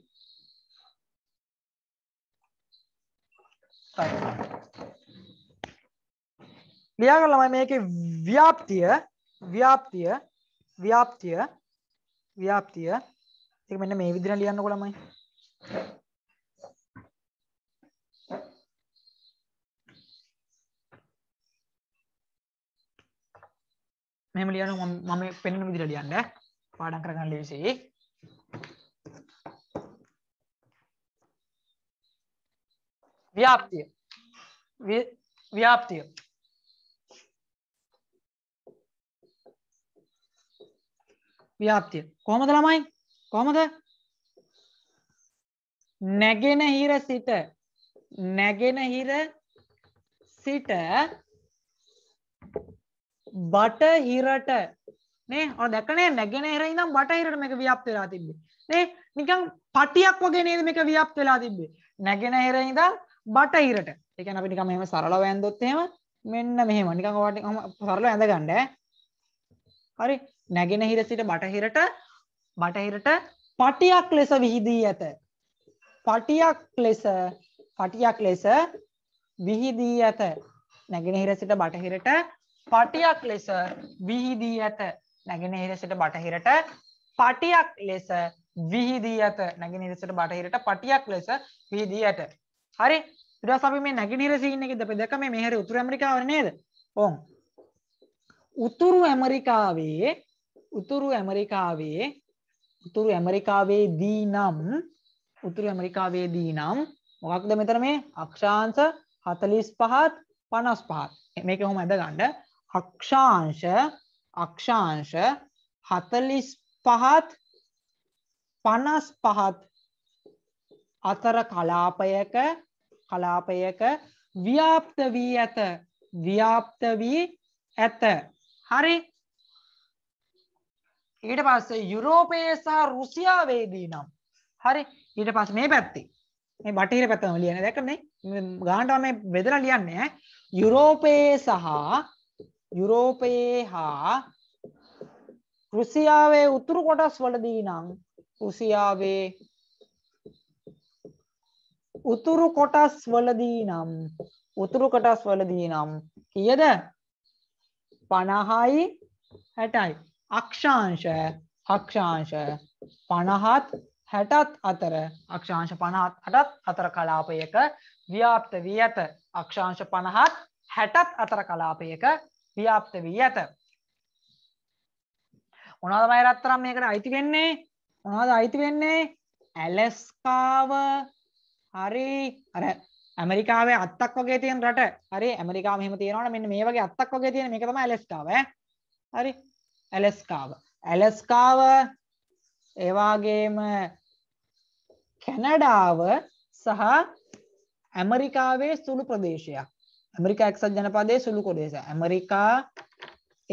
ලියා කරලා මම මේකේ ව්‍යාප්තිය ව්‍යාප්තිය ව්‍යාප්තිය ව්‍යාප්තිය ඒක මෙන්න මේ විදිහට ලියන්නකො ළමයි මෙහෙම ලියනවා මම මම පෙන්වන විදිහට ලියන්න පාඩම් කරගන්න ලේසියි व्याप्तिय व्याप्तिय ව්‍යාප්තිය කොහොමද ළමයි කොහොමද නැගෙන හිර සිට නැගෙන හිර සිට බටහිරට නේ ඔය දැකනේ නැගෙන හිර ඉඳන් බටහිරට මේක ව්‍යාප්ත වෙලා තිබ්බේ නේ නිකන් පටියක් වගේ නේද මේක ව්‍යාප්ත වෙලා තිබ්බේ නැගෙන හිර ඉඳන් බටහිරට ඒ කියන්නේ අපි නිකන් මෙහෙම සරලව ඇඳොත් එහෙම මෙන්න මෙහෙම නිකන් ඔයාලට සරලව ඇඳ ගන්න හරි නැගෙනහිර සිට බටහිරට බටහිරට පටියක් ලෙස විහිදී ඇත පටියක් ලෙස පටියක් ලෙස විහිදී ඇත නැගෙනහිර සිට බටහිරට පටියක් ලෙස විහිදී ඇත නැගෙනහිර සිට බටහිරට පටියක් ලෙස විහිදී ඇත නැගෙනහිර සිට බටහිරට පටියක් ලෙස විහිදී ඇත හරි ඉටස් අපි මේ නැගිනිර සීන් එකද අපි දැක මේ මෙහෙර උතුරු ඇමරිකාව නේද ඕම් උතුරු ඇමරිකාවේ උතුරු ඇමරිකාවේ උතුරු ඇමරිකාවේදී නම් උතුරු ඇමරිකාවේදී නම් මොකක්ද මෙතන මේ අක්ෂාංශ 45ත් 55ත් මේක කොහොම ඇද ගන්න අක්ෂාංශ අක්ෂාංශ 45ත් 55ත් අතර කලාපයක කලාපයක ව්‍යාප්ත වී ඇත ව්‍යාප්ත වී ඇත හරි ඊට පස්සේ යුරෝපයේ සහ රුසියාවේදී නම් හරි ඊට පස්සේ මේ පැත්තේ මේ බටහිර පැත්තම ලියන්නේ දැක්කනේ ගානටම මේ බෙදලා ලියන්නේ යුරෝපයේ සහ යුරෝපයේ හා රුසියාවේ උතුරු කොටස් වලදී නම් රුසියාවේ උතුරු කොටස් වලදී නම් උතුරු කොටස් වලදී නම් කියද 50යි 60යි අක්ෂාංශ අක්ෂාංශ 50ත් 60ත් අතර අක්ෂාංශ 50ත් 60ත් අතර කලාපයක ව්‍යාප්ත වී ඇත අක්ෂාංශ 50ත් 60ත් අතර කලාපයක ව්‍යාප්ත වී ඇත මොනවද මම රත්තරන් මේකට අයිති වෙන්නේ මොනවද අයිති වෙන්නේ ඇලස්කාව හරි අර ඇමරිකාවේ අත්තක් වගේ තියෙන රට හරි ඇමරිකාව මෙහෙම තියෙනවනේ මෙන්න මේ වගේ අත්තක් වගේ තියෙන මේක තමයි ඇලස්කාව ඈ හරි ඇලස්කාව ඇලස්කාව ඒ වගේම කැනඩාව සහ ඇමරිකාවේ සුළු ප්‍රදේශයක් ඇමරිකා එක්සත් ජනපදයේ සුළු කොටස ඇමරිකා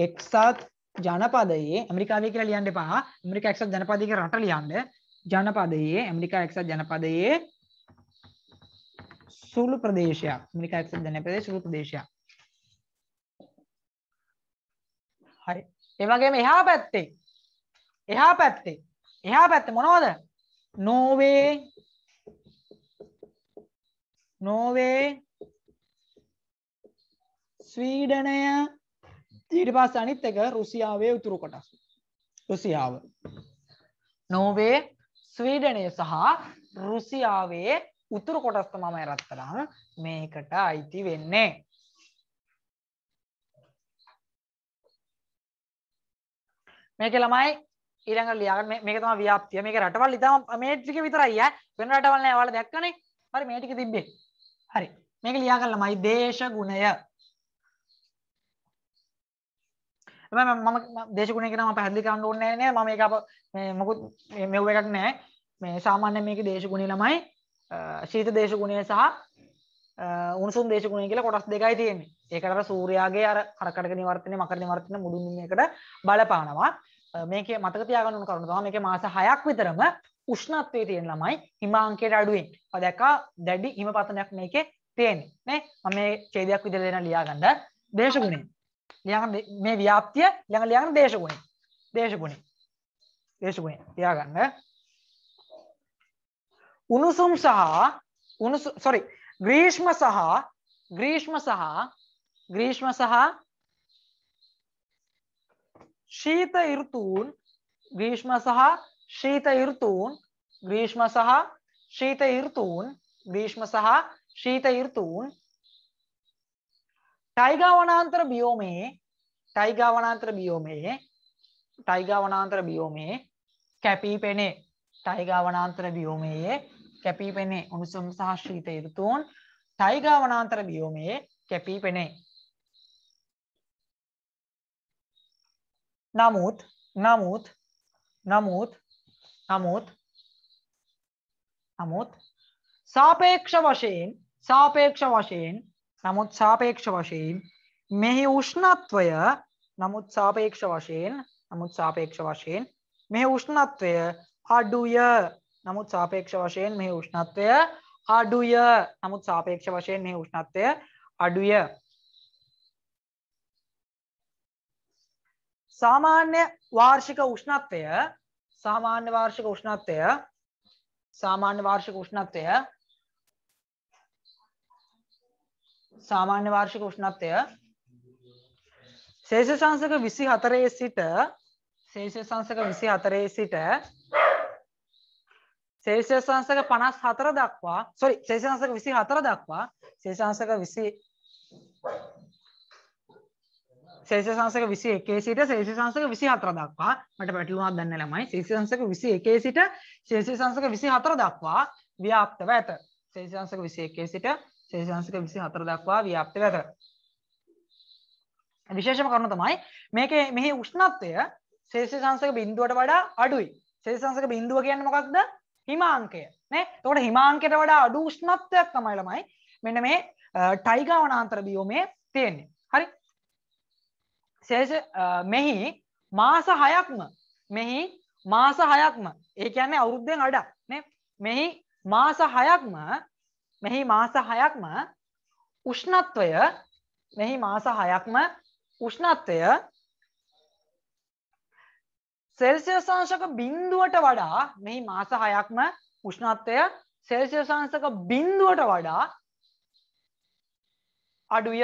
එක්සත් ජනපදයේ ඇමරිකාවේ කියලා ලියන්න එපා ඇමරිකා එක්සත් ජනපදයේ රට ලියන්න ජනපදයේ ඇමරිකා එක්සත් ජනපදයේ සුළු ප්‍රදේශයක් මිනිකා ඇක්සස් දැන ප්‍රදේශ සුළු ප්‍රදේශයක් හරි ඒ වගේම එහා පැත්තේ එහා පැත්තේ එහා පැත්තේ මොනවද නෝවේ නෝවේ ස්වීඩනය ඊට පස්සේ අනිත් එක රුසියාවේ උතුරු කොටස. රුසියාව. නෝවේ ස්වීඩනය සහ රුසියාවේ උතුරු කොටස්ත මම ඇරත් කළාම මේකට අයිති වෙන්නේ. මේක ළමයි ඊළඟ ලියාගන්න මේක තමයි ව්‍යාප්තිය. මේක රටවල් ඉතාම මේ ටික විතරයි ඈ. වෙන රටවල් නෑ. ඔයාලා දැක්කනේ. හරි මේ ටික තිබ්බේ. හරි. මේක ලියාගන්න ළමයි දේශ ගුණය. මම දේශගුණය කියන මම පැහැදිලි කරන්න ඕනේ නෑ නෑ මම මේක අප මේ මොකුත් මෙව් එකක් නෑ මේ සාමාන්‍ය මේක දේශගුණය ළමයි ශීත දේශගුණය සහ උණුසුන් දේශගුණය කියලා කොටස් දෙකයි තියෙන්නේ. ඒකට අර සූර්යාගේ අර කරකටක නිවර්තනය මකර නිවර්තනය මුදුන් මේකට බලපානවා. මේකේ මතක තියාගන්න ඕන කරුණ තමයි මේකේ මාස 6ක් විතරම උෂ්ණත්වයේ තියෙන ළමයි හිමාංකයට අඩුවෙන්. ඔය දැක්කා දැඩි හිමපතනයක් මේකේ තියෙන්නේ. නේ? මම මේ ඡේදයක් විදිහට දෙන්න ලියාගන්න දේශගුණය. ලියාගන්න මේ ව්‍යාප්තිය ළඟ ලියාගන්න දේශගුණය. දේශගුණය. දේශගුණය ලියාගන්න. උණුසුම් සහ උණුසු සොරි ග්‍රීෂ්ම සහ ග්‍රීෂ්ම සහ ග්‍රීෂ්ම සහ ශීත ඍතුන් ග්‍රීෂ්ම සහ ශීත ඍතුන් ග්‍රීෂ්ම සහ ශීත ඍතුන් ග්‍රීෂ්ම සහ ශීත ඍතුන් ටයිගා වනාන්තර බියෝමේ ටයිගා වනාන්තර බියෝමේ ටයිගා වනාන්තර බියෝමේ කැපී පෙනේ ටයිගා වනාන්තර බියෝමයේ කැපී පෙනේ උණුසුම් සහ ශීත ඍතුන් ටයිගා වනාන්තර බියෝමයේ කැපී පෙනේ. නමුත් නමුත් නමුත් නමුත් නමුත් සාපේක්ෂ වශයෙන් සාපේක්ෂ වශයෙන් නමුත් සාපේක්ෂ වශයෙන් මෙහි උෂ්ණත්වය නමුත් සාපේක්ෂ වශයෙන් නමුත් සාපේක්ෂ වශයෙන් මෙහි උෂ්ණත්වය අඩුය නමුත් සාපේක්ෂ වශයෙන් මේ උෂ්ණත්වය අඩුය නමුත් සාපේක්ෂ වශයෙන් මේ උෂ්ණත්වය අඩුය සාමාන්‍ය වාර්ෂික උෂ්ණත්වය සාමාන්‍ය වාර්ෂික උෂ්ණත්වය සාමාන්‍ය වාර්ෂික උෂ්ණත්වය සාමාන්‍ය වාර්ෂික උෂ්ණත්වය ශේෂ සංසක 24 සිට ශේෂ සංසක 24 සිට සෙල්සියස් අංශක 54 දක්වා sorry සෙල්සියස් අංශක 24 දක්වා සෙල්සියස් අංශක 20 සෙල්සියස් අංශක 21 සිට සෙල්සියස් අංශක 24 දක්වා මට පැටලුමක් දැන්න ළමයි සෙල්සියස් අංශක 21 සිට සෙල්සියස් අංශක 24 දක්වා ව්‍යාප්තව ඇත සෙල්සියස් අංශක 21 සිට සෙල්සියස් අංශක 24 දක්වා ව්‍යාප්තව ඇත විශේෂම කරුණ තමයි මේකේ මෙහි උෂ්ණත්වය සෙල්සියස් අංශක බිඳුවට වඩා අඩුයි සෙල්සියස් අංශක බිඳුව කියන්නේ මොකක්ද හිමාංකය නේ තොට හිමාංකයට වඩා අඩු ෂ්නත්වයක් තමයි ළමයි මෙන්න මේ ටයිගාවනාන්තර බියෝමේ තියෙන්නේ හරි ශේෂ මෙහි මාස හයක්ම මෙහි මාස හයක්ම ඒ කියන්නේ අවුරුද්දෙන් අඩක් නේ මෙහි මාස හයක්ම මෙහි මාස හයක්ම උෂ්ණත්වය මෙහි මාස හයක්ම උෂ්ණත්වය සෙල්සියස් අංශක බින්දුවට වඩා මෙහි මාස 6ක්ම උෂ්ණත්වය සෙල්සියස් අංශක බින්දුවට වඩා අඩුය.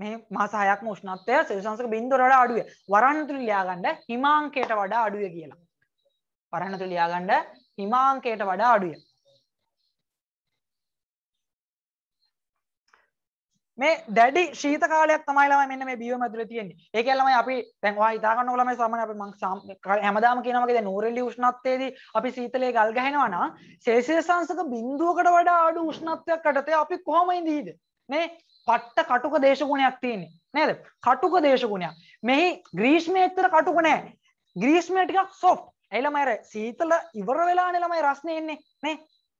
මේ මාස 6ක්ම උෂ්ණත්වය සෙල්සියස් අංශක බින්දුවට වඩා අඩුය. වරණතුළු ලියාගන්න හිමාංකයට වඩා අඩුය කියලා. වරණතුළු ලියාගන්න හිමාංකයට වඩා අඩුය. මේ දැඩි ශීත කාලයක් තමයි ළමයි මෙන්න මේ බියෝ මැදුලේ තියෙන්නේ ඒක ළමයි අපි දැන් ඔයා හිතා ගන්න ඕක ළමයි සාමාන්‍ය අපි මං හැමදාම කියනවා වගේ දැන් නෝරෙලි උෂ්ණත්වයේදී අපි සීතලයේ ගල් ගහනවා නම් සෙල්සියස් අංශක බිඳුවකට වඩා අඩු උෂ්ණත්වයක් යටතේ අපි කොහොම ඉඳීද මේ පට්ට කටුක දේශගුණයක් තියෙන්නේ නේද කටුක දේශගුණයක් මෙහි ග්‍රීෂ්මයේතර කටුක නෑ ග්‍රීෂ්මය ටිකක් සොෆ්ට් ඇයිලම අර සීතල ඉවර වෙලානේ ළමයි රස්නේ එන්නේ නේ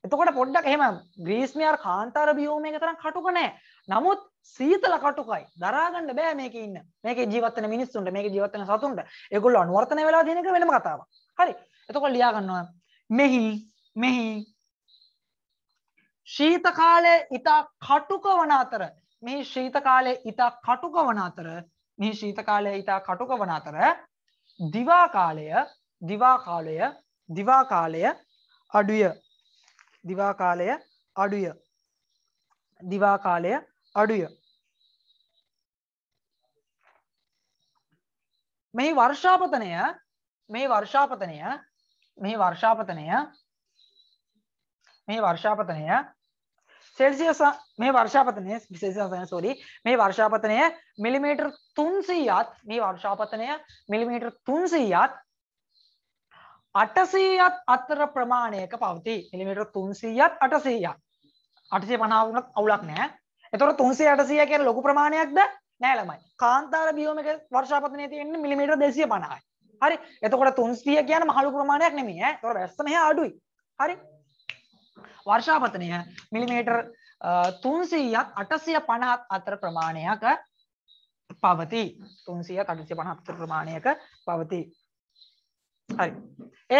එතකොට පොඩ්ඩක් එහෙම ග්‍රීස්මයාර් කාන්තාර බියෝම එක තරම් කටුක නෑ. නමුත් සීතල කටුකයි දරාගන්න බෑ මේක ඉන්න මේක ජීවත්තන මිනිස්සුන්ට මේක ජීවත්තන සතුන්ට එකුල්ල අනුවර්තන වෙලා දෙනක වෙනම කතාව හරි එතකොල් ලියාගන්නවා මෙහි මෙහි ශීත කාලය ඉතා කටුක වන අතර මේ ශීත කාලය ඉතා කටුක වන අතර මේ ශීත කාලය ඉතා කටුක වන අතර දිවා කාලය දිවා කාලය දිවා කාලය අඩුය දිවා කාලය අඩුය දිවා කාලය අඩුය. මේ වර්ෂාපතනය මේ වර්ෂාපතනය මේ වර්ෂාපතනය මේ වර්ෂාපතනය සෙල්සියස මේ වර්ෂාපතනය විශේෂසය සොරි මේ වර්ෂාපතනය මිලිමීටර් තුන්සීයත් මේ වර්ෂාපතනය මිලිමීටර් තුන්සීයත් අටසීයත් අත්තර ප්‍රමාණයක පවති මිලිමීටර් තුන්සීයත් අටසීයත් අටසේ පනාවනත් අවුලක් නෑ එතොට තුන්සේ අටසිය කියන ලොකු ප්‍රමාණයක්ද නෑලමයි කාන්තාර බියෝමක වර්ෂාපතනය තියෙන්නේ මිලිමීටර් දෙසිය පණයි හරි එතකොට තුන්සිය කියන මහලු ප්‍රමාණයක් නෙමේ තොර වැස්සමය අඩුයි හරි වර්ෂාපතනය මිලිමීටර් තුන්සීයත් අටසිය පණහත් අතර ප්‍රමාණයක පවති තුන්සිය අටසිය පණහත්තර ප්‍රමාණයක පවති හරි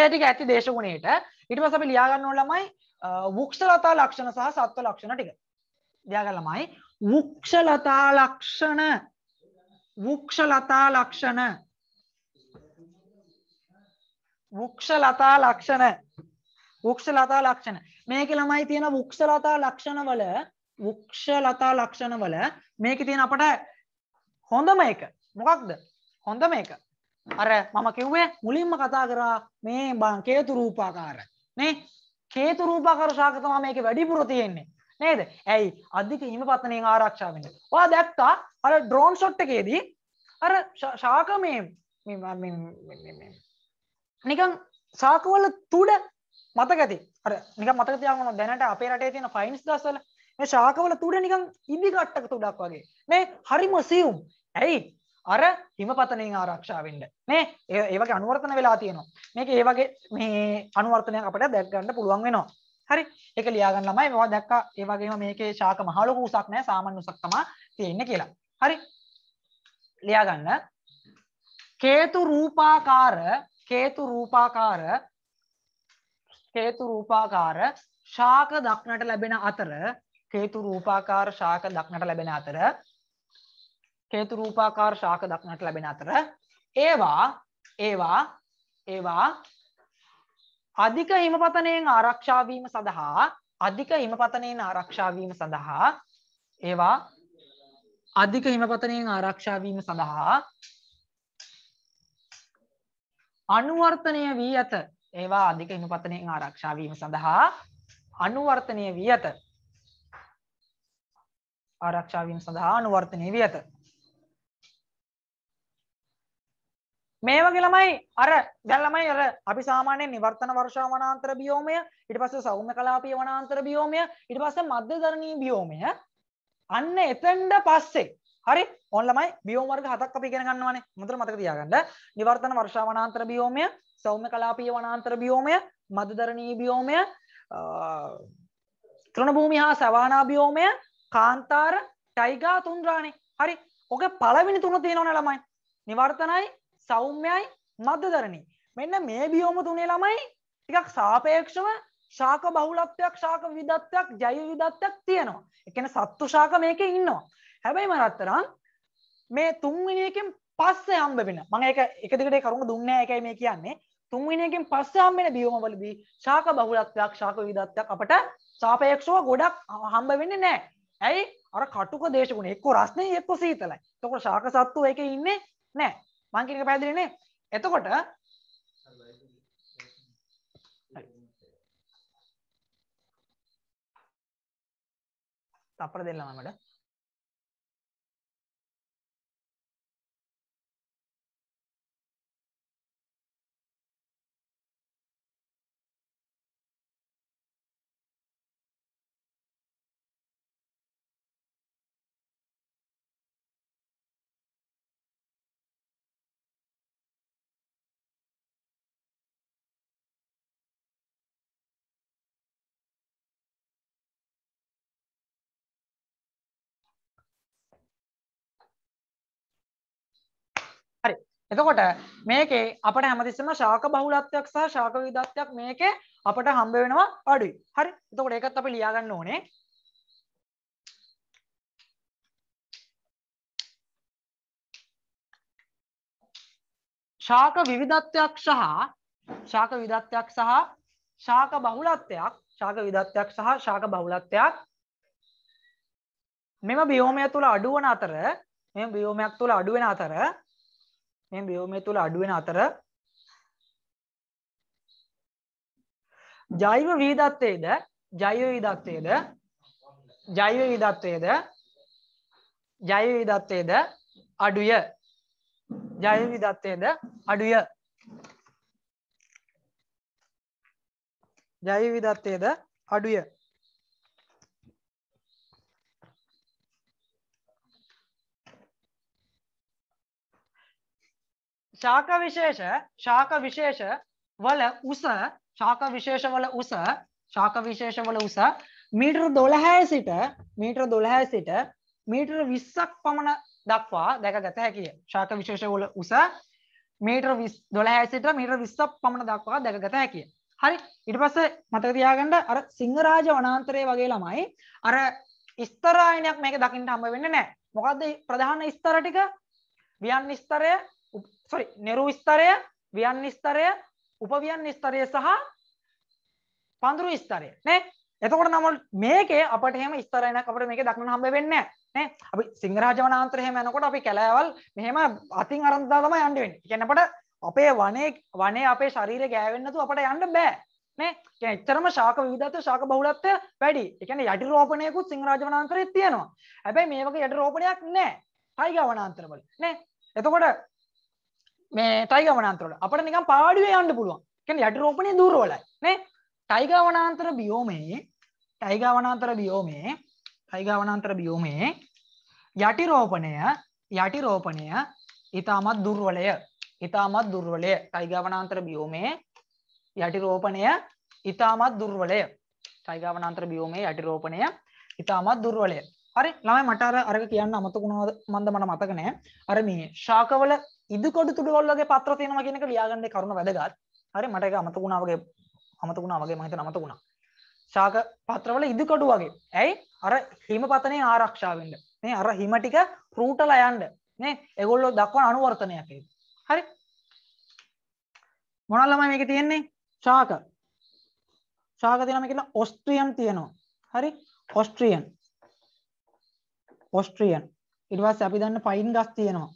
ඒ ටික ඇති දේශගුණයට ඉට පස අපි ලියාගන්න ඕන ළමයි වෘක්ෂලතා ලක්ෂණ සහ සත්ව ලක්ෂණ ටික දෙයාග ළමයි වුක්ෂලතා ලක්ෂණ වුක්ෂලතා ලක්ෂණ වුක්ෂලතා ලක්ෂණ වුක්ෂලතා ලක්ෂණ මේක ළමයි තියෙන වුක්ෂලතා ලක්ෂණ වල වුක්ෂලතා ලක්ෂණ වල මේක තියෙන අපට හොඳම එක මොකක්ද හොඳම එක අර මම කිව්වේ මුලින්ම කතා කරා මේ කේතු රූපාකාර නේ කේතු රූපාකාර ශාක තමයි මේකේ වැඩිපුර තියෙන්නේ නේද? ඇයි? අධික හිමපතනයෙන් ආරක්ෂා වෙන්න. ඔයා දැක්කා අර ඩ්‍රෝන් ෂොට් එකේදී අර ශාක මේ මේ මේ මේ නිකන් සාකවල තුඩ මතක ඇති. අර නිකන් මතක තියාගන්න දැනට අපේ රටේ තියෙන ෆයින්ස් දස්වල මේ ශාකවල තුඩ නිකන් ඉදි කට්ටක තුඩක් වගේ. මේ හරිම සියුම්. ඇයි? අර හිමපතනයෙන් ආරක්ෂාවෙන්ට මේ ඒවගේ අනුවර්තන වෙලා තියෙනවා මේක ඒවගේ මේ අනුවර්තනය අපට දැක්ගන්න පුළුවන් වෙනවා හරි ඒක ලියාගන්න ළමයි මේවා දැක්කා ඒ වගේම මේකේ ශාක මහ ලොකු උසක් නැහැ සාමාන්‍ය උසක් තමයි තියෙන්නේ කියලා හරි ලියාගන්න කේතු රූපාකාර කේතු රූපාකාර කේතු රූපාකාර ශාක දක්නට ලැබෙන අතර කේතු රූපාකාර ශාක දක්නට ලැබෙන අතර කේතු රූපාකාර ශාක දක්නට ලැබෙන අතර ඒවා ඒවා ඒවා අධික හිමපතනයෙන් ආරක්ෂා වීම සඳහා අධික හිමපතනයෙන් ආරක්ෂා වීම සඳහා ඒවා අධික හිමපතනයෙන් ආරක්ෂා වීම සඳහා අනුවර්තනය වී ඇත ඒවා අධික හිමපතනයෙන් ආරක්ෂා වීම සඳහා අනුවර්තනය වී ඇත ආරක්ෂා වීම සඳහා අනුවර්තනය වී ඇත මේ වගේ ළමයි අර දැන් ළමයි අර අපි සාමාන්‍යයෙන් නිවර්තන වර්ෂා වනාන්තර බියෝමය ඊට පස්සේ සෞම්‍ය කලාපීය වනාන්තර බියෝමය ඊට පස්සේ මධ්‍යධරණී බියෝමය අන්න එතෙන්ට පස්සේ හරි ඔන්න ළමයි බියෝම වර්ග හතක් අපි ඉගෙන ගන්නවානේ මුතර මතක තියාගන්න නිවර්තන වර්ෂා වනාන්තර බියෝමය සෞම්‍ය කලාපීය වනාන්තර බියෝමය මධ්‍යධරණී බියෝමය තෘණභූමි හා සවානා බියෝමය කාන්තාර ටයිගා තුන්රානේ හරි ඔක පළවෙනි තුන තියෙනවනේ ළමයි නිවර්තනයි සෞම්‍යයි මධ්‍යධරණී. මෙන්න මේ බියෝම තුනේ ළමයි ටිකක් සාපේක්ෂව ශාක බහුලත්වයක් ශාක විදත්වයක් ජෛව විදත්වයක් තියෙනවා. ඒ කියන්නේ සත්තු ශාක මේකේ ඉන්නවා. හැබැයි මරත්තරන් මේ තුන්වෙනි එකෙන් පස්සේ හම්බ වෙන. මම ඒක එක දිගට ඒ කරුණ දුන්නේ නැහැ ඒකයි මේ කියන්නේ. තුන්වෙනි එකෙන් පස්සේ හම්බ වෙන බියෝම වලදී ශාක බහුලත්වයක් ශාක විදත්වයක් අපට සාපේක්ෂව ගොඩක් හම්බ වෙන්නේ නැහැ. ඇයි? අර කටුක දේශගුණ එක්ක රස්නේ එක්ක සීතලයි. එතකොට ශාක සත්තු ඒකේ ඉන්නේ නැහැ. මංකික පැදිලනේ එතකොට තපර දෙල්ලමට එතකොට මේකේ අපට හැමතිස්සම ශාක බහුලත්වයක් සහ ශාක විධත්වයක් මේකේ අපට හම්බ වෙනවා අඩුයි. හරි. එතකොට ඒකත් අපි ලියාගන්න ඕනේ. ශාක විවිධත්වයක් සහ ශාක විධත්වයක් සහ ශාක බහුලත්වයක් ශාක විධත්වයක් සහ ශාක බහුලත්වයක් මෙම බියෝමය තුළ අඩුවන අතර මෙම බියෝමයක් තුළ අඩුවෙන අතර මේ බියෝමය තුළ අඩුවෙන අතර ජෛව වීදත්වයේද ජෛව වීදත්වයේද ජෛව වීදත්වයේද ජෛව වීදත්වයේද අඩුය ජෛව වීදත්වයේද අඩුය ජෛව වීදත්වයේද අඩුය ශාක විශේෂ ශාක විශේෂ වල උස ශාක විශේෂ වල උස ශාක විශේෂ වල උස මීටර් 12 සිට මීටර් 12 සිට මීටර් 20ක් පමණ දක්වා දැකගත හැකිය. ශාක විශේෂ වල උස මීටර් 12 සිට මීටර් 20ක් පමණ දක්වා දැකගත හැකිය. හරි ඊට පස්සේ මතක තියාගන්න අර සිංහරාජ වනාන්තරය වගේ ළමයි අර ස්තරායනයක් මේක දකින්න හම්බ වෙන්නේ නැහැ. මොකද්ද ප්‍රධාන ස්තර ටික? වියන් ස්තරය සොරි නෙරු විස්තරය වියන් විස්තරය උපවියන් විස්තරය සහ පඳුරු විස්තරය නේ එතකොට නම් මේකේ අපට එහෙම විස්තරයක් අපිට මේකේ දක්වන්න හම්බ වෙන්නේ නැහැ නේ අපි සිංහරාජ වනාන්තරය එහෙම යනකොට අපි කැලෑවල් මෙහෙම අතින් අරන් දාලා තමයි යන්න වෙන්නේ කියන්නේ අපට අපේ වනේ වනේ අපේ ශරීරය ගෑවෙන්නේ නැතුව අපට යන්න බෑ නේ කියන්නේ එච්චරම ශාක විවිධත්වය ශාක බහුලත්වය වැඩි ඒ කියන්නේ යටි රෝපණයකුත් සිංහරාජ වනාන්තරයේ තියෙනවා හැබැයි මේ වගේ යටි රෝපණයක් නැහැ ටයිගර් වනාන්තරවල නේ එතකොට මේ ටයිගවනාන්තරට අපට නිකම් පාඩුවේ යන්න පුළුවන් කැන යට රෝපණය දුරෝලයි නේ ටයිගවනාන්තර බියෝමයේ ටයිගවනාන්තර බියෝමේ ටයිගවනාන්තර බියෝමේ යටිරෝපණය යටිරෝපණය ඉතාමත් දුර්වලය ඉතාමත් දුර්වලය ටයිගවනාන්තර බියෝමේ යටිරෝපණය ඉතාමත් දුර්වලය ටයිගවනාන්තර බියෝමේ යටිරෝපණය ඉතාමත් දුර්වලය හරි ළමයි මට අර අරක කියන්න අමතකුණාද මන්ද මට මතක නෑ අර මේ ශාකවල ඉදුකොඩු තුඩු වල වගේ පත්‍ර තියෙනවා කියන එක ලියාගන්න ඒ කරුණ වැදගත් හරි මට ඒක අමතකුණා වගේ අමතකුණා වගේ මම හිතන අමතකුණා ශාක පත්‍රවල ඉදුකොඩු වගේ ඇයි අර හිමපතනේ ආරක්ෂා වෙන්න මේ අර හිම ටික රූටලා යන්න නේ ඒගොල්ලෝ දක්වන අනුවර්තනයක් ඒක හරි මොනවා ළමයි මේකේ තියෙන්නේ ශාක ශාක තියෙනවා මේකේ ඔස්ට්‍රියම් තියෙනවා හරි ඔස්ට්‍රියන් ඔස්ට්‍රියන් ඊට පස්සේ අපි දන්න පයින් ගස් තියෙනවා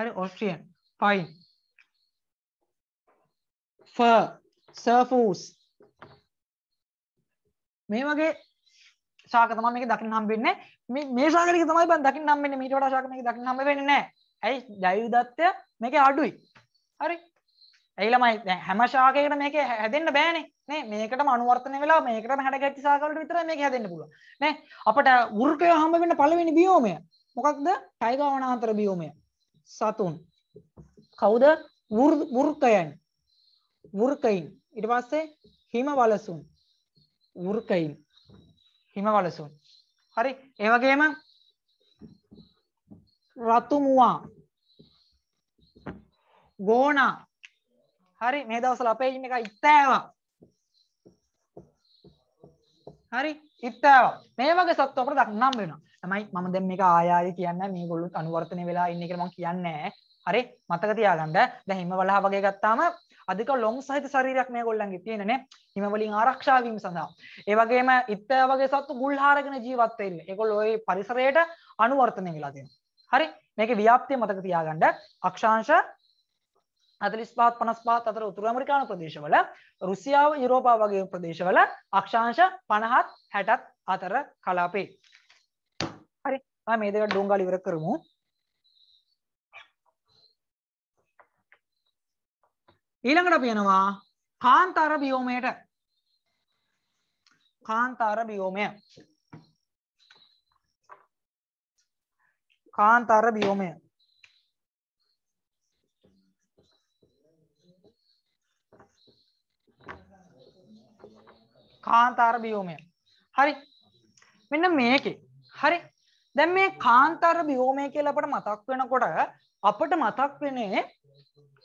හරි ඔස්ට්‍රියන් පයින් ෆර් සර්ෆූස් මේ වගේ ශාක තමයි මේක දකින්න හම්බෙන්නේ මේ මේ ශාකනික තමයි බං දකින්න හම්බෙන්නේ මීට වඩා ශාක මේක දකින්න හම්බ වෙන්නේ නැහැ ඇයි ජෛව දත්තය මේකේ අඩුයි හරි ඇයි ළමයි දැන් හැම ශාකයකට මේකේ හැදෙන්න බෑනේ නේ මේකටම අනුවර්තනය වෙලා මේකටම හැඩගැටි සාකවලට විතරයි මේක හැදෙන්න පුළුවන් නේ අපිට වෘකය හම්බ වෙන්න පළවෙනි බියෝමය මොකක්ද ටයිගා වනාන්තර බියෝමය සතුන් කවුද වෘකයන් වෘකයින් ඊට පස්සේ හිම වලසුන් වෘකයින් හිම වලසුන් හරි ඒ වගේම රතු මුවා ගෝනා හරි මේ දවස්වල අපේ ඉන්න එක ඉතෑවා හරි ඉත්තාව මේ වගේ සත්තු අපිට දක්නම් වෙනවා. තමයි මම දැන් මේක ආය ආයි කියන්නේ මේගොල්ලෝ අනුවර්තනය වෙලා ඉන්නේ කියලා මම කියන්නේ හරි මතක තියාගන්න. දැන් හිමවලහ වගේ ගත්තාම අධික ලොම් සහිත ශරීරයක් මේගොල්ලන්ගේ තියෙනනේ. හිම වලින් ආරක්ෂා වීම සඳහා. ඒ වගේම ඉත්තාව වගේ සත්තු ගුල් හාරගෙන ජීවත් වෙන්නේ. ඒගොල්ලෝ ওই පරිසරයට අනුවර්තනය වෙලා තියෙනවා. හරි මේකේ ව්‍යාප්තිය මතක තියාගන්න. අක්ෂාංශ 45 55 අතර උතුරු ඇමරිකානු ප්‍රදේශවල රුසියාව යුරෝපා වගේ ප්‍රදේශවල අක්ෂාංශ 50ත් 60ත් අතර කලාපේ. හරි. ආ මේ දෙක ඩෝංගාල ඉවර කරමු. ඊළඟට අපි යනවා කාන්තාර බියෝමයට. කාන්තාර බියෝමය. කාන්තාර බියෝමය. කාන්තාර බියෝමය. හරි මෙන්න මේකේ හරි දැන් මේ කාන්තාර බියෝමය කියලා අපට මතක් වෙනකොට අපට මතක් වෙන්නේ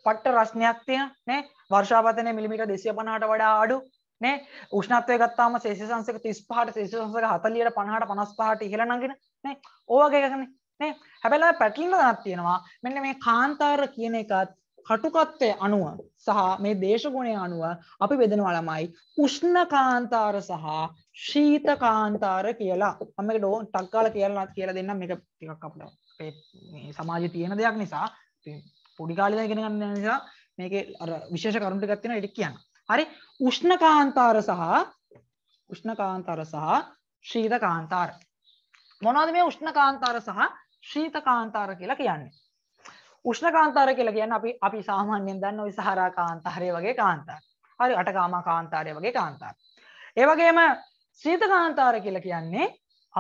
පට්ට රස්නයක් තියෙන නේ වර්ෂාපතනය මිලිමිට දෙසිය පනහට වඩා ආඩු නේ උෂ්ණත්වය ගත්තාම සේසංසක තිස් පහට සේසංසක හතලියට පනහට පනස් පහට ඉහළ නගෙන නේ ඕවගේකන නේ හැබැලා පැටලිල දනත් තියෙනවා මෙන්න මේ කාන්තාර කියන එකත් කටුකත්වය අනුව සහ මේ දේශගුණය අනුව අපි බෙදෙනවා ළමයි උෂ්ණ කාන්තාර සහ ශීත කාන්තාර කියලා. මම මේක ඩෝන් ටක් ගාලා කියලා කියලා දෙන්නම් මේක ටිකක් අපිට අපේ මේ සමාජයේ තියෙන දෙයක් නිසා පොඩි කාලේ ඉඳන් ඉගෙන ගන්න නිසා මේකේ අර විශේෂ කරුණු ටිකක් තියෙනවා ඒක කියන්න. හරි උෂ්ණ කාන්තාර සහ උෂ්ණ කාන්තාර සහ ශීත කාන්තාර. මොනවද මේ උෂ්ණ කාන්තාර සහ ශීත කාන්තාර කියලා කියන්නේ? උෂ්ණ කාන්තාරය කියලා කියන්නේ අපි අපි සාමාන්‍යයෙන් දන්න ওই සහරා කාන්තාරය වගේ කාන්තාර. හරි අටකාමා කාන්තාරය වගේ කාන්තාර. ඒ වගේම ශීත කාන්තාර කියලා කියන්නේ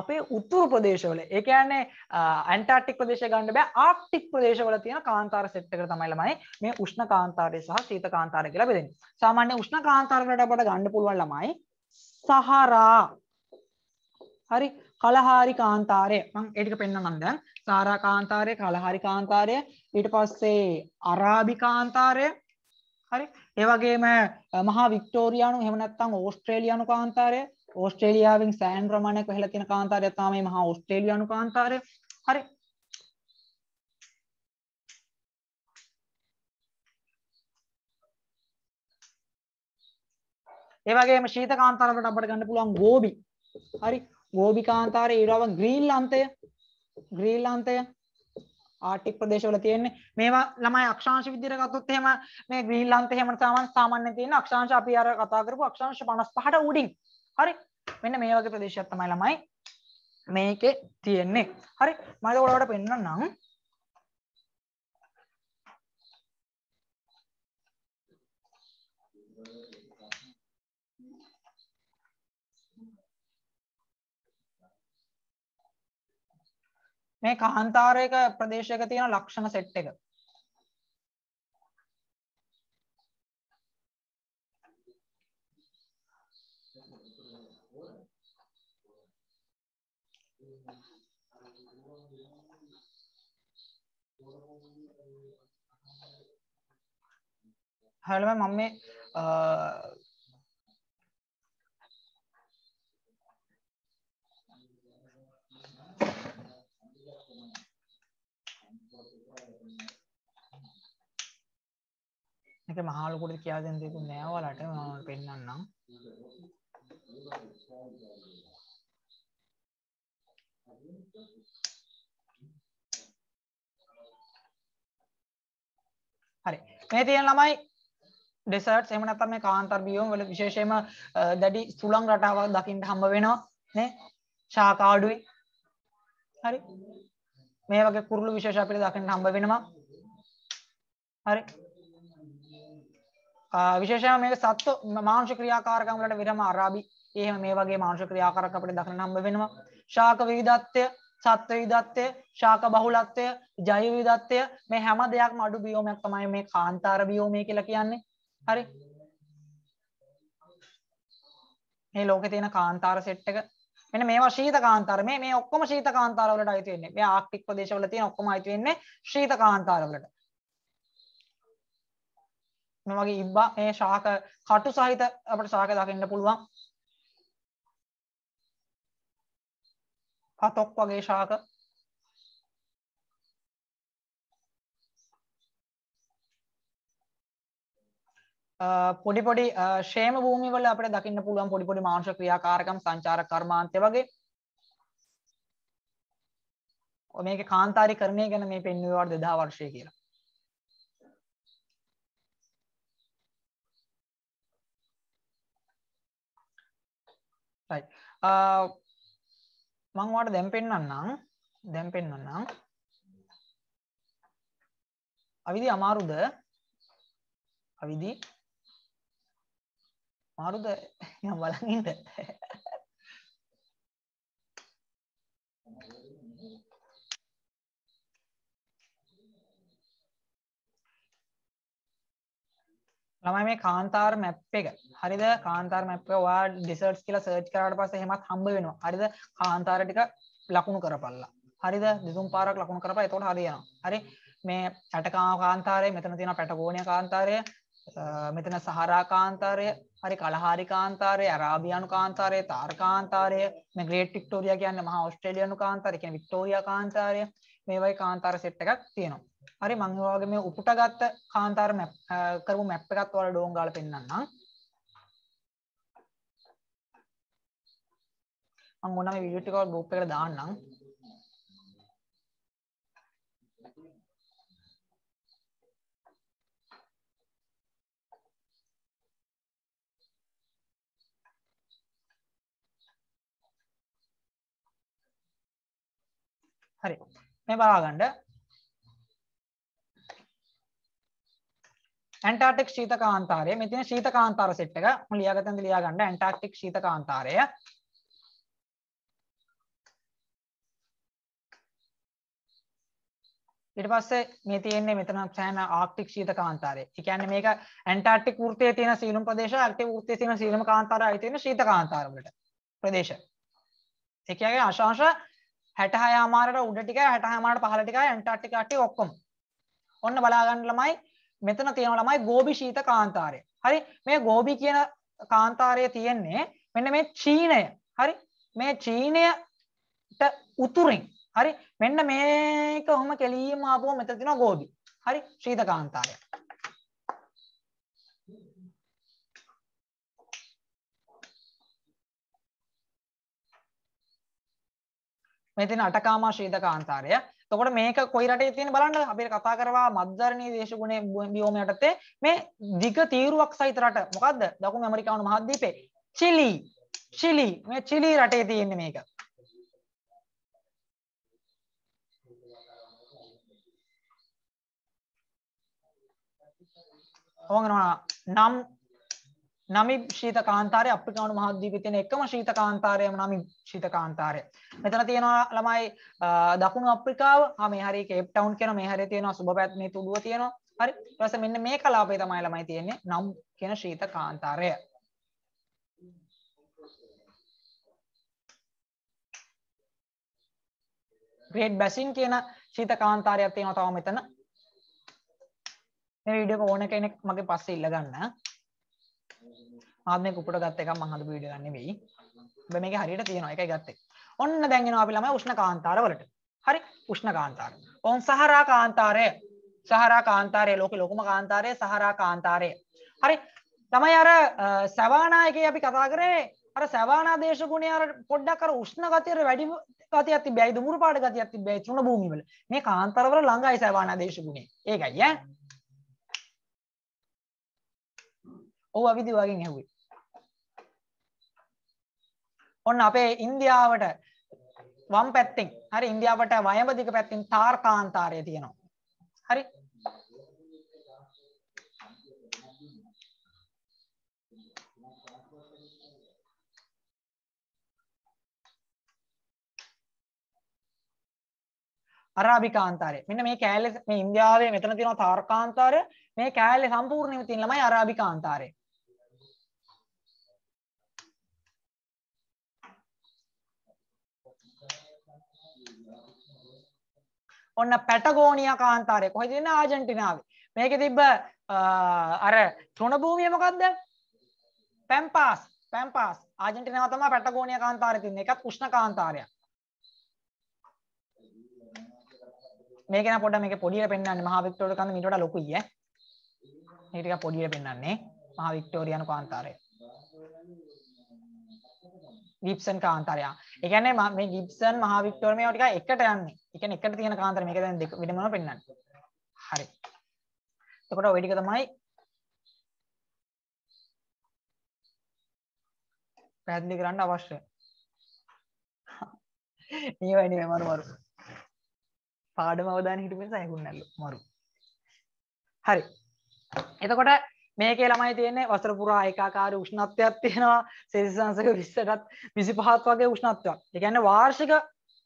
අපේ උත්තුරු ප්‍රදේශවල ඒ කියන්නේ ඇන්ටාර්ටික් ප්‍රදේශය ගන්න බෑ ආර්ක්ටික් ප්‍රදේශවල තියෙන කාන්තාර සෙට් එකට තමයි ළමයි මේ උෂ්ණ කාන්තාරය සහ සීත කාන්තාරය කියලා බෙදෙන්නේ. සාමාන්‍ය උෂ්ණ කාන්තාර වලට අපට ගන්න පුළුවන් ළමයි සහරා හරි කලහාරි කාන්තාරය මම ඒක පෙන්වන්නම් දැන් සාරා කාන්තාරය කලහරි කාන්තාරය ඊට පස්සේ අරාබි කාන්තාරය හරි ඒවගේම මහා වික්ටෝරියානු හෙමනත්තං ඕස්ට්‍රේලියයානු කාන්තාරය ඕස්ට්‍රේලියාවෙන් සෑන් ප්‍රමාණයක් වෙහලා තියෙන කාන්තාරය තමයි මහා ඕස්ට්‍රේලියානු කාන්තාරය හරි ඒවගේම ශීත කාන්තාරවලට අපට ගන්න පුළුවන් ගෝබි හරි ගෝබි කාන්තාරය ඊළඟ ග්‍රීන්ලන්තය ග්‍රීන්ලන්තය ආටික් ප්‍රදේශවල තියෙන්නේ මේවා ළමයි අක්ෂාංශ විදිහට ගත්තොත් එහෙම මේ ග්‍රීන්ලන්තේ එහෙම සාමාන්‍ය සාමාන්‍ය තියෙන අක්ෂාංශ අපි අර කතා කරපු අක්ෂාංශ 55ට උඩින් හරි මෙන්න මේ වගේ ප්‍රදේශයක් තමයි ළමයි මේකේ තියෙන්නේ හරි මම ඒක ඔයාලට පෙන්නන්නම් මේ කාන්තාරයක ප්‍රදේශයක තියෙන ලක්ෂණ සෙට් එක. හැලම මම මේ එක මහා ලොකුට කියලා දෙන්න දෙයක් නෑ ඔයාලට මම පෙන්නන්නම් හරි මේ තියෙන ළමයි ඩෙසර්ට්ස් එහෙම නැත්නම් මේ කාන්තර බියෝම් වල විශේෂයෙන්ම දැඩි සුළං රටාවක් දකින්න හම්බ වෙනවා නේ ශාකාඩුයි හරි මේ වගේ කුරුළු විශේෂ අපිට දකින්න හම්බ වෙනවා හරි විශේෂයෙන් මේක සත්ව මාංශ ක්‍රියාකාරකම් වලට විරම අරාබි එහෙම මේ වගේ මාංශ ක්‍රියාකාරක අපිට දක්නට හම්බ වෙනවා ශාක විවිධත්වය සත්ව විවිධත්වය ශාක බහුලත්වය ජෛව විවිධත්වය මේ හැම දෙයක්ම අඩු බියෝමයක් තමයි මේ කාන්තාර බියෝමය කියලා කියන්නේ හරි මේ ලෝකේ තියෙන කාන්තාර සෙට් එක මෙන්න මේවා ශීත කාන්තාර මේ මේ ඔක්කොම ශීත කාන්තාර වලට අයිති වෙන්නේ මේ ආක්ටික් ප්‍රදේශවල තියෙන ඔක්කොම අයිති වෙන්නේ ශීත කාන්තාර වලට මගේ ඉබ්බා මේ ශාක කටු සහිත අපට ශාක දකින්න පුළුවන් පතොක් වගේ ශාක පොඩි පොඩි ශේම භූමිවල අපට දකින්න පුළුවන් පොඩි පොඩි මාංශ ක්‍රියාකාරකම් සංචාර කර්මාන්තය වගේ මේක කාන්තාරි කරණය ගැන මේ පෙන්වවාට දෙදා වර්ෂය කියලා රයි uh, මංවාට දැම් පෙන්න්නම් දැම් පෙන්න්නම් අවිදි අමාරුද අවිදි මාරුද යම් බලගින්ට ළමයි මේ කාන්තාර මැප් එක. හරිද? කාන්තාර මැප් එක ඔයා ඩිසර්ට්ස් කියලා සර්ච් කරාට පස්සේ එහෙමත් හම්බ වෙනවා. හරිද? කාන්තාර ටික ලකුණු කරපල්ලා. හරිද? දෙතුන් පාරක් ලකුණු කරපුවා. එතකොට හරියනවා. හරි? මේ ඇටකාම කාන්තාරය, මෙතන තියෙන පැටගෝනියා කාන්තාරය, මෙතන සහරා කාන්තාරය, හරි කලහාරි කාන්තාරය, අරාබියානු කාන්තාරය, තාර කාන්තාරය, මේ ග්‍රේට් වික්ටෝරියා කියන්නේ මහා ඕස්ට්‍රේලියානු කාන්තාරය, කියන්නේ වික්ටෝරියා කාන්තාරය. මේ වගේ කාන්තාර සෙට් එකක් තියෙනවා. හරි මං ඔයාලගේ මේ උපුට ගත්ත කාන්තාර මැප් කරපු මැප් එකත් ඔයාලා ඩෝන් ගාලා පෙන්නන්නම් මං ඕනම වීඩියෝ ටික ඔයාලා ගෲප් එකට දාන්නම් හරි මේ බලාගන්න ඇන්ටාර්ටික් ශීත කාන්තාරය මේ තියෙන ශීත කාන්තාර සෙට් එක මම ලියාගත්තෙන්ද ලියාගන්න ඇන්ටාර්ටික් ශීත කාන්තාරය ඊට පස්සේ මේ තියෙන්නේ මෙතන සෑහෙන ආක්ටික් ශීත කාන්තාරය. ඒ කියන්නේ මේක ඇන්ටාර්ටික් වෘත්තයේ තියෙන සීලම් ප්‍රදේශ, ආක්ටික් වෘත්තයේ තියෙන සීලම් කාන්තාරය තියෙන ශීත කාන්තාර වලට ප්‍රදේශ. ඒ කියන්නේ අශාංශ 66 ආමාරයට උඩ ටිකයි 66 ආමාරයට පහළ ටිකයි ඇන්ටාර්ටිකා ටික ඔක්කොම. ඔන්න බලා ගන්න ළමයි මෙතන තියෙනවා ළමයි ගෝබි ශීත කාන්තාරය. හරි මේ ගෝබි කියන කාන්තාරය තියෙන්නේ මෙන්න මේ චීනය. හරි මේ චීනයට උතුරින් හරි මෙන්න මේක ඔහොම කෙලින්ම ආපුවම මෙතන තියෙනවා ගෝබි. හරි ශීත කාන්තාරය. මෙතන අටකාමා ශ්‍රීත කාන්තාරය එතකොට මේක කොයි රටේ තියෙන බලන්න අපි කතා කරවා මධ්‍යරණීය දේශගුණේ බියෝම යටතේ මේ දිග තීරුවක් සහිත රට මොකද්ද? දකුණු ඇමරිකානු මහද්වීපේ චිලි චිලි මේ චිලි රටේ තියෙන්නේ මේක. ඕංගනවා නම් නමින් ශීත කාන්තාරය අප්‍රිකානු මහද්වීපයේ තියෙන එකම ශීත කාන්තාරයම නමින් ශීත කාන්තාරය. මෙතන තියෙනවා ළමයි දකුණු අප්‍රිකාව. ආ මේ හරිය කේප් ටවුන් කියන මේ හරිය තියෙනවා සුබපැත් මේ තුඩුව තියෙනවා. හරි. ඊට පස්සේ මෙන්න මේ කලාපේ තමයි ළමයි තියෙන්නේ නම් කියන ශීත කාන්තාරය. ග්‍රේට් බැසින් කියන ශීත කාන්තාරයක් තියෙනවා තව මෙතන. මේ වීඩියෝ එක ඕන කෙනෙක් මගේ පස්සේ ඉල්ල ගන්න. මාත් මේක උඩට ගත්ත එකක් මම හදපු වීඩියෝ එකක් නෙවෙයි. ඔබ මේක හරියට තියෙනවා. ඒකයි ගත්තේ. ඔන්න දැන් එනවා අපි ළමයි උෂ්ණ කාන්තාර වලට. හරි උෂ්ණ කාන්තාර. ඕන් සහරා කාන්තාරය. සහරා කාන්තාරය ලෝකේ ලොකුම කාන්තාරය සහරා කාන්තාරය. හරි තමයි අර සවානායකේ අපි කතා කරේ අර සවානා දේශගුණය අර පොඩ්ඩක් අර උෂ්ණ ගතිය වැඩි ගතියක් තිබ්බයි දුමුරු පාට ගතියක් තිබ්බයි තුන භූමිවල මේ කාන්තරවල ළඟයි සවානා දේශගුණය ඒකයි ඈ ඔව් අවිදි වගේ ඇහුවේ ඔන්න අපේ ඉන්දියාවට වම් පැත්තෙන් හරි ඉන්දියාවට වයඹ දිග පැත්තෙන් තාර් කාන්තාරය තියෙනවා. හරි. අරාබිකාන්තාරය. මෙන්න මේ කෑල්ලේ මේ ඉන්දියාවේ මෙතන තියෙන තාර් කාන්තාරය මේ කෑල්ලේ සම්පූර්ණයෙන්ම තියෙන ළමයි අරාබිකාන්තාරය. ඔන්න පැටගෝනිය කාන්තාරය කොහෙ දෙන්න ආජන්ටිනාව මේක තිබ්බ අර තෘණභූමියමකක්ද පැම්පාස් පැම්පාස් ආජටිනාව තම පැටගෝනිය කාන්තාරය තින්න එකත් උෂ්ණ කාන්තාරයක් මේකන පොඩ මේක පොඩියට පෙන්වන්නේ මහා වික්ටෝරියා කන්ද මීට වඩා ලොකුයි ඈ. මේ ටික පොඩියට පෙන්වන්නේ මහා වික්ටෝරියානු කාන්තාරය. ගිබ්සන් කාන්තාරය. ඒ කියන්නේ මේ ගිබ්සන් මහා වික්ටෝරියා මේවා ටික එකට යන්නේ. කියන්නේ එකට තියෙන කාන්තර මේක දැන් දෙක වෙනමම පෙන්වන්න. හරි. එතකොට ওই ටික තමයි පැහැදිලි කරන්න අවශ්‍ය. මේ වැඩි මේ මරු මරු. පාඩම අවදාන හිටු නිසා ඇහුන්නල්ලු මරු. හරි. එතකොට මේකේ ළමයි තියෙන්නේ වසර පුරා ඒකාකාරී උෂ්ණත්වයක් තියෙනවා සෙල්සියස් 20ටත් 25ත් වගේ උෂ්ණත්වයක්. ඒ කියන්නේ වාර්ෂික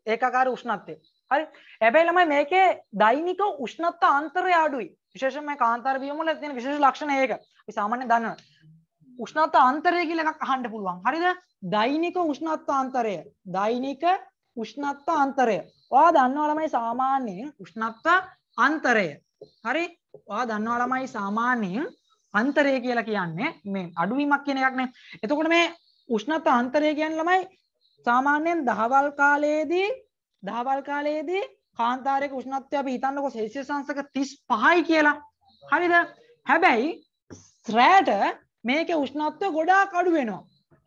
ඒකාකාරී උෂ්ණත්වය. හරි හැබැයි ළමයි මේකේ දෛනික උෂ්ණත්ව අන්තරය අඩුයි විශේෂයෙන්ම කාන්තාර බිම වල තියෙන විශේෂ ලක්ෂණ ඒක අපි සාමාන්‍යයෙන් දන්නවා උෂ්ණත්ව අන්තරය කියලා එකක් අහන්න පුළුවන් හරිද දෛනික උෂ්ණත්ව අන්තරය දෛනික උෂ්ණත්ව අන්තරය ඔයා දන්නවා ළමයි සාමාන්‍යයෙන් උෂ්ණත්ව අන්තරය හරි ඔයා දන්නවා ළමයි සාමාන්‍යයෙන් අන්තරය කියලා කියන්නේ මේ අඩුවීමක් කියන එකක් නේ එතකොට මේ උෂ්ණත්ව අන්තරය කියන්නේ ළමයි සාමාන්‍යයෙන් දහවල් කාලයේදී දහවල් කාලයේදී කාන්තාරයක උෂ්ණත්වය අපි හිතන්නකො සෙල්සියස් අංශක 35යි කියලා. හරිද? හැබැයි රැට මේකේ උෂ්ණත්වය ගොඩාක් අඩු වෙනවා.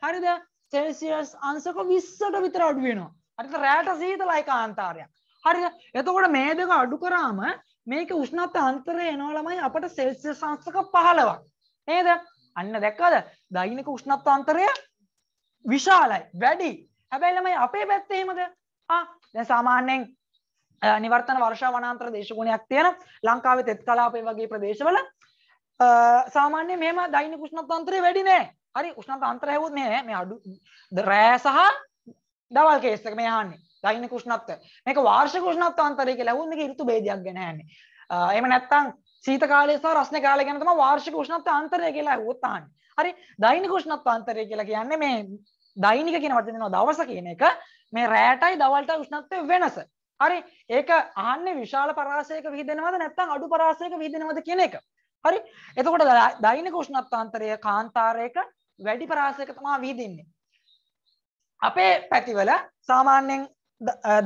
හරිද? සෙල්සියස් අංශක 20ට විතර අඩු වෙනවා. හරිද? රැට සීතලයි කාන්තාරයක්. හරිද? එතකොට මේ දෙක අඩු කරාම මේකේ උෂ්ණත්ව අන්තරය එනවා ළමයි අපට සෙල්සියස් අංශක 15ක්. නේද? අන්න දැක්කද? දෛනික උෂ්ණත්ව අන්තරය විශාලයි, වැඩි. හැබැයි ළමයි අපේ පැත්තේ එහෙමද? ආ දැන් සාමාන්‍යයෙන් නිවර්තන වර්ෂා වනාන්තර දේශගුණයක් තියෙන ලංකාවේ තෙත් කලාපය වගේ ප්‍රදේශවල සාමාන්‍ය මෙහෙම දෛනික උෂ්ණතන්ත්‍රය වැඩි නෑ. හරි උෂ්ණතන්ත්‍රය හැවුවොත් මේ මේ අඩු රෑ සහ දවල් කේස් එක මේ අහන්නේ. දෛනික උෂ්ණත්වය. මේක වාර්ෂික උෂ්ණත්වාන්තරය කියලා ඇහුවොත් මේක ඍතු භේදයක් ගැන අහන්නේ. එහෙම නැත්නම් සීත කාලය සහ රස්න කාලය ගැන තමයි වාර්ෂික උෂ්ණත්වාන්තරය කියලා ඇහුවොත් අහන්නේ. හරි දෛනික උෂ්ණත්වාන්තරය කියලා කියන්නේ මේ දෛනික කියන වචනේ දෙනවා දවස කියන එක මේ රෑටයි දවල්ටයි උෂ්ණත්වය වෙනස. හරි ඒක අහන්නේ විශාල පරාසයක විහිදෙනවද නැත්නම් අඩු පරාසයක විහිදෙනවද කියන එක. හරි එතකොට දෛනික උෂ්ණත්වාන්තරය කාන්තාරයක වැඩි පරාසයක තමයි විහිදින්නේ. අපේ පැතිවල සාමාන්‍යයෙන්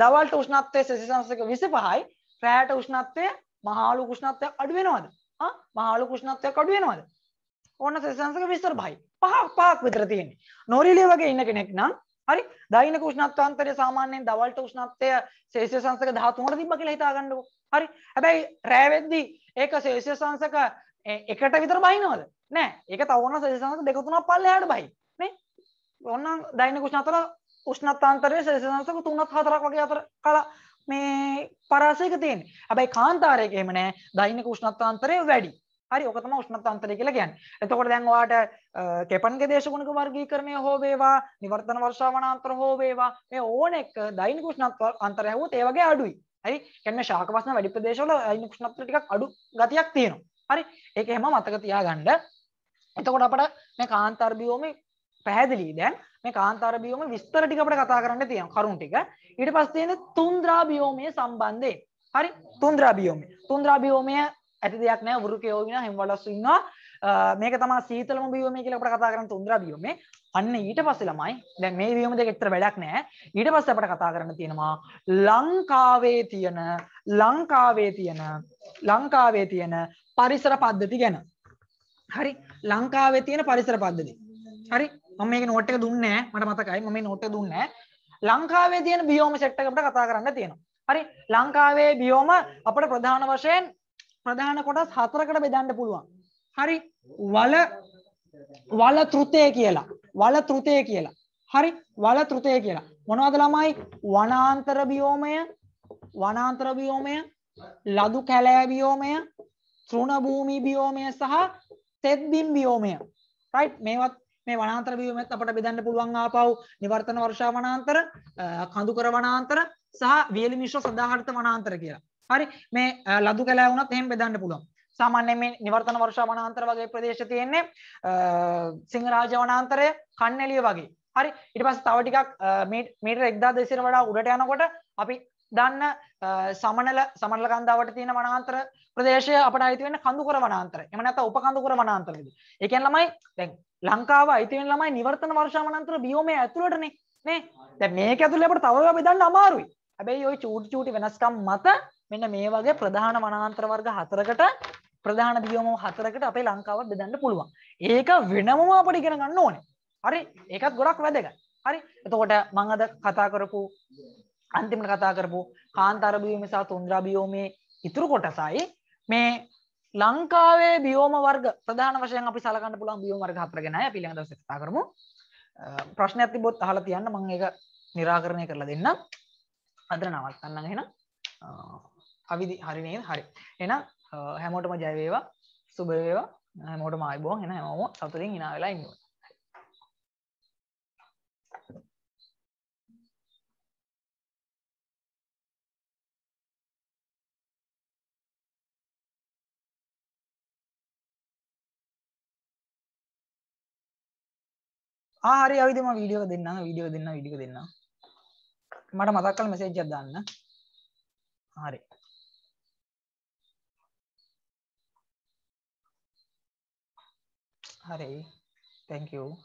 දවල්ට උෂ්ණත්වය සෙල්සියස්ක 25යි රෑට උෂ්ණත්වය මහලු උෂ්ණත්වයක් අඩු වෙනවද? ආ මහලු උෂ්ණත්වයක් අඩු වෙනවද? ඕන සෙසන්සක විස්තර පහයි. පහක් පහක් විතර තියෙන්නේ. නෝරිලිය වගේ ඉන්න කෙනෙක් නම් හරි දෛනික උෂ්ණත්වාන්තරය සාමාන්‍යයෙන් දවල්ට උෂ්ණත්වය සෙල්සියස් අංශක 13ට තිබ්බ කියලා හිතා ගන්නකො. හරි. හැබැයි රෑ වෙද්දී ඒක සෙල්සියස් අංශක 1ට විතර බහිනවද? නෑ. ඒක තව ඕන සෙල්සියස් අංශක 2 3ක් පල්ලෙහාට බහයි. නේ? ඕනනම් දෛනික උෂ්ණතල උෂ්ණත්වාන්තරය සෙල්සියස් අංශක 3ක් 4ක් වගේ අතර කලා මේ පරාසයක තියෙන්නේ. හැබැයි කාන්තාරයක එහෙම නෑ. දෛනික උෂ්ණත්වාන්තරය වැඩි. හරි ඕක තමයි උෂ්ණත්ව අන්තරය කියලා කියන්නේ. එතකොට දැන් ඔයාට කෙපන්ගේ දේශගුණික වර්ගීකරණය හෝ වේවා, නිවර්තන වර්ෂාවනාන්තර හෝ වේවා මේ ඕන එක දෛනික උෂ්ණත්ව අන්තරය හැවොත් ඒ වගේ අඩුයි. හරි? කියන්නේ ශාක වස්න වැඩි ප්‍රදේශවල දෛනික උෂ්ණත්වය ටිකක් අඩු ගතියක් තියෙනවා. හරි? ඒක හැම මතක තියාගන්න. එතකොට අපිට මේ කාන්තාර බියෝමේ පැහැදිලි දැන් මේ කාන්තාර බියෝමේ විස්තර ටික අපිට කතා කරන්න තියෙනවා කරුණු ටික. ඊට පස්සේ තියෙන තුන්ද්‍රා බියෝමේ සම්බන්ධයෙන්. හරි? තුන්ද්‍රා බියෝමේ. තුන්ද්‍රා බියෝමේ ඇති දෙයක් නෑ වෘකයෝ ඉන්න හෙම්වලස්සු ඉන්නවා මේක තමයි සීතලම බියෝමේ කියලා අපිට කතා කරන්න තුන්දරා බියෝමේ අන්න ඊට පස්සේ ළමයි දැන් මේ බියෝම දෙක extra වැඩක් නෑ ඊට පස්සේ අපිට කතා කරන්න තියෙනවා ලංකාවේ තියෙන ලංකාවේ තියෙන ලංකාවේ තියෙන පරිසර පද්ධති ගැන හරි ලංකාවේ තියෙන පරිසර පද්ධති හරි මම මේක නෝට් එක දුන්නේ නෑ මට මතකයි මම මේ නෝට් එක දුන්නේ නෑ ලංකාවේ තියෙන බියෝම සෙට් එක අපිට කතා කරන්න තියෙනවා හරි ලංකාවේ බියෝම අපිට ප්‍රධාන වශයෙන් ප්‍රධාන කොටස් හතරකට බෙදන්න පුළුවන්. හරි වල වල තෘතය කියලා. වල තෘතය කියලා. හරි වල තෘතය කියලා. මොනවද ළමයි? වනාන්තර බියෝමය, වනාන්තර බියෝමය, ලදු කැලෑ බියෝමය, තෘණ භූමි බියෝමය සහ තෙත්බිම් බියෝමය. රයිට් මේවත් මේ වනාන්තර බියෝමයත් අපට බෙදන්න පුළුවන් ආපහු නිවර්තන වර්ෂා වනාන්තර, කඳුකර වනාන්තර සහ වියලි මිශ්‍ර සදාහරිත වනාන්තර කියලා. හරි මේ ලදු කැලෑ වුණත් එහෙම බෙදන්න පුළුවන්. සාමාන්‍යයෙන් මේ නිවර්තන වර්ෂා වනාන්තර වගේ ප්‍රදේශ තියෙන්නේ සිංහරාජ වනාන්තරය කන්නැලිය වගේ. හරි ඊට පස්සේ තව ටිකක් මීටර 1200ට වඩා උඩට යනකොට අපි දන්න සමනල සමනල කන්දාවට තියෙන වනාන්තර ප්‍රදේශය අපට අයිති වෙන්නේ කඳුකර වනාන්තර. එහෙම නැත්නම් උපකඳුකර වනාන්තරද. ඒ කියන්නේ ළමයි දැන් ලංකාව අයිති වෙන ළමයි නිවර්තන වර්ෂා වනාන්තර බියෝමේ ඇතුළටනේ නේ. දැන් මේක ඇතුළේ අපිට තව ඒවා බෙදන්න අමාරුයි. හැබැයි ওই චූටි චූටි වෙනස්කම් මත මෙන්න මේ වගේ ප්‍රධාන වනාන්තර වර්ග හතරකට ප්‍රධාන බියෝම හතරකට අපේ ලංකාව බෙදන්න පුළුවන්. ඒක වෙනමම අපිට ඉගෙන ගන්න ඕනේ. හරි ඒකත් ගොඩක් වැදගත්. හරි එතකොට මම අද කතා කරපු අන්තිමට කතා කරපු කාන්තාර බියෝමේ සහ තුන්දරා බියෝමේ ඉතුරු කොටසයි මේ ලංකාවේ බියෝම වර්ග ප්‍රධාන වශයෙන් අපි සලකන්න පුළුවන් බියෝම වර්ග හතර ගැනයි අපි ඊළඟ දවසේ කතා කරමු. ප්‍රශ්නයක් තිබොත් අහලා තියන්න මම ඒක निराකරණය කරලා දෙන්නම්. අදට නවත්තන්නම් එහෙනම්. අවිදි හරි නේද හරි එහෙනම් හැමෝටම ජය වේවා සුබ වේවා හැමෝටම ආයුබෝවන් එහෙනම් හැමෝම සතුටින් ඉනා වෙලා ඉන්න ඕනේ ආහරි අවිදම වීඩියෝ දෙන්න වීඩියෝ දෙන්න විඩික දෙන්න මට මතක්කල් මෙසේජ්ජත් දාන්න හරි Hari. Thank you.